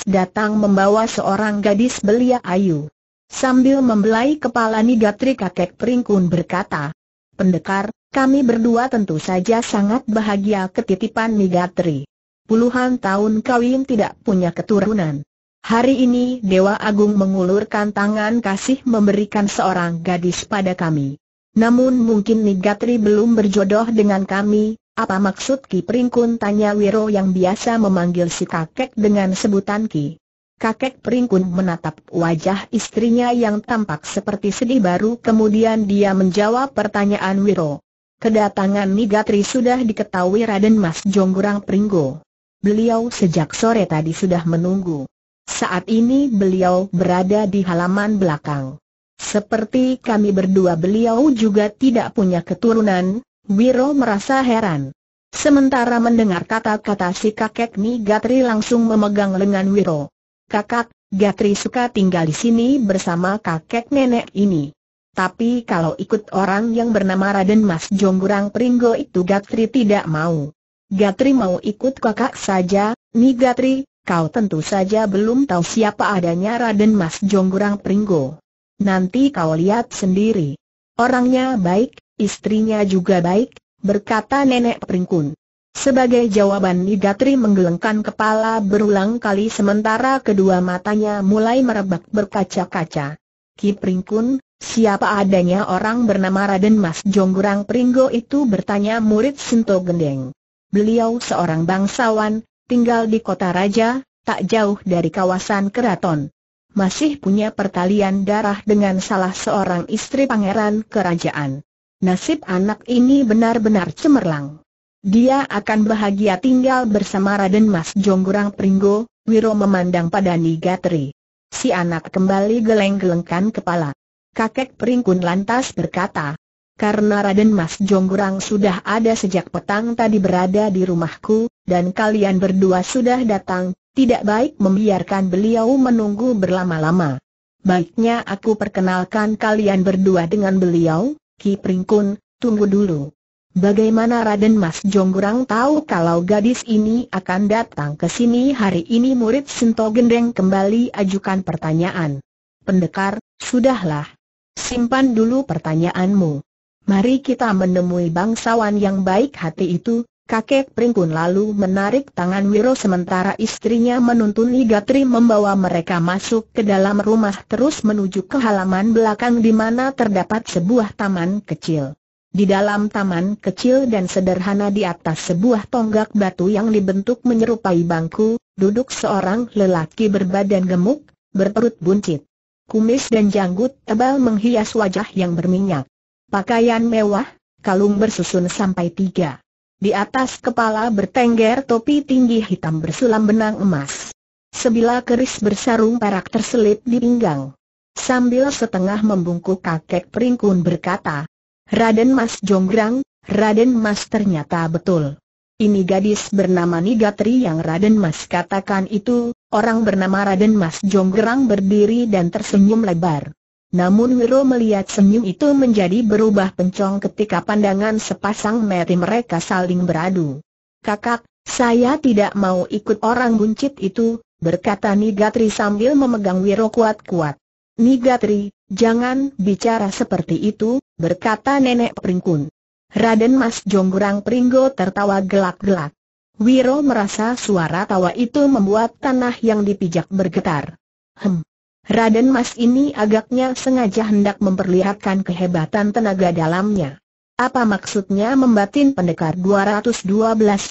datang membawa seorang gadis belia ayu. Sambil membelai kepala Nigatri kakek Pringkun berkata, Pendekar, kami berdua tentu saja sangat bahagia ketitipan Nigatri. Puluhan tahun kawin tidak punya keturunan. Hari ini Dewa Agung mengulurkan tangan kasih memberikan seorang gadis pada kami. Namun mungkin Nigatri belum berjodoh dengan kami, apa maksud Ki Peringkun tanya Wiro yang biasa memanggil si kakek dengan sebutan Ki. Kakek Peringkun menatap wajah istrinya yang tampak seperti sedih baru kemudian dia menjawab pertanyaan Wiro. Kedatangan Nigatri sudah diketahui Raden Mas Jonggurang Pringgo. Beliau sejak sore tadi sudah menunggu. Saat ini beliau berada di halaman belakang. Seperti kami berdua beliau juga tidak punya keturunan, Wiro merasa heran. Sementara mendengar kata-kata si kakek Ni Gatri langsung memegang lengan Wiro. Kakak, Gatri suka tinggal di sini bersama kakek nenek ini. Tapi kalau ikut orang yang bernama Raden Mas Jonggurang Pringgo itu Gatri tidak mau. Gatri mau ikut kakak saja, Ni Gatri, Kau tentu saja belum tahu siapa adanya Raden Mas Jonggurang Pringgo. Nanti kau lihat sendiri. Orangnya baik, istrinya juga baik, berkata Nenek Pringkun. Sebagai jawaban Tri menggelengkan kepala berulang kali sementara kedua matanya mulai merebak berkaca-kaca. Ki Pringkun, siapa adanya orang bernama Raden Mas Jonggurang Pringgo itu bertanya murid Sinto Gendeng. Beliau seorang bangsawan, tinggal di kota raja, tak jauh dari kawasan keraton. Masih punya pertalian darah dengan salah seorang istri pangeran kerajaan. Nasib anak ini benar-benar cemerlang. Dia akan bahagia tinggal bersama Raden Mas Jonggurang Pringgo, Wiro memandang pada Nigatri. Si anak kembali geleng-gelengkan kepala. Kakek Pringkun lantas berkata, karena Raden Mas Jonggrang sudah ada sejak petang tadi berada di rumahku, dan kalian berdua sudah datang, tidak baik membiarkan beliau menunggu berlama-lama. Baiknya aku perkenalkan kalian berdua dengan beliau, Ki Pringkun, tunggu dulu. Bagaimana Raden Mas Jonggrang tahu kalau gadis ini akan datang ke sini hari ini murid Sinto Gendeng kembali ajukan pertanyaan. Pendekar, sudahlah. Simpan dulu pertanyaanmu. Mari kita menemui bangsawan yang baik hati itu, kakek Pringkun lalu menarik tangan Wiro sementara istrinya menuntun Ligatri membawa mereka masuk ke dalam rumah terus menuju ke halaman belakang di mana terdapat sebuah taman kecil. Di dalam taman kecil dan sederhana di atas sebuah tonggak batu yang dibentuk menyerupai bangku, duduk seorang lelaki berbadan gemuk, berperut buncit. Kumis dan janggut tebal menghias wajah yang berminyak. Pakaian mewah, kalung bersusun sampai tiga. Di atas kepala bertengger topi tinggi hitam bersulam benang emas. Sebilah keris bersarung perak terselip di pinggang. Sambil setengah membungkuk kakek peringkun berkata, Raden Mas Jonggrang, Raden Mas ternyata betul. Ini gadis bernama Nigatri yang Raden Mas katakan itu, orang bernama Raden Mas Jonggrang berdiri dan tersenyum lebar. Namun Wiro melihat senyum itu menjadi berubah pencong ketika pandangan sepasang mata mereka saling beradu. Kakak, saya tidak mau ikut orang buncit itu, berkata Nigatri sambil memegang Wiro kuat-kuat. Nigatri, jangan bicara seperti itu, berkata nenek Peringkun. Raden Mas Jonggurang Pringgo tertawa gelak-gelak. Wiro merasa suara tawa itu membuat tanah yang dipijak bergetar. Hem, Raden Mas ini agaknya sengaja hendak memperlihatkan kehebatan tenaga dalamnya. Apa maksudnya membatin pendekar 212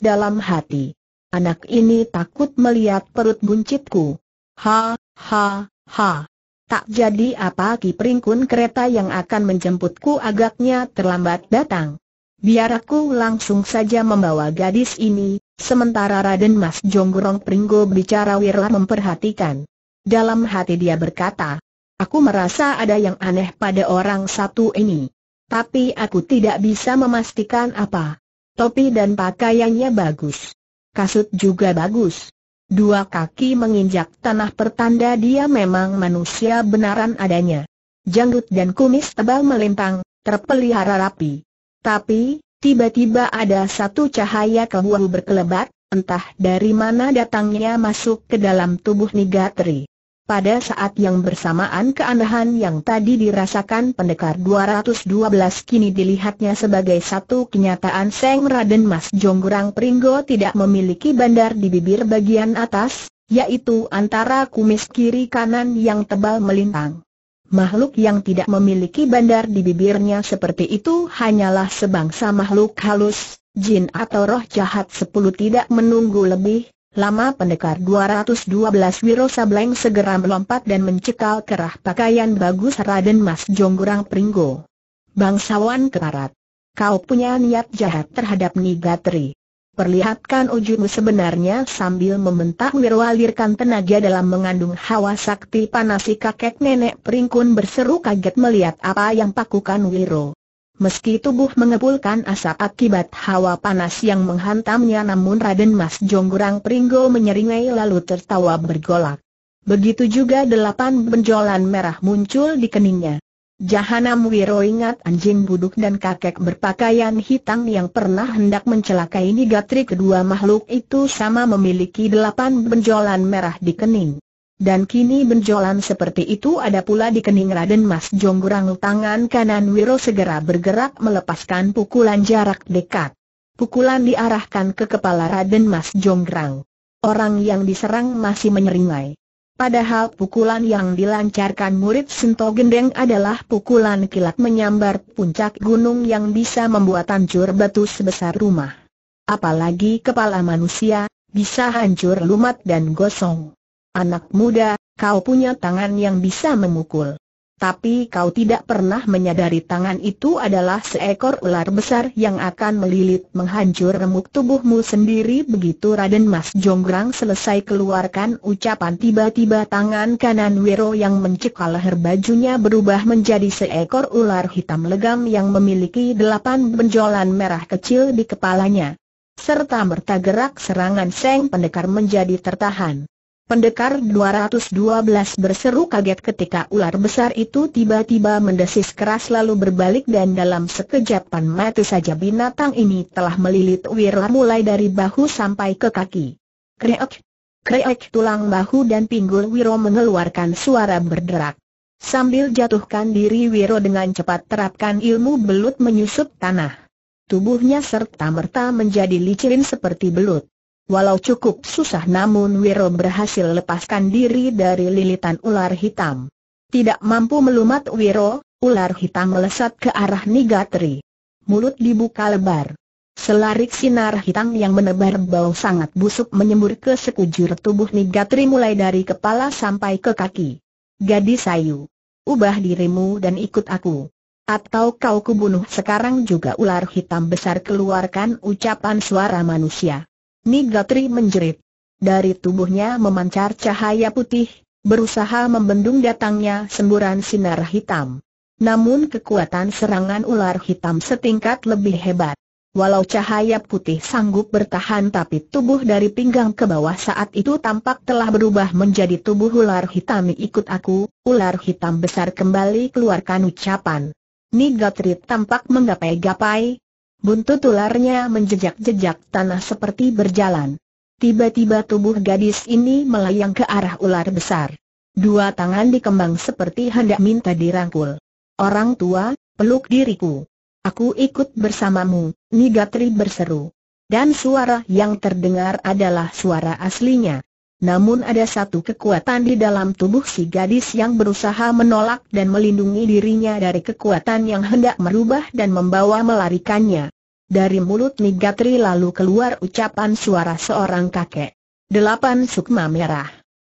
dalam hati? Anak ini takut melihat perut buncitku. Ha, ha, ha. Tak jadi apa ki peringkun kereta yang akan menjemputku agaknya terlambat datang. Biar aku langsung saja membawa gadis ini, sementara Raden Mas Jonggrong Pringgo bicara wirla memperhatikan. Dalam hati dia berkata, aku merasa ada yang aneh pada orang satu ini. Tapi aku tidak bisa memastikan apa. Topi dan pakaiannya bagus. Kasut juga bagus. Dua kaki menginjak tanah pertanda dia memang manusia benaran adanya. Janggut dan kumis tebal melintang, terpelihara rapi. Tapi, tiba-tiba ada satu cahaya keluar berkelebat, entah dari mana datangnya masuk ke dalam tubuh Nigatri. Pada saat yang bersamaan keanehan yang tadi dirasakan pendekar 212 kini dilihatnya sebagai satu kenyataan Seng Raden Mas Jonggurang Pringgo tidak memiliki bandar di bibir bagian atas, yaitu antara kumis kiri kanan yang tebal melintang. Makhluk yang tidak memiliki bandar di bibirnya seperti itu hanyalah sebangsa makhluk halus, jin atau roh jahat sepuluh tidak menunggu lebih, Lama pendekar 212 Wiro Sableng segera melompat dan mencekal kerah pakaian bagus Raden Mas Jonggurang Pringgo. Bangsawan keparat. Kau punya niat jahat terhadap Nigatri. Perlihatkan ujungmu sebenarnya sambil membentak Wiro alirkan tenaga dalam mengandung hawa sakti panasi kakek nenek peringkun berseru kaget melihat apa yang pakukan Wiro. Meski tubuh mengepulkan asap akibat hawa panas yang menghantamnya namun Raden Mas Jonggurang Pringgo menyeringai lalu tertawa bergolak. Begitu juga delapan benjolan merah muncul di keningnya. Jahanam Wiro ingat anjing buduk dan kakek berpakaian hitam yang pernah hendak mencelakai Nigatri kedua makhluk itu sama memiliki delapan benjolan merah di kening dan kini benjolan seperti itu ada pula di kening Raden Mas Jonggurang tangan kanan Wiro segera bergerak melepaskan pukulan jarak dekat. Pukulan diarahkan ke kepala Raden Mas Jonggrang. Orang yang diserang masih menyeringai. Padahal pukulan yang dilancarkan murid Sento Gendeng adalah pukulan kilat menyambar puncak gunung yang bisa membuat hancur batu sebesar rumah. Apalagi kepala manusia, bisa hancur lumat dan gosong. Anak muda, kau punya tangan yang bisa memukul. Tapi kau tidak pernah menyadari tangan itu adalah seekor ular besar yang akan melilit menghancur remuk tubuhmu sendiri begitu Raden Mas Jonggrang selesai keluarkan ucapan tiba-tiba tangan kanan Wiro yang mencekal leher bajunya berubah menjadi seekor ular hitam legam yang memiliki delapan benjolan merah kecil di kepalanya. Serta merta gerak serangan Seng Pendekar menjadi tertahan. Pendekar 212 berseru kaget ketika ular besar itu tiba-tiba mendesis keras lalu berbalik dan dalam sekejapan mati saja binatang ini telah melilit Wiro mulai dari bahu sampai ke kaki. Kreok! Kreok tulang bahu dan pinggul Wiro mengeluarkan suara berderak. Sambil jatuhkan diri Wiro dengan cepat terapkan ilmu belut menyusup tanah. Tubuhnya serta merta menjadi licin seperti belut. Walau cukup susah namun Wiro berhasil lepaskan diri dari lilitan ular hitam. Tidak mampu melumat Wiro, ular hitam melesat ke arah Nigatri. Mulut dibuka lebar. Selarik sinar hitam yang menebar bau sangat busuk menyembur ke sekujur tubuh Nigatri mulai dari kepala sampai ke kaki. Gadis sayu. Ubah dirimu dan ikut aku. Atau kau kubunuh sekarang juga ular hitam besar keluarkan ucapan suara manusia. Nigatri menjerit. Dari tubuhnya memancar cahaya putih, berusaha membendung datangnya semburan sinar hitam. Namun kekuatan serangan ular hitam setingkat lebih hebat. Walau cahaya putih sanggup bertahan tapi tubuh dari pinggang ke bawah saat itu tampak telah berubah menjadi tubuh ular hitam ikut aku, ular hitam besar kembali keluarkan ucapan. Nigatri tampak menggapai-gapai, Buntut ularnya menjejak-jejak tanah seperti berjalan. Tiba-tiba tubuh gadis ini melayang ke arah ular besar. Dua tangan dikembang seperti hendak minta dirangkul. Orang tua, peluk diriku. Aku ikut bersamamu, Nigatri berseru. Dan suara yang terdengar adalah suara aslinya. Namun ada satu kekuatan di dalam tubuh si gadis yang berusaha menolak dan melindungi dirinya dari kekuatan yang hendak merubah dan membawa melarikannya. Dari mulut Nigatri lalu keluar ucapan suara seorang kakek. Delapan sukma merah.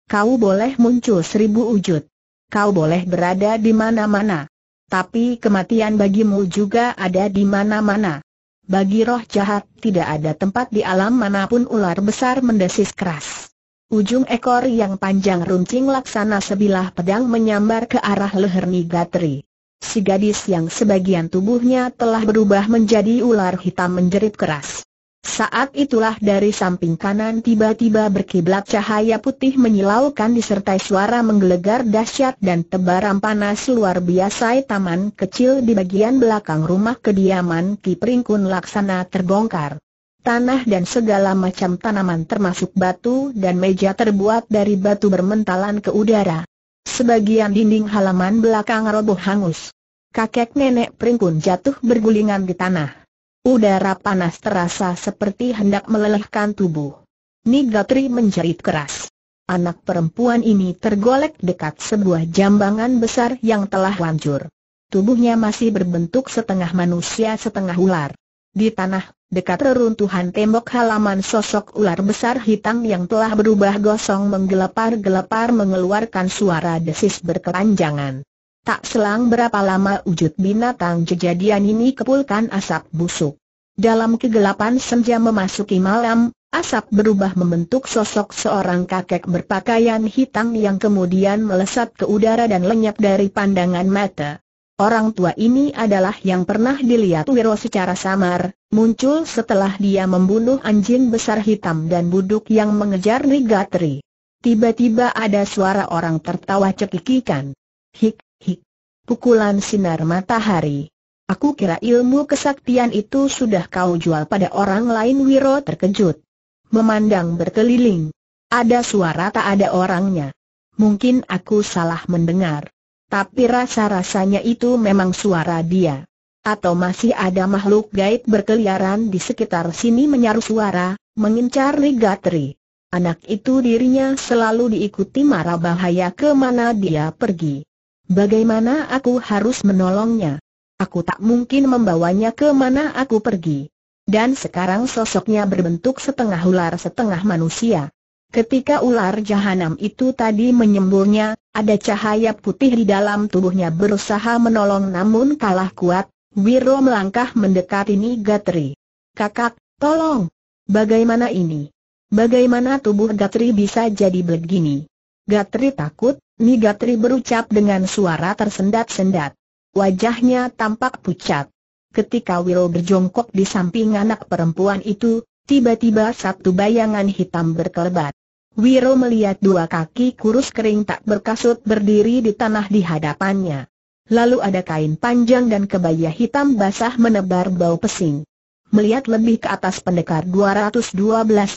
Kau boleh muncul seribu wujud. Kau boleh berada di mana-mana. Tapi kematian bagimu juga ada di mana-mana. Bagi roh jahat tidak ada tempat di alam manapun ular besar mendesis keras. Ujung ekor yang panjang runcing laksana sebilah pedang menyambar ke arah leher Nigatri. Si gadis yang sebagian tubuhnya telah berubah menjadi ular hitam menjerit keras. Saat itulah dari samping kanan tiba-tiba berkiblat cahaya putih menyilaukan disertai suara menggelegar dahsyat dan tebaran panas luar biasa taman kecil di bagian belakang rumah kediaman Ki Pringkun Laksana terbongkar. Tanah dan segala macam tanaman termasuk batu dan meja terbuat dari batu bermentalan ke udara. Sebagian dinding halaman belakang roboh hangus. Kakek nenek Pringkun jatuh bergulingan di tanah. Udara panas terasa seperti hendak melelehkan tubuh. Nigatri menjerit keras. Anak perempuan ini tergolek dekat sebuah jambangan besar yang telah hancur. Tubuhnya masih berbentuk setengah manusia setengah ular. Di tanah, dekat reruntuhan tembok halaman sosok ular besar hitam yang telah berubah gosong menggelepar-gelepar mengeluarkan suara desis berkepanjangan. Tak selang berapa lama wujud binatang kejadian ini kepulkan asap busuk. Dalam kegelapan senja memasuki malam, asap berubah membentuk sosok seorang kakek berpakaian hitam yang kemudian melesat ke udara dan lenyap dari pandangan mata. Orang tua ini adalah yang pernah dilihat Wiro secara samar, muncul setelah dia membunuh anjing besar hitam dan buduk yang mengejar Nigatri. Tiba-tiba ada suara orang tertawa cekikikan. Hik, hik. Pukulan sinar matahari. Aku kira ilmu kesaktian itu sudah kau jual pada orang lain Wiro terkejut. Memandang berkeliling. Ada suara tak ada orangnya. Mungkin aku salah mendengar. Tapi rasa-rasanya itu memang suara dia. Atau masih ada makhluk gaib berkeliaran di sekitar sini menyaru suara, mengincar Ligatri. Anak itu dirinya selalu diikuti marah bahaya kemana dia pergi. Bagaimana aku harus menolongnya? Aku tak mungkin membawanya kemana aku pergi. Dan sekarang sosoknya berbentuk setengah ular setengah manusia. Ketika ular jahanam itu tadi menyemburnya, ada cahaya putih di dalam tubuhnya berusaha menolong namun kalah kuat, Wiro melangkah mendekati Nigatri. Kakak, tolong! Bagaimana ini? Bagaimana tubuh Gatri bisa jadi begini? Gatri takut, Nigatri berucap dengan suara tersendat-sendat. Wajahnya tampak pucat. Ketika Wiro berjongkok di samping anak perempuan itu, Tiba-tiba satu bayangan hitam berkelebat. Wiro melihat dua kaki kurus kering tak berkasut berdiri di tanah di hadapannya. Lalu ada kain panjang dan kebaya hitam basah menebar bau pesing. Melihat lebih ke atas pendekar 212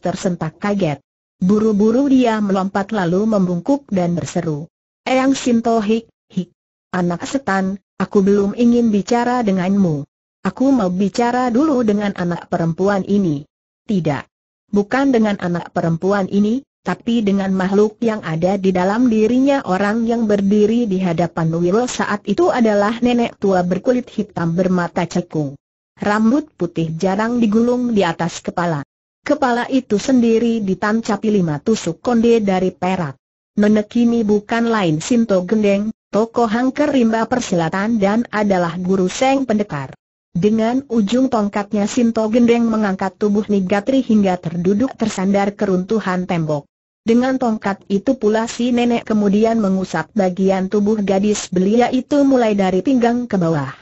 tersentak kaget. Buru-buru dia melompat lalu membungkuk dan berseru. Eyang Sinto Hik, Hik. Anak setan, aku belum ingin bicara denganmu. Aku mau bicara dulu dengan anak perempuan ini. Tidak. Bukan dengan anak perempuan ini, tapi dengan makhluk yang ada di dalam dirinya orang yang berdiri di hadapan Wiro saat itu adalah nenek tua berkulit hitam bermata cekung. Rambut putih jarang digulung di atas kepala. Kepala itu sendiri ditancapi lima tusuk konde dari perak. Nenek kini bukan lain Sinto Gendeng, tokoh hangker rimba persilatan dan adalah guru seng pendekar. Dengan ujung tongkatnya Sinto Gendeng mengangkat tubuh Nigatri hingga terduduk tersandar keruntuhan tembok. Dengan tongkat itu pula si nenek kemudian mengusap bagian tubuh gadis belia itu mulai dari pinggang ke bawah.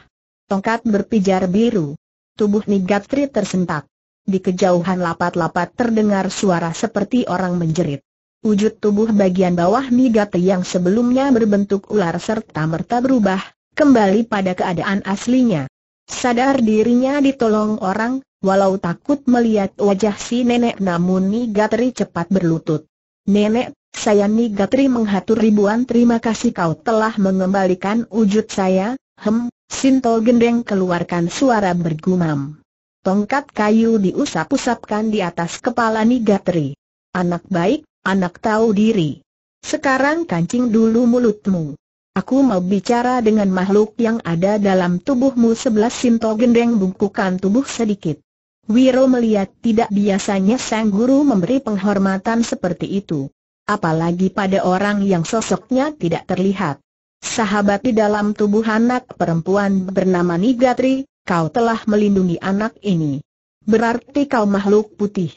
Tongkat berpijar biru. Tubuh Nigatri tersentak. Di kejauhan lapat-lapat terdengar suara seperti orang menjerit. Wujud tubuh bagian bawah Nigatri yang sebelumnya berbentuk ular serta merta berubah, kembali pada keadaan aslinya. Sadar dirinya ditolong orang, walau takut melihat wajah si nenek namun Nigatri cepat berlutut. Nenek, saya Nigatri menghatur ribuan terima kasih kau telah mengembalikan wujud saya, hem, Sinto Gendeng keluarkan suara bergumam. Tongkat kayu diusap-usapkan di atas kepala Nigatri. Anak baik, anak tahu diri. Sekarang kancing dulu mulutmu. Aku mau bicara dengan makhluk yang ada dalam tubuhmu sebelas sinto gendeng bungkukan tubuh sedikit. Wiro melihat tidak biasanya sang guru memberi penghormatan seperti itu. Apalagi pada orang yang sosoknya tidak terlihat. Sahabat di dalam tubuh anak perempuan bernama Nigatri, kau telah melindungi anak ini. Berarti kau makhluk putih.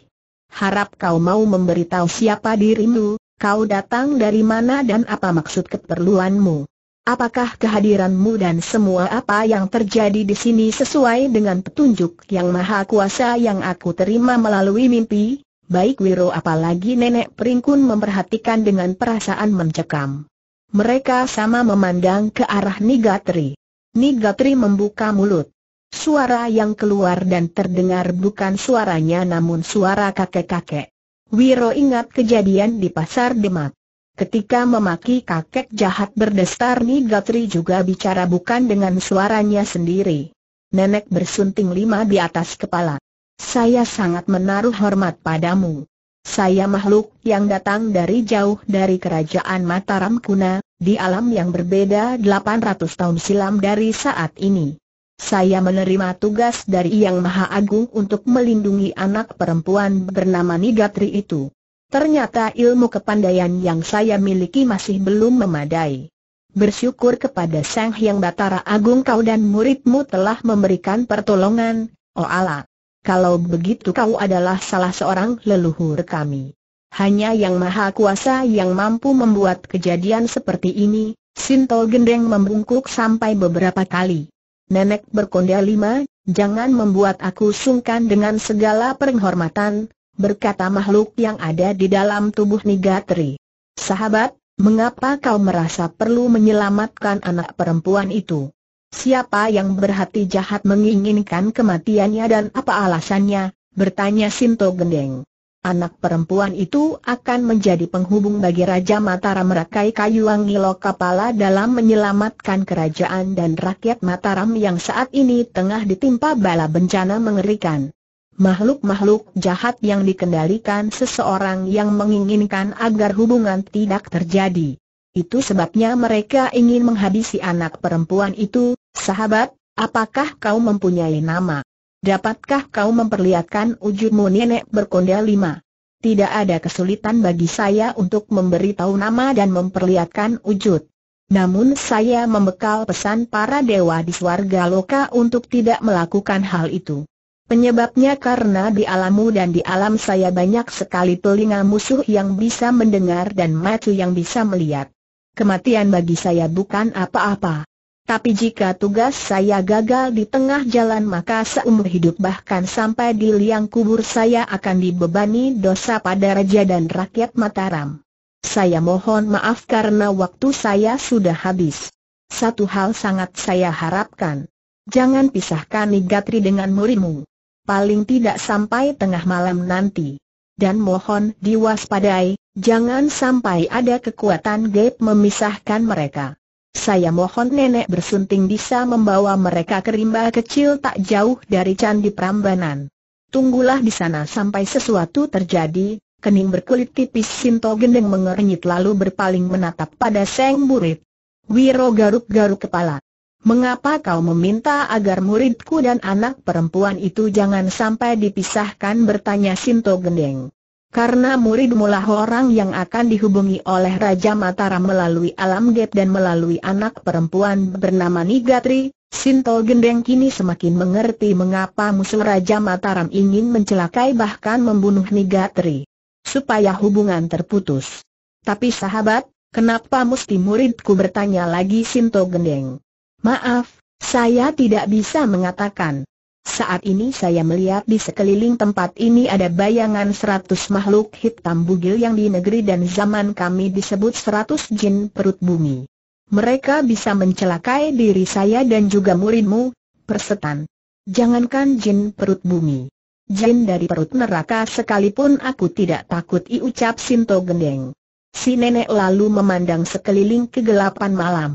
Harap kau mau memberitahu siapa dirimu, Kau datang dari mana dan apa maksud keperluanmu? Apakah kehadiranmu dan semua apa yang terjadi di sini sesuai dengan petunjuk yang maha kuasa yang aku terima melalui mimpi? Baik Wiro apalagi nenek peringkun memperhatikan dengan perasaan mencekam. Mereka sama memandang ke arah Nigatri. Nigatri membuka mulut. Suara yang keluar dan terdengar bukan suaranya namun suara kakek-kakek. Wiro ingat kejadian di pasar Demak. Ketika memaki kakek jahat berdestar Gatri juga bicara bukan dengan suaranya sendiri. Nenek bersunting lima di atas kepala. Saya sangat menaruh hormat padamu. Saya makhluk yang datang dari jauh dari kerajaan Mataram Kuna, di alam yang berbeda 800 tahun silam dari saat ini saya menerima tugas dari Yang Maha Agung untuk melindungi anak perempuan bernama Nigatri itu. Ternyata ilmu kepandaian yang saya miliki masih belum memadai. Bersyukur kepada Sang Hyang Batara Agung kau dan muridmu telah memberikan pertolongan, oh Allah. Kalau begitu kau adalah salah seorang leluhur kami. Hanya yang maha kuasa yang mampu membuat kejadian seperti ini, Sintol Gendeng membungkuk sampai beberapa kali. Nenek berkondel lima, jangan membuat aku sungkan dengan segala penghormatan, berkata makhluk yang ada di dalam tubuh Nigatri. Sahabat, mengapa kau merasa perlu menyelamatkan anak perempuan itu? Siapa yang berhati jahat menginginkan kematiannya dan apa alasannya? Bertanya Sinto Gendeng. Anak perempuan itu akan menjadi penghubung bagi Raja Mataram Rakai Kayu Angilo Kapala dalam menyelamatkan kerajaan dan rakyat Mataram yang saat ini tengah ditimpa bala bencana mengerikan. Makhluk-makhluk jahat yang dikendalikan seseorang yang menginginkan agar hubungan tidak terjadi. Itu sebabnya mereka ingin menghabisi anak perempuan itu, sahabat, apakah kau mempunyai nama? Dapatkah kau memperlihatkan wujudmu nenek berkonda lima? Tidak ada kesulitan bagi saya untuk memberitahu nama dan memperlihatkan wujud. Namun saya membekal pesan para dewa di swarga loka untuk tidak melakukan hal itu. Penyebabnya karena di alammu dan di alam saya banyak sekali telinga musuh yang bisa mendengar dan mata yang bisa melihat. Kematian bagi saya bukan apa-apa. Tapi jika tugas saya gagal di tengah jalan maka seumur hidup bahkan sampai di liang kubur saya akan dibebani dosa pada raja dan rakyat Mataram. Saya mohon maaf karena waktu saya sudah habis. Satu hal sangat saya harapkan. Jangan pisahkan Nigatri dengan murimu. Paling tidak sampai tengah malam nanti. Dan mohon diwaspadai, jangan sampai ada kekuatan gaib memisahkan mereka. Saya mohon nenek bersunting bisa membawa mereka ke rimba kecil tak jauh dari Candi Prambanan. Tunggulah di sana sampai sesuatu terjadi, kening berkulit tipis Sinto Gendeng mengernyit lalu berpaling menatap pada Seng Murid. Wiro garuk-garuk kepala. Mengapa kau meminta agar muridku dan anak perempuan itu jangan sampai dipisahkan bertanya Sinto Gendeng. Karena murid mulah orang yang akan dihubungi oleh Raja Mataram melalui alam gap dan melalui anak perempuan bernama Nigatri, Sinto Gendeng kini semakin mengerti mengapa musuh Raja Mataram ingin mencelakai bahkan membunuh Nigatri. Supaya hubungan terputus. Tapi sahabat, kenapa mesti muridku bertanya lagi Sinto Gendeng? Maaf, saya tidak bisa mengatakan. Saat ini saya melihat di sekeliling tempat ini ada bayangan seratus makhluk hitam bugil yang di negeri dan zaman kami disebut seratus jin perut bumi. Mereka bisa mencelakai diri saya dan juga muridmu, persetan. Jangankan jin perut bumi. Jin dari perut neraka sekalipun aku tidak takut iucap Sinto Gendeng. Si nenek lalu memandang sekeliling kegelapan malam.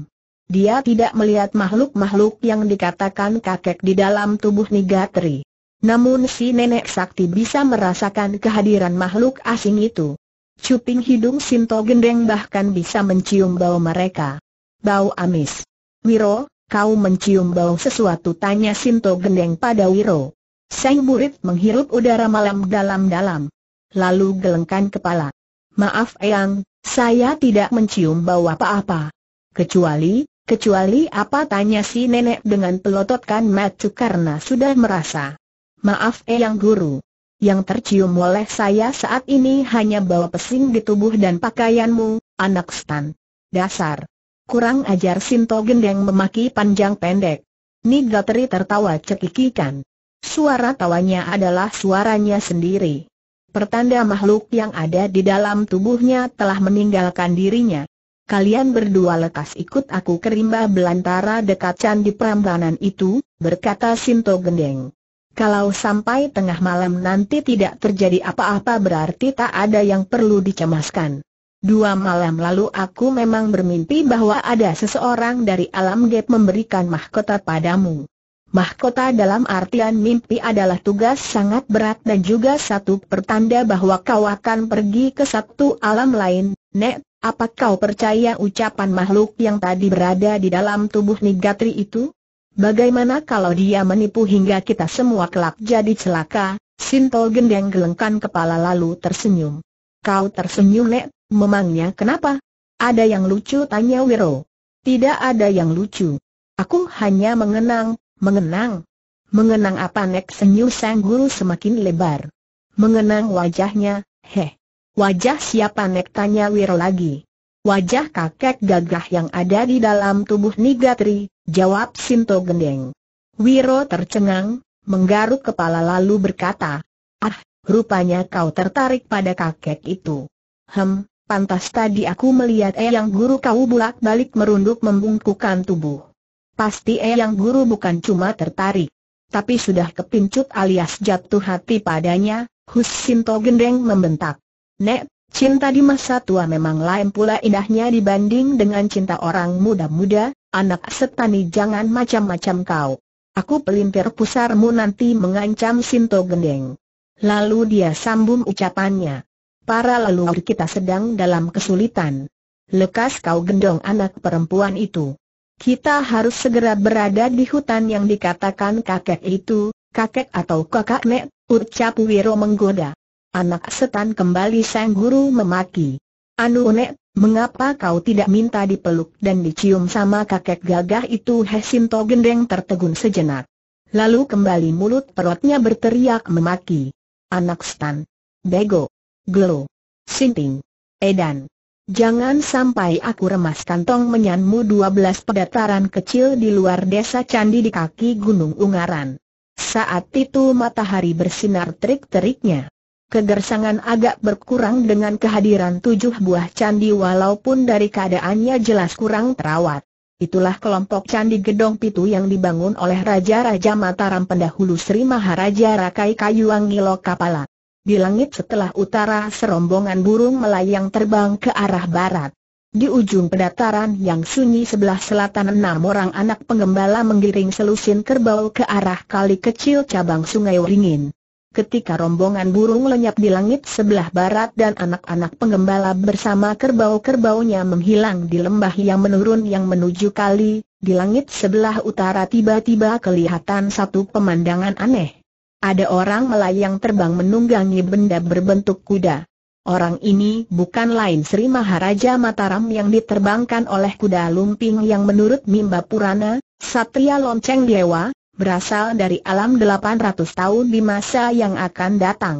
Dia tidak melihat makhluk-makhluk yang dikatakan kakek di dalam tubuh Nigatri. Namun si nenek sakti bisa merasakan kehadiran makhluk asing itu. Cuping hidung Sinto Gendeng bahkan bisa mencium bau mereka. Bau amis. Wiro, kau mencium bau sesuatu tanya Sinto Gendeng pada Wiro. Sang murid menghirup udara malam dalam-dalam. Lalu gelengkan kepala. Maaf Eyang, saya tidak mencium bau apa-apa. Kecuali, Kecuali apa tanya si nenek dengan pelototkan matu karena sudah merasa. Maaf Eyang eh, Guru. Yang tercium oleh saya saat ini hanya bawa pesing di tubuh dan pakaianmu, anak stan. Dasar. Kurang ajar Sinto Gendeng memaki panjang pendek. Nigateri tertawa cekikikan. Suara tawanya adalah suaranya sendiri. Pertanda makhluk yang ada di dalam tubuhnya telah meninggalkan dirinya kalian berdua lekas ikut aku ke rimba belantara dekat candi perambanan itu, berkata Sinto Gendeng. Kalau sampai tengah malam nanti tidak terjadi apa-apa berarti tak ada yang perlu dicemaskan. Dua malam lalu aku memang bermimpi bahwa ada seseorang dari alam gap memberikan mahkota padamu. Mahkota dalam artian mimpi adalah tugas sangat berat dan juga satu pertanda bahwa kau akan pergi ke satu alam lain, Nek, apa kau percaya ucapan makhluk yang tadi berada di dalam tubuh Nigatri itu? Bagaimana kalau dia menipu hingga kita semua kelak jadi celaka? Sinto gendeng gelengkan kepala lalu tersenyum. Kau tersenyum Nek, memangnya kenapa? Ada yang lucu tanya Wiro. Tidak ada yang lucu. Aku hanya mengenang, mengenang. Mengenang apa Nek senyum sang guru semakin lebar. Mengenang wajahnya, heh. Wajah siapa Nek tanya Wir lagi. Wajah kakek gagah yang ada di dalam tubuh Nigatri, jawab Sinto Gendeng. Wiro tercengang, menggaruk kepala lalu berkata, Ah, rupanya kau tertarik pada kakek itu. Hem, pantas tadi aku melihat eyang guru kau bulat balik merunduk membungkukan tubuh. Pasti eyang guru bukan cuma tertarik, tapi sudah kepincut alias jatuh hati padanya, Hus Sinto Gendeng membentak. Nek, cinta di masa tua memang lain pula indahnya dibanding dengan cinta orang muda-muda, anak setani jangan macam-macam kau. Aku pelintir pusarmu nanti mengancam Sinto Gendeng. Lalu dia sambung ucapannya. Para leluhur kita sedang dalam kesulitan. Lekas kau gendong anak perempuan itu. Kita harus segera berada di hutan yang dikatakan kakek itu, kakek atau kakak nek, ucap Wiro menggoda. Anak setan kembali sang guru memaki. Anu unek, mengapa kau tidak minta dipeluk dan dicium sama kakek gagah itu Hesinto gendeng tertegun sejenak. Lalu kembali mulut perutnya berteriak memaki. Anak setan. Bego. Glo. Sinting. Edan. Jangan sampai aku remas kantong menyanmu belas pedataran kecil di luar desa candi di kaki Gunung Ungaran. Saat itu matahari bersinar terik-teriknya kegersangan agak berkurang dengan kehadiran tujuh buah candi walaupun dari keadaannya jelas kurang terawat. Itulah kelompok Candi Gedong Pitu yang dibangun oleh Raja-Raja Mataram pendahulu Sri Maharaja Rakai Kayuang Kapala. Di langit setelah utara serombongan burung melayang terbang ke arah barat. Di ujung pedataran yang sunyi sebelah selatan enam orang anak pengembala menggiring selusin kerbau ke arah kali kecil cabang sungai Waringin ketika rombongan burung lenyap di langit sebelah barat dan anak-anak pengembala bersama kerbau-kerbaunya menghilang di lembah yang menurun yang menuju kali, di langit sebelah utara tiba-tiba kelihatan satu pemandangan aneh. Ada orang melayang terbang menunggangi benda berbentuk kuda. Orang ini bukan lain Sri Maharaja Mataram yang diterbangkan oleh kuda lumping yang menurut Mimba Purana, Satria Lonceng Dewa, berasal dari alam 800 tahun di masa yang akan datang.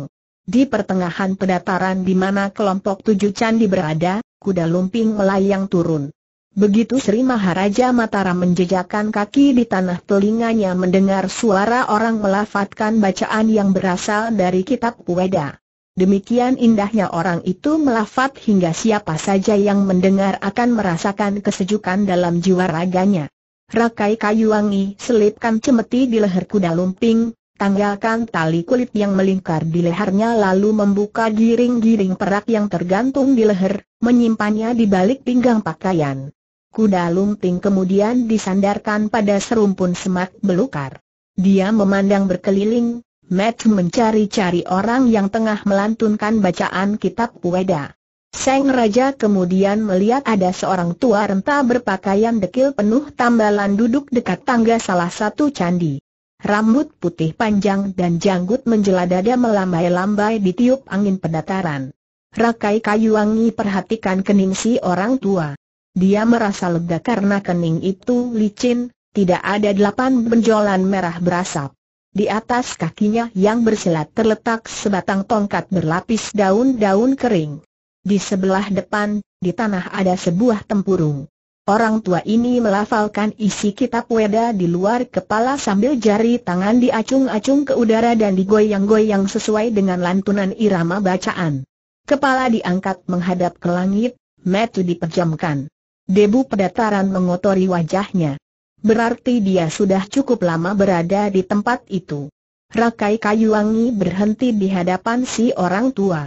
Di pertengahan pedataran di mana kelompok tujuh candi berada, kuda lumping melayang turun. Begitu Sri Maharaja Mataram menjejakkan kaki di tanah telinganya mendengar suara orang melafatkan bacaan yang berasal dari kitab Pueda. Demikian indahnya orang itu melafat hingga siapa saja yang mendengar akan merasakan kesejukan dalam jiwa raganya. Rakai kayu wangi selipkan cemeti di leher kuda lumping, tanggalkan tali kulit yang melingkar di lehernya lalu membuka giring-giring perak yang tergantung di leher, menyimpannya di balik pinggang pakaian. Kuda lumping kemudian disandarkan pada serumpun semak belukar. Dia memandang berkeliling, Matt mencari-cari orang yang tengah melantunkan bacaan kitab Weda. Seng Raja kemudian melihat ada seorang tua renta berpakaian dekil penuh tambalan duduk dekat tangga salah satu candi. Rambut putih panjang dan janggut menjeladada melambai-lambai di tiup angin pendataran. Rakai kayu wangi perhatikan kening si orang tua. Dia merasa lega karena kening itu licin, tidak ada delapan benjolan merah berasap. Di atas kakinya yang bersilat terletak sebatang tongkat berlapis daun-daun kering. Di sebelah depan, di tanah ada sebuah tempurung. Orang tua ini melafalkan isi kitab Weda di luar kepala sambil jari tangan diacung-acung ke udara dan digoyang-goyang sesuai dengan lantunan irama bacaan. Kepala diangkat menghadap ke langit, metu dipejamkan. Debu pedataran mengotori wajahnya. Berarti dia sudah cukup lama berada di tempat itu. Rakai kayu wangi berhenti di hadapan si orang tua.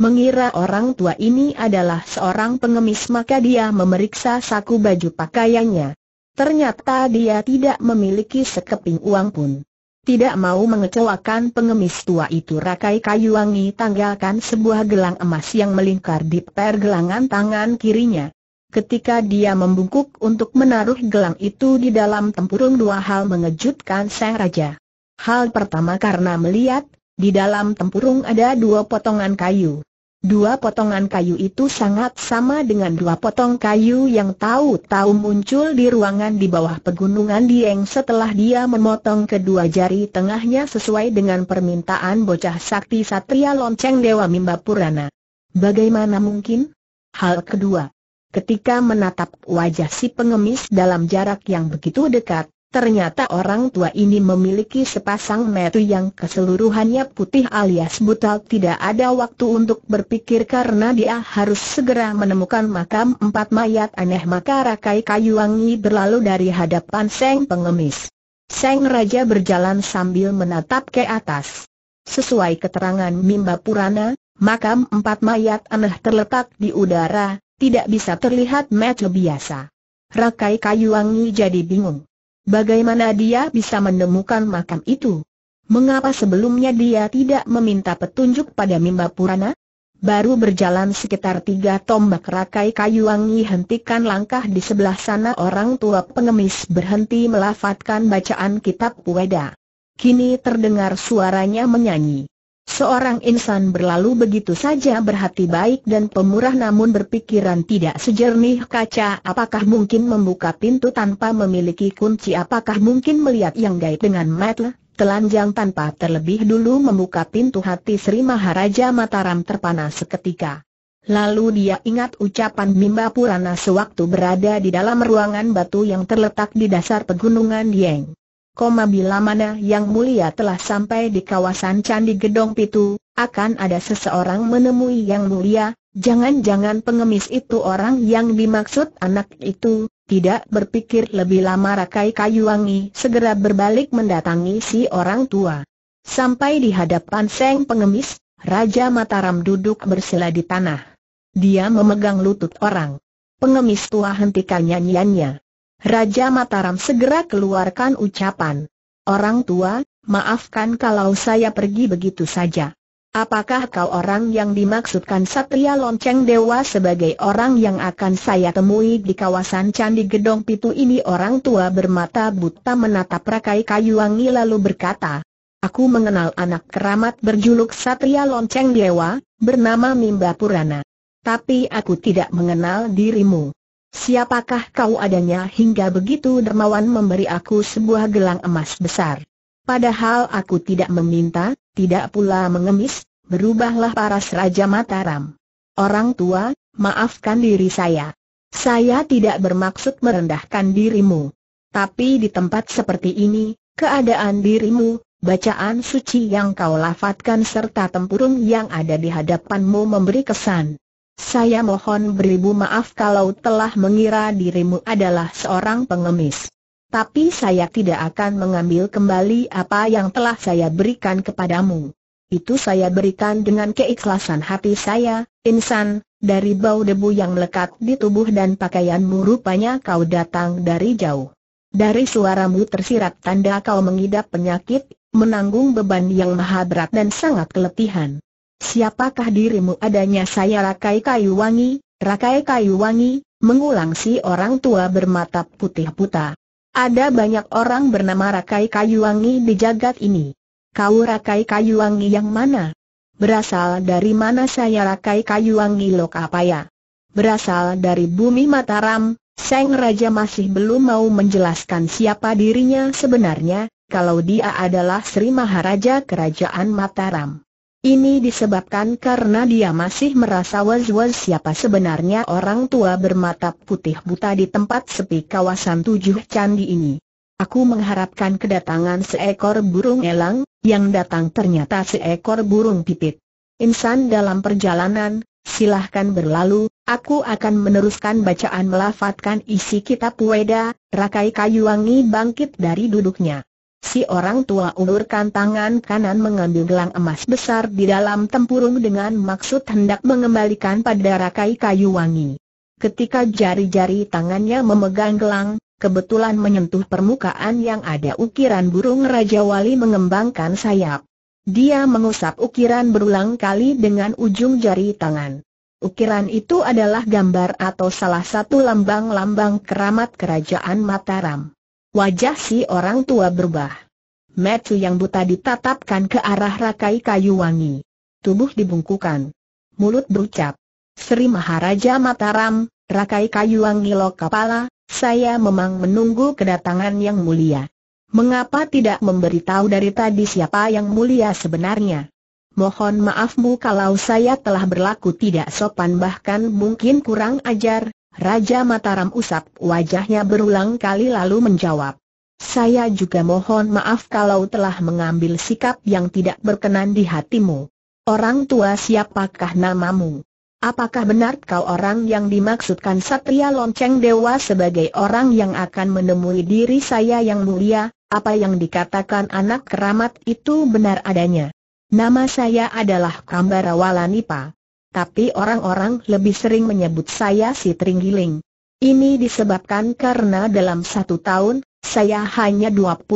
Mengira orang tua ini adalah seorang pengemis maka dia memeriksa saku baju pakaiannya. Ternyata dia tidak memiliki sekeping uang pun. Tidak mau mengecewakan pengemis tua itu rakai kayu tanggalkan sebuah gelang emas yang melingkar di pergelangan tangan kirinya. Ketika dia membungkuk untuk menaruh gelang itu di dalam tempurung dua hal mengejutkan sang raja. Hal pertama karena melihat, di dalam tempurung ada dua potongan kayu. Dua potongan kayu itu sangat sama dengan dua potong kayu yang tahu-tahu muncul di ruangan di bawah pegunungan Dieng setelah dia memotong kedua jari tengahnya sesuai dengan permintaan bocah sakti Satria Lonceng Dewa Mimba Purana. Bagaimana mungkin? Hal kedua. Ketika menatap wajah si pengemis dalam jarak yang begitu dekat, Ternyata orang tua ini memiliki sepasang metu yang keseluruhannya putih alias butal. tidak ada waktu untuk berpikir karena dia harus segera menemukan makam empat mayat aneh maka rakai kayu wangi berlalu dari hadapan Seng pengemis. Seng Raja berjalan sambil menatap ke atas. Sesuai keterangan Mimba Purana, makam empat mayat aneh terletak di udara, tidak bisa terlihat metu biasa. Rakai kayu wangi jadi bingung. Bagaimana dia bisa menemukan makam itu? Mengapa sebelumnya dia tidak meminta petunjuk pada Mimba Purana? Baru berjalan sekitar tiga tombak rakai kayu wangi hentikan langkah di sebelah sana orang tua pengemis berhenti melafatkan bacaan kitab Pueda. Kini terdengar suaranya menyanyi. Seorang insan berlalu begitu saja berhati baik dan pemurah namun berpikiran tidak sejernih kaca apakah mungkin membuka pintu tanpa memiliki kunci apakah mungkin melihat yang gaib dengan mata telanjang tanpa terlebih dulu membuka pintu hati Sri Maharaja Mataram terpana seketika. Lalu dia ingat ucapan Mimba Purana sewaktu berada di dalam ruangan batu yang terletak di dasar pegunungan Dieng. Koma bila mana yang mulia telah sampai di kawasan Candi Gedong Pitu, akan ada seseorang menemui yang mulia, jangan-jangan pengemis itu orang yang dimaksud anak itu, tidak berpikir lebih lama Rakai Kayu Wangi segera berbalik mendatangi si orang tua. Sampai di hadapan Seng pengemis, Raja Mataram duduk bersila di tanah. Dia memegang lutut orang. Pengemis tua hentikan nyanyiannya. Raja Mataram segera keluarkan ucapan. Orang tua, maafkan kalau saya pergi begitu saja. Apakah kau orang yang dimaksudkan Satria Lonceng Dewa sebagai orang yang akan saya temui di kawasan Candi Gedong Pitu ini? Orang tua bermata buta menatap rakai kayu wangi lalu berkata, Aku mengenal anak keramat berjuluk Satria Lonceng Dewa, bernama Mimba Purana. Tapi aku tidak mengenal dirimu. Siapakah kau adanya hingga begitu dermawan memberi aku sebuah gelang emas besar? Padahal aku tidak meminta, tidak pula mengemis, berubahlah paras Raja Mataram. Orang tua, maafkan diri saya. Saya tidak bermaksud merendahkan dirimu. Tapi di tempat seperti ini, keadaan dirimu, bacaan suci yang kau lafatkan serta tempurung yang ada di hadapanmu memberi kesan saya mohon beribu maaf kalau telah mengira dirimu adalah seorang pengemis. Tapi saya tidak akan mengambil kembali apa yang telah saya berikan kepadamu. Itu saya berikan dengan keikhlasan hati saya, insan, dari bau debu yang melekat di tubuh dan pakaianmu rupanya kau datang dari jauh. Dari suaramu tersirat tanda kau mengidap penyakit, menanggung beban yang maha berat dan sangat keletihan. Siapakah dirimu adanya saya Rakai Kayu Wangi, Rakai Kayu Wangi, mengulang si orang tua bermata putih buta. Ada banyak orang bernama Rakai Kayu Wangi di jagat ini. Kau Rakai Kayu Wangi yang mana? Berasal dari mana saya Rakai Kayu Wangi Lok Lokapaya? Berasal dari bumi Mataram, Seng Raja masih belum mau menjelaskan siapa dirinya sebenarnya, kalau dia adalah Sri Maharaja Kerajaan Mataram. Ini disebabkan karena dia masih merasa was-was siapa sebenarnya orang tua bermata putih buta di tempat sepi kawasan tujuh candi ini. Aku mengharapkan kedatangan seekor burung elang, yang datang ternyata seekor burung pipit. Insan dalam perjalanan, silahkan berlalu, aku akan meneruskan bacaan melafatkan isi kitab Weda, Rakai Kayu Wangi bangkit dari duduknya. Si orang tua ulurkan tangan kanan mengambil gelang emas besar di dalam tempurung dengan maksud hendak mengembalikan pada rakai kayu wangi. Ketika jari-jari tangannya memegang gelang, kebetulan menyentuh permukaan yang ada ukiran burung Raja Wali mengembangkan sayap. Dia mengusap ukiran berulang kali dengan ujung jari tangan. Ukiran itu adalah gambar atau salah satu lambang-lambang keramat kerajaan Mataram. Wajah si orang tua berubah. Metu yang buta ditatapkan ke arah rakai kayu wangi. Tubuh dibungkukan. Mulut berucap. Sri Maharaja Mataram, rakai kayu wangi lo kepala, saya memang menunggu kedatangan yang mulia. Mengapa tidak memberitahu dari tadi siapa yang mulia sebenarnya? Mohon maafmu kalau saya telah berlaku tidak sopan bahkan mungkin kurang ajar, Raja Mataram usap wajahnya berulang kali lalu menjawab. Saya juga mohon maaf kalau telah mengambil sikap yang tidak berkenan di hatimu. Orang tua siapakah namamu? Apakah benar kau orang yang dimaksudkan Satria Lonceng Dewa sebagai orang yang akan menemui diri saya yang mulia? Apa yang dikatakan anak keramat itu benar adanya. Nama saya adalah Kambara Walanipa tapi orang-orang lebih sering menyebut saya si Tringgiling. Ini disebabkan karena dalam satu tahun, saya hanya 21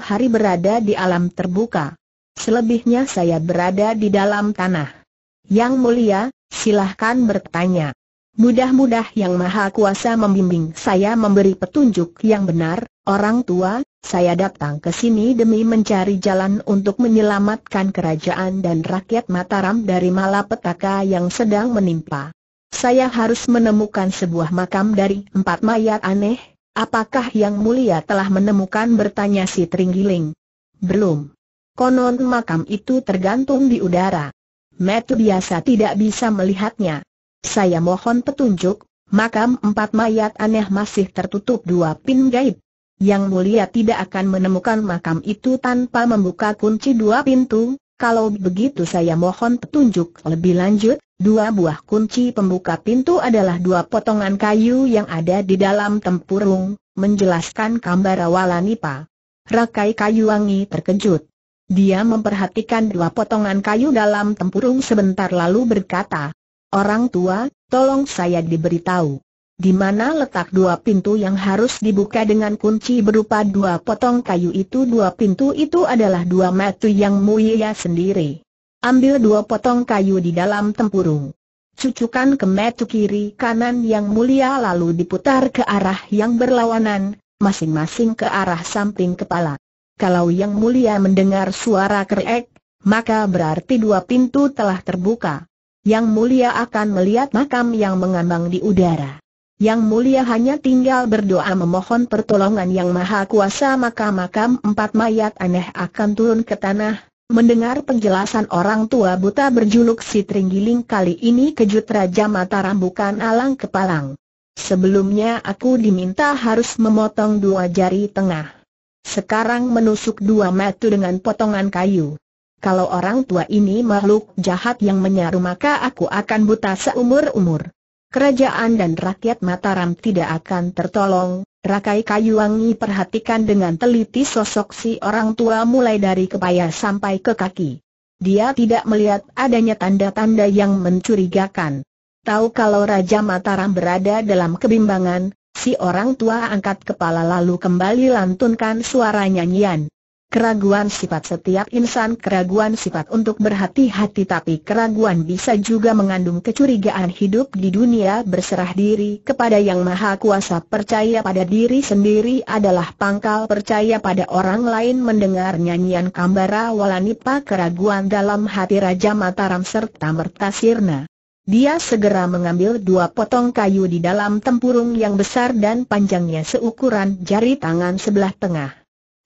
hari berada di alam terbuka. Selebihnya saya berada di dalam tanah. Yang mulia, silahkan bertanya. Mudah-mudah Yang Maha Kuasa membimbing saya memberi petunjuk yang benar, orang tua, saya datang ke sini demi mencari jalan untuk menyelamatkan kerajaan dan rakyat Mataram dari malapetaka yang sedang menimpa. Saya harus menemukan sebuah makam dari empat mayat aneh. Apakah yang mulia telah menemukan bertanya si Tringgiling? Belum. Konon makam itu tergantung di udara. Metu biasa tidak bisa melihatnya. Saya mohon petunjuk, makam empat mayat aneh masih tertutup dua pin gaib. Yang mulia tidak akan menemukan makam itu tanpa membuka kunci dua pintu, kalau begitu saya mohon petunjuk lebih lanjut, dua buah kunci pembuka pintu adalah dua potongan kayu yang ada di dalam tempurung, menjelaskan Kambara Nipa. Rakai kayu wangi terkejut. Dia memperhatikan dua potongan kayu dalam tempurung sebentar lalu berkata, Orang tua, tolong saya diberitahu di mana letak dua pintu yang harus dibuka dengan kunci berupa dua potong kayu itu dua pintu itu adalah dua metu yang mulia sendiri. Ambil dua potong kayu di dalam tempurung. Cucukan ke metu kiri kanan yang mulia lalu diputar ke arah yang berlawanan, masing-masing ke arah samping kepala. Kalau yang mulia mendengar suara kerek, maka berarti dua pintu telah terbuka. Yang mulia akan melihat makam yang mengambang di udara. Yang mulia hanya tinggal berdoa memohon pertolongan yang maha kuasa maka makam empat mayat aneh akan turun ke tanah. Mendengar penjelasan orang tua buta berjuluk si Tringgiling kali ini kejut Raja Mataram bukan alang kepalang. Sebelumnya aku diminta harus memotong dua jari tengah. Sekarang menusuk dua metu dengan potongan kayu. Kalau orang tua ini makhluk jahat yang menyaru maka aku akan buta seumur-umur. Kerajaan dan rakyat Mataram tidak akan tertolong, Rakai Kayu Wangi perhatikan dengan teliti sosok si orang tua mulai dari kepala sampai ke kaki. Dia tidak melihat adanya tanda-tanda yang mencurigakan. Tahu kalau Raja Mataram berada dalam kebimbangan, si orang tua angkat kepala lalu kembali lantunkan suara nyanyian. Keraguan sifat setiap insan keraguan sifat untuk berhati-hati tapi keraguan bisa juga mengandung kecurigaan hidup di dunia berserah diri kepada yang maha kuasa percaya pada diri sendiri adalah pangkal percaya pada orang lain mendengar nyanyian Kambara Walanipa keraguan dalam hati Raja Mataram serta Merta Sirna. Dia segera mengambil dua potong kayu di dalam tempurung yang besar dan panjangnya seukuran jari tangan sebelah tengah.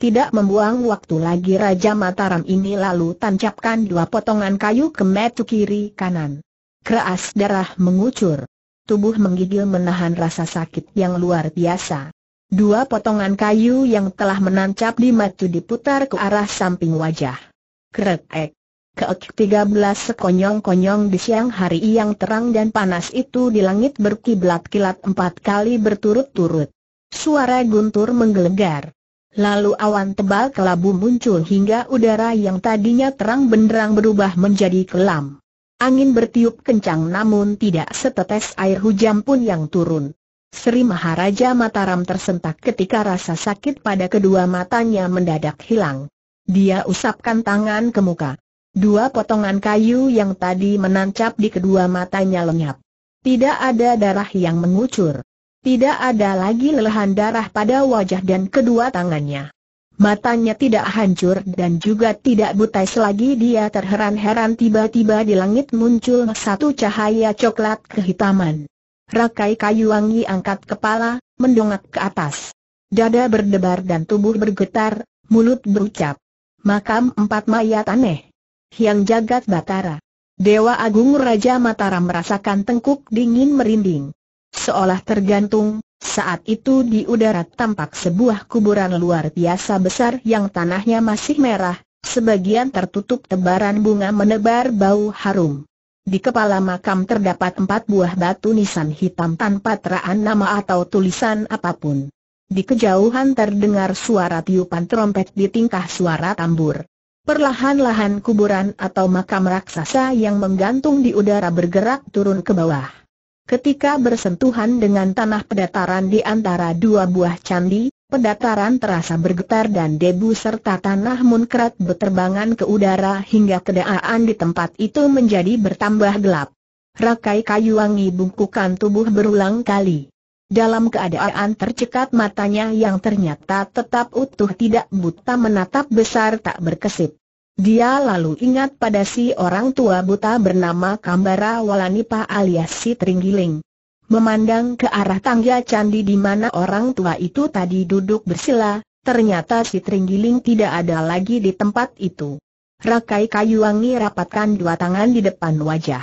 Tidak membuang waktu lagi Raja Mataram ini lalu tancapkan dua potongan kayu ke metu kiri kanan. Keras darah mengucur. Tubuh menggigil menahan rasa sakit yang luar biasa. Dua potongan kayu yang telah menancap di matu diputar ke arah samping wajah. Krek. Keek 13 sekonyong-konyong di siang hari yang terang dan panas itu di langit berkiblat-kilat empat kali berturut-turut. Suara guntur menggelegar. Lalu awan tebal kelabu muncul hingga udara yang tadinya terang benderang berubah menjadi kelam. Angin bertiup kencang namun tidak setetes air hujan pun yang turun. Sri Maharaja Mataram tersentak ketika rasa sakit pada kedua matanya mendadak hilang. Dia usapkan tangan ke muka. Dua potongan kayu yang tadi menancap di kedua matanya lenyap. Tidak ada darah yang mengucur. Tidak ada lagi lelahan darah pada wajah dan kedua tangannya. Matanya tidak hancur dan juga tidak buta selagi dia terheran-heran tiba-tiba di langit muncul satu cahaya coklat kehitaman. Rakai kayu wangi angkat kepala, mendongak ke atas. Dada berdebar dan tubuh bergetar, mulut berucap. Makam empat mayat aneh. Yang jagat batara. Dewa Agung Raja Mataram merasakan tengkuk dingin merinding seolah tergantung, saat itu di udara tampak sebuah kuburan luar biasa besar yang tanahnya masih merah, sebagian tertutup tebaran bunga menebar bau harum. Di kepala makam terdapat empat buah batu nisan hitam tanpa teraan nama atau tulisan apapun. Di kejauhan terdengar suara tiupan trompet di tingkah suara tambur. Perlahan-lahan kuburan atau makam raksasa yang menggantung di udara bergerak turun ke bawah. Ketika bersentuhan dengan tanah pedataran di antara dua buah candi, pedataran terasa bergetar dan debu serta tanah munkrat berterbangan ke udara hingga kedaaan di tempat itu menjadi bertambah gelap. Rakai kayu wangi bungkukan tubuh berulang kali. Dalam keadaan tercekat matanya yang ternyata tetap utuh tidak buta menatap besar tak berkesip. Dia lalu ingat pada si orang tua buta bernama Kambara Walanipa alias si Tringgiling. Memandang ke arah tangga candi di mana orang tua itu tadi duduk bersila, ternyata si Tringgiling tidak ada lagi di tempat itu. Rakai kayu wangi rapatkan dua tangan di depan wajah.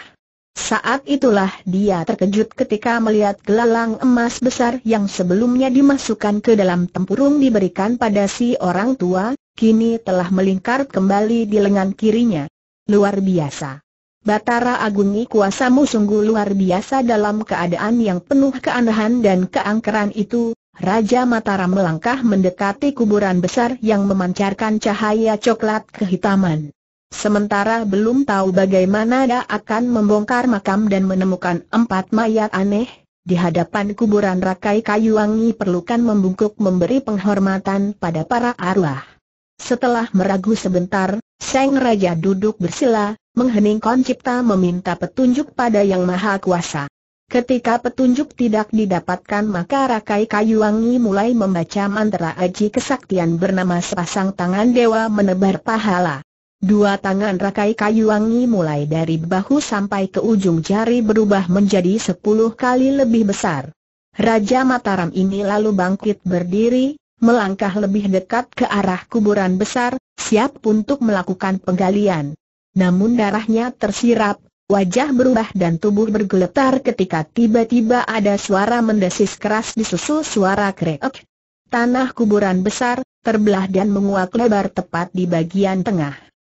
Saat itulah dia terkejut ketika melihat gelalang emas besar yang sebelumnya dimasukkan ke dalam tempurung diberikan pada si orang tua, kini telah melingkar kembali di lengan kirinya. Luar biasa. Batara Agung kuasamu sungguh luar biasa dalam keadaan yang penuh keanehan dan keangkeran itu, Raja Mataram melangkah mendekati kuburan besar yang memancarkan cahaya coklat kehitaman. Sementara belum tahu bagaimana dia akan membongkar makam dan menemukan empat mayat aneh, di hadapan kuburan Rakai Kayu Wangi perlukan membungkuk memberi penghormatan pada para arwah. Setelah meragu sebentar, sang Raja duduk bersila, menghening koncipta meminta petunjuk pada Yang Maha Kuasa. Ketika petunjuk tidak didapatkan maka Rakai Kayuwangi mulai membaca mantra aji kesaktian bernama sepasang tangan dewa menebar pahala. Dua tangan Rakai Kayuwangi mulai dari bahu sampai ke ujung jari berubah menjadi sepuluh kali lebih besar. Raja Mataram ini lalu bangkit berdiri, melangkah lebih dekat ke arah kuburan besar, siap untuk melakukan penggalian. Namun darahnya tersirap, wajah berubah dan tubuh bergeletar ketika tiba-tiba ada suara mendesis keras disusul suara kreok. Tanah kuburan besar, terbelah dan menguak lebar tepat di bagian tengah.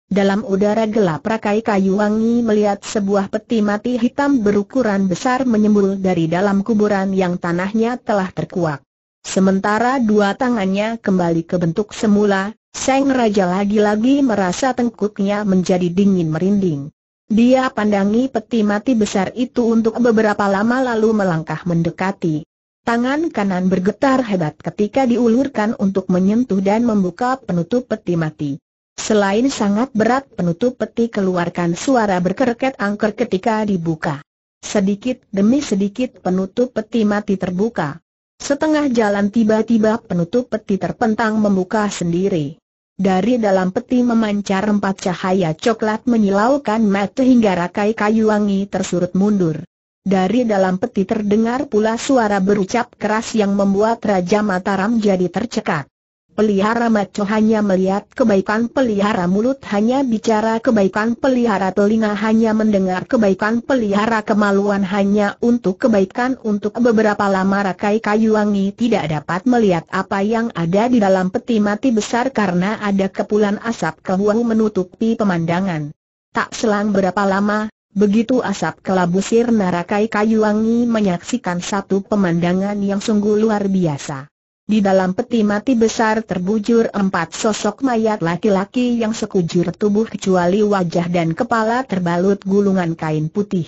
Dalam udara gelap rakai kayu wangi melihat sebuah peti mati hitam berukuran besar menyembul dari dalam kuburan yang tanahnya telah terkuak. Sementara dua tangannya kembali ke bentuk semula, Seng Raja lagi-lagi merasa tengkuknya menjadi dingin merinding. Dia pandangi peti mati besar itu untuk beberapa lama lalu melangkah mendekati. Tangan kanan bergetar hebat ketika diulurkan untuk menyentuh dan membuka penutup peti mati. Selain sangat berat penutup peti keluarkan suara berkerket angker ketika dibuka. Sedikit demi sedikit penutup peti mati terbuka. Setengah jalan tiba-tiba penutup peti terpentang membuka sendiri. Dari dalam peti memancar empat cahaya coklat menyilaukan mata hingga rakai kayu wangi tersurut mundur. Dari dalam peti terdengar pula suara berucap keras yang membuat Raja Mataram jadi tercekat. Pelihara maco hanya melihat kebaikan pelihara mulut hanya bicara kebaikan pelihara telinga hanya mendengar kebaikan pelihara kemaluan hanya untuk kebaikan untuk beberapa lama rakai kayu wangi tidak dapat melihat apa yang ada di dalam peti mati besar karena ada kepulan asap kehuahu menutupi pemandangan. Tak selang berapa lama, Begitu asap kelabu sirna rakai kayu wangi menyaksikan satu pemandangan yang sungguh luar biasa. Di dalam peti mati besar terbujur empat sosok mayat laki-laki yang sekujur tubuh kecuali wajah dan kepala terbalut gulungan kain putih.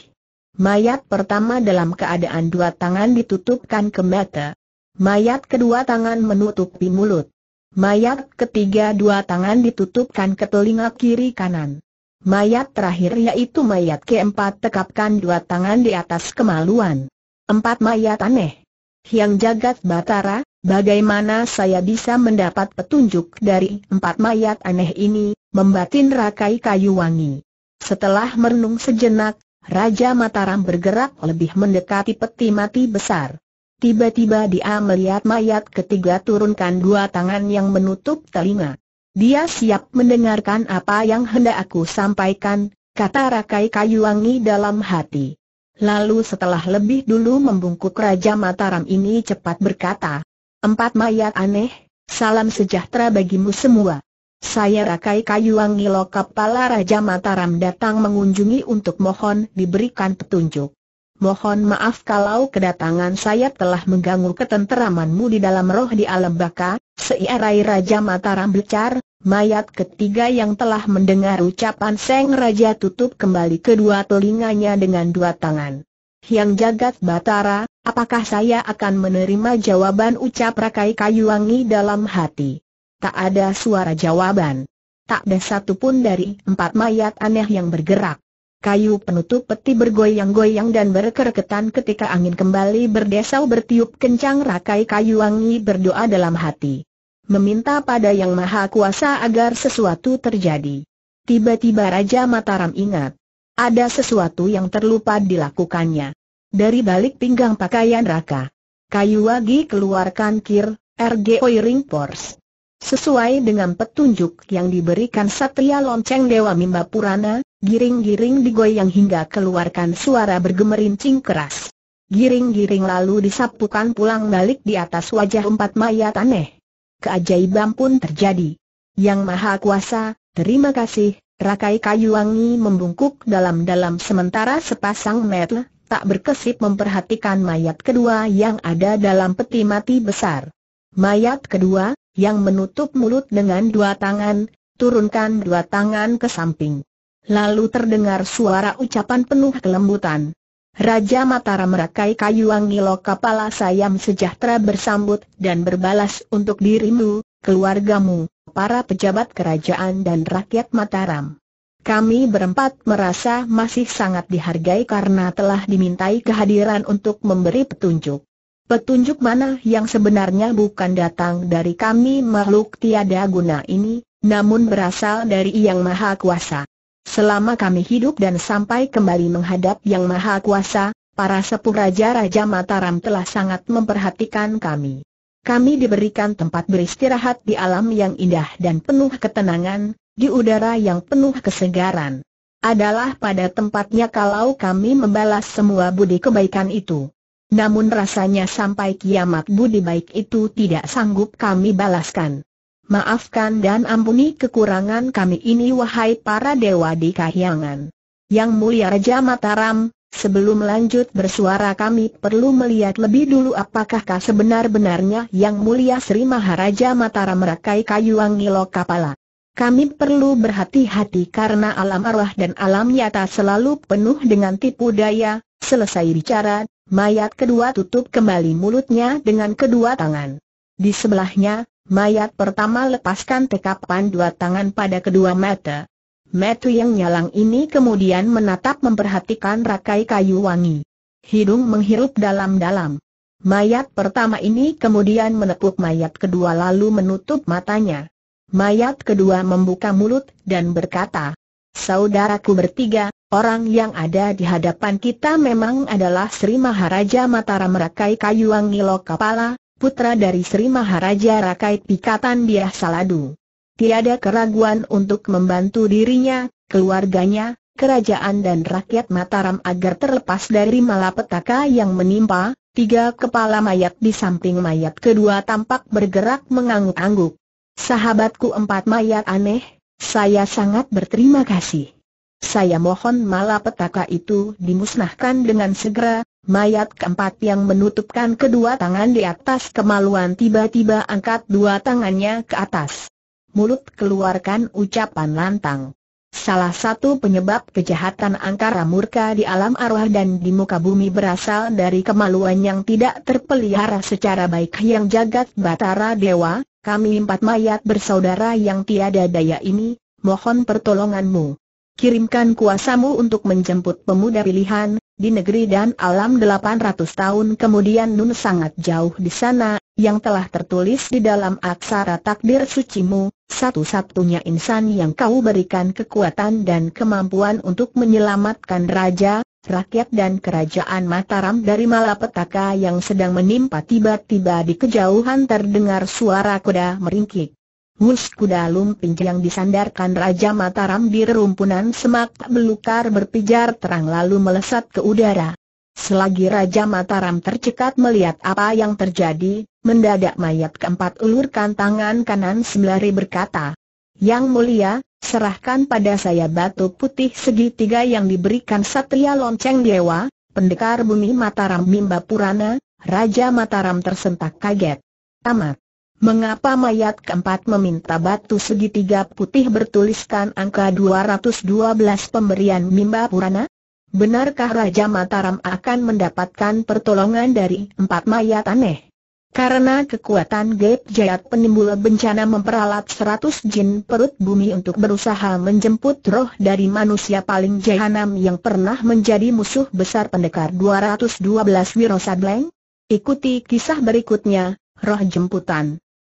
Mayat pertama dalam keadaan dua tangan ditutupkan ke mata. Mayat kedua tangan menutupi mulut. Mayat ketiga dua tangan ditutupkan ke telinga kiri kanan. Mayat terakhir yaitu mayat keempat tekapkan dua tangan di atas kemaluan. Empat mayat aneh. Yang jagat Batara, Bagaimana saya bisa mendapat petunjuk dari empat mayat aneh ini, membatin rakai kayu wangi. Setelah merenung sejenak, Raja Mataram bergerak lebih mendekati peti mati besar. Tiba-tiba dia melihat mayat ketiga turunkan dua tangan yang menutup telinga. Dia siap mendengarkan apa yang hendak aku sampaikan, kata Rakai Kayu Wangi dalam hati. Lalu setelah lebih dulu membungkuk Raja Mataram ini cepat berkata, Empat mayat aneh, salam sejahtera bagimu semua. Saya Rakai Kayu Wangi Kepala Raja Mataram datang mengunjungi untuk mohon diberikan petunjuk. Mohon maaf kalau kedatangan saya telah mengganggu ketenteramanmu di dalam roh di alam baka, seiarai Raja Mataram becar, mayat ketiga yang telah mendengar ucapan Seng Raja tutup kembali kedua telinganya dengan dua tangan. Hyang Jagat Batara, apakah saya akan menerima jawaban ucap Rakai Kayuwangi dalam hati? Tak ada suara jawaban. Tak ada satupun dari empat mayat aneh yang bergerak. Kayu penutup peti bergoyang-goyang dan berkereketan ketika angin kembali berdesau bertiup kencang rakai kayuwangi berdoa dalam hati. Meminta pada yang maha kuasa agar sesuatu terjadi. Tiba-tiba Raja Mataram ingat. Ada sesuatu yang terlupa dilakukannya. Dari balik pinggang pakaian Raka, Kayu Wagi keluarkan kir, RG Oiring Pors. Sesuai dengan petunjuk yang diberikan Satria Lonceng Dewa Mimba Purana, giring-giring digoyang hingga keluarkan suara bergemerincing keras. Giring-giring lalu disapukan pulang balik di atas wajah empat mayat aneh. Keajaiban pun terjadi. Yang Maha Kuasa, terima kasih, Rakai kayu wangi membungkuk dalam-dalam sementara sepasang mata tak berkesip memperhatikan mayat kedua yang ada dalam peti mati besar. Mayat kedua, yang menutup mulut dengan dua tangan, turunkan dua tangan ke samping. Lalu terdengar suara ucapan penuh kelembutan. Raja Matara merakai kayu wangi lo sayam sejahtera bersambut dan berbalas untuk dirimu, keluargamu, para pejabat kerajaan dan rakyat Mataram. Kami berempat merasa masih sangat dihargai karena telah dimintai kehadiran untuk memberi petunjuk. Petunjuk mana yang sebenarnya bukan datang dari kami makhluk tiada guna ini, namun berasal dari Yang Maha Kuasa. Selama kami hidup dan sampai kembali menghadap Yang Maha Kuasa, para sepuh Raja-Raja Mataram telah sangat memperhatikan kami kami diberikan tempat beristirahat di alam yang indah dan penuh ketenangan, di udara yang penuh kesegaran. Adalah pada tempatnya kalau kami membalas semua budi kebaikan itu. Namun rasanya sampai kiamat budi baik itu tidak sanggup kami balaskan. Maafkan dan ampuni kekurangan kami ini wahai para dewa di kahyangan. Yang mulia Raja Mataram, Sebelum lanjut bersuara kami perlu melihat lebih dulu kah sebenar-benarnya Yang Mulia Sri Maharaja Mataram merakai kayu wangi lokapala. Kami perlu berhati-hati karena alam arwah dan alam nyata selalu penuh dengan tipu daya. Selesai bicara, mayat kedua tutup kembali mulutnya dengan kedua tangan. Di sebelahnya, mayat pertama lepaskan tekapan dua tangan pada kedua mata. Metu yang nyalang ini kemudian menatap memperhatikan rakai kayu wangi. Hidung menghirup dalam-dalam. Mayat pertama ini kemudian menepuk mayat kedua lalu menutup matanya. Mayat kedua membuka mulut dan berkata, Saudaraku bertiga, orang yang ada di hadapan kita memang adalah Sri Maharaja Mataram Rakai Kayu Lokapala, putra dari Sri Maharaja Rakai Pikatan Biah Saladu tiada keraguan untuk membantu dirinya, keluarganya, kerajaan dan rakyat Mataram agar terlepas dari malapetaka yang menimpa, tiga kepala mayat di samping mayat kedua tampak bergerak mengangguk-angguk. Sahabatku empat mayat aneh, saya sangat berterima kasih. Saya mohon malapetaka itu dimusnahkan dengan segera, mayat keempat yang menutupkan kedua tangan di atas kemaluan tiba-tiba angkat dua tangannya ke atas mulut keluarkan ucapan lantang. Salah satu penyebab kejahatan angkara murka di alam arwah dan di muka bumi berasal dari kemaluan yang tidak terpelihara secara baik yang jagat batara dewa, kami empat mayat bersaudara yang tiada daya ini, mohon pertolonganmu. Kirimkan kuasamu untuk menjemput pemuda pilihan, di negeri dan alam 800 tahun kemudian Nun sangat jauh di sana, yang telah tertulis di dalam aksara takdir sucimu, satu-satunya insan yang kau berikan kekuatan dan kemampuan untuk menyelamatkan raja, rakyat dan kerajaan Mataram dari malapetaka yang sedang menimpa tiba-tiba di kejauhan terdengar suara kuda meringkik. Wus kuda lumping yang disandarkan Raja Mataram di rerumpunan semak belukar berpijar terang lalu melesat ke udara. Selagi Raja Mataram tercekat melihat apa yang terjadi, mendadak mayat keempat ulurkan tangan kanan sembari berkata, Yang mulia, serahkan pada saya batu putih segitiga yang diberikan Satria Lonceng Dewa, pendekar bumi Mataram Mimba Purana, Raja Mataram tersentak kaget. Tamat. Mengapa mayat keempat meminta batu segitiga putih bertuliskan angka 212 pemberian Mimba Purana? Benarkah Raja Mataram akan mendapatkan pertolongan dari empat mayat aneh? Karena kekuatan Gap Jayat penimbul bencana memperalat seratus jin perut bumi untuk berusaha menjemput roh dari manusia paling jahanam yang pernah menjadi musuh besar pendekar 212 Wiro Bleng? Ikuti kisah berikutnya, Roh Jemputan.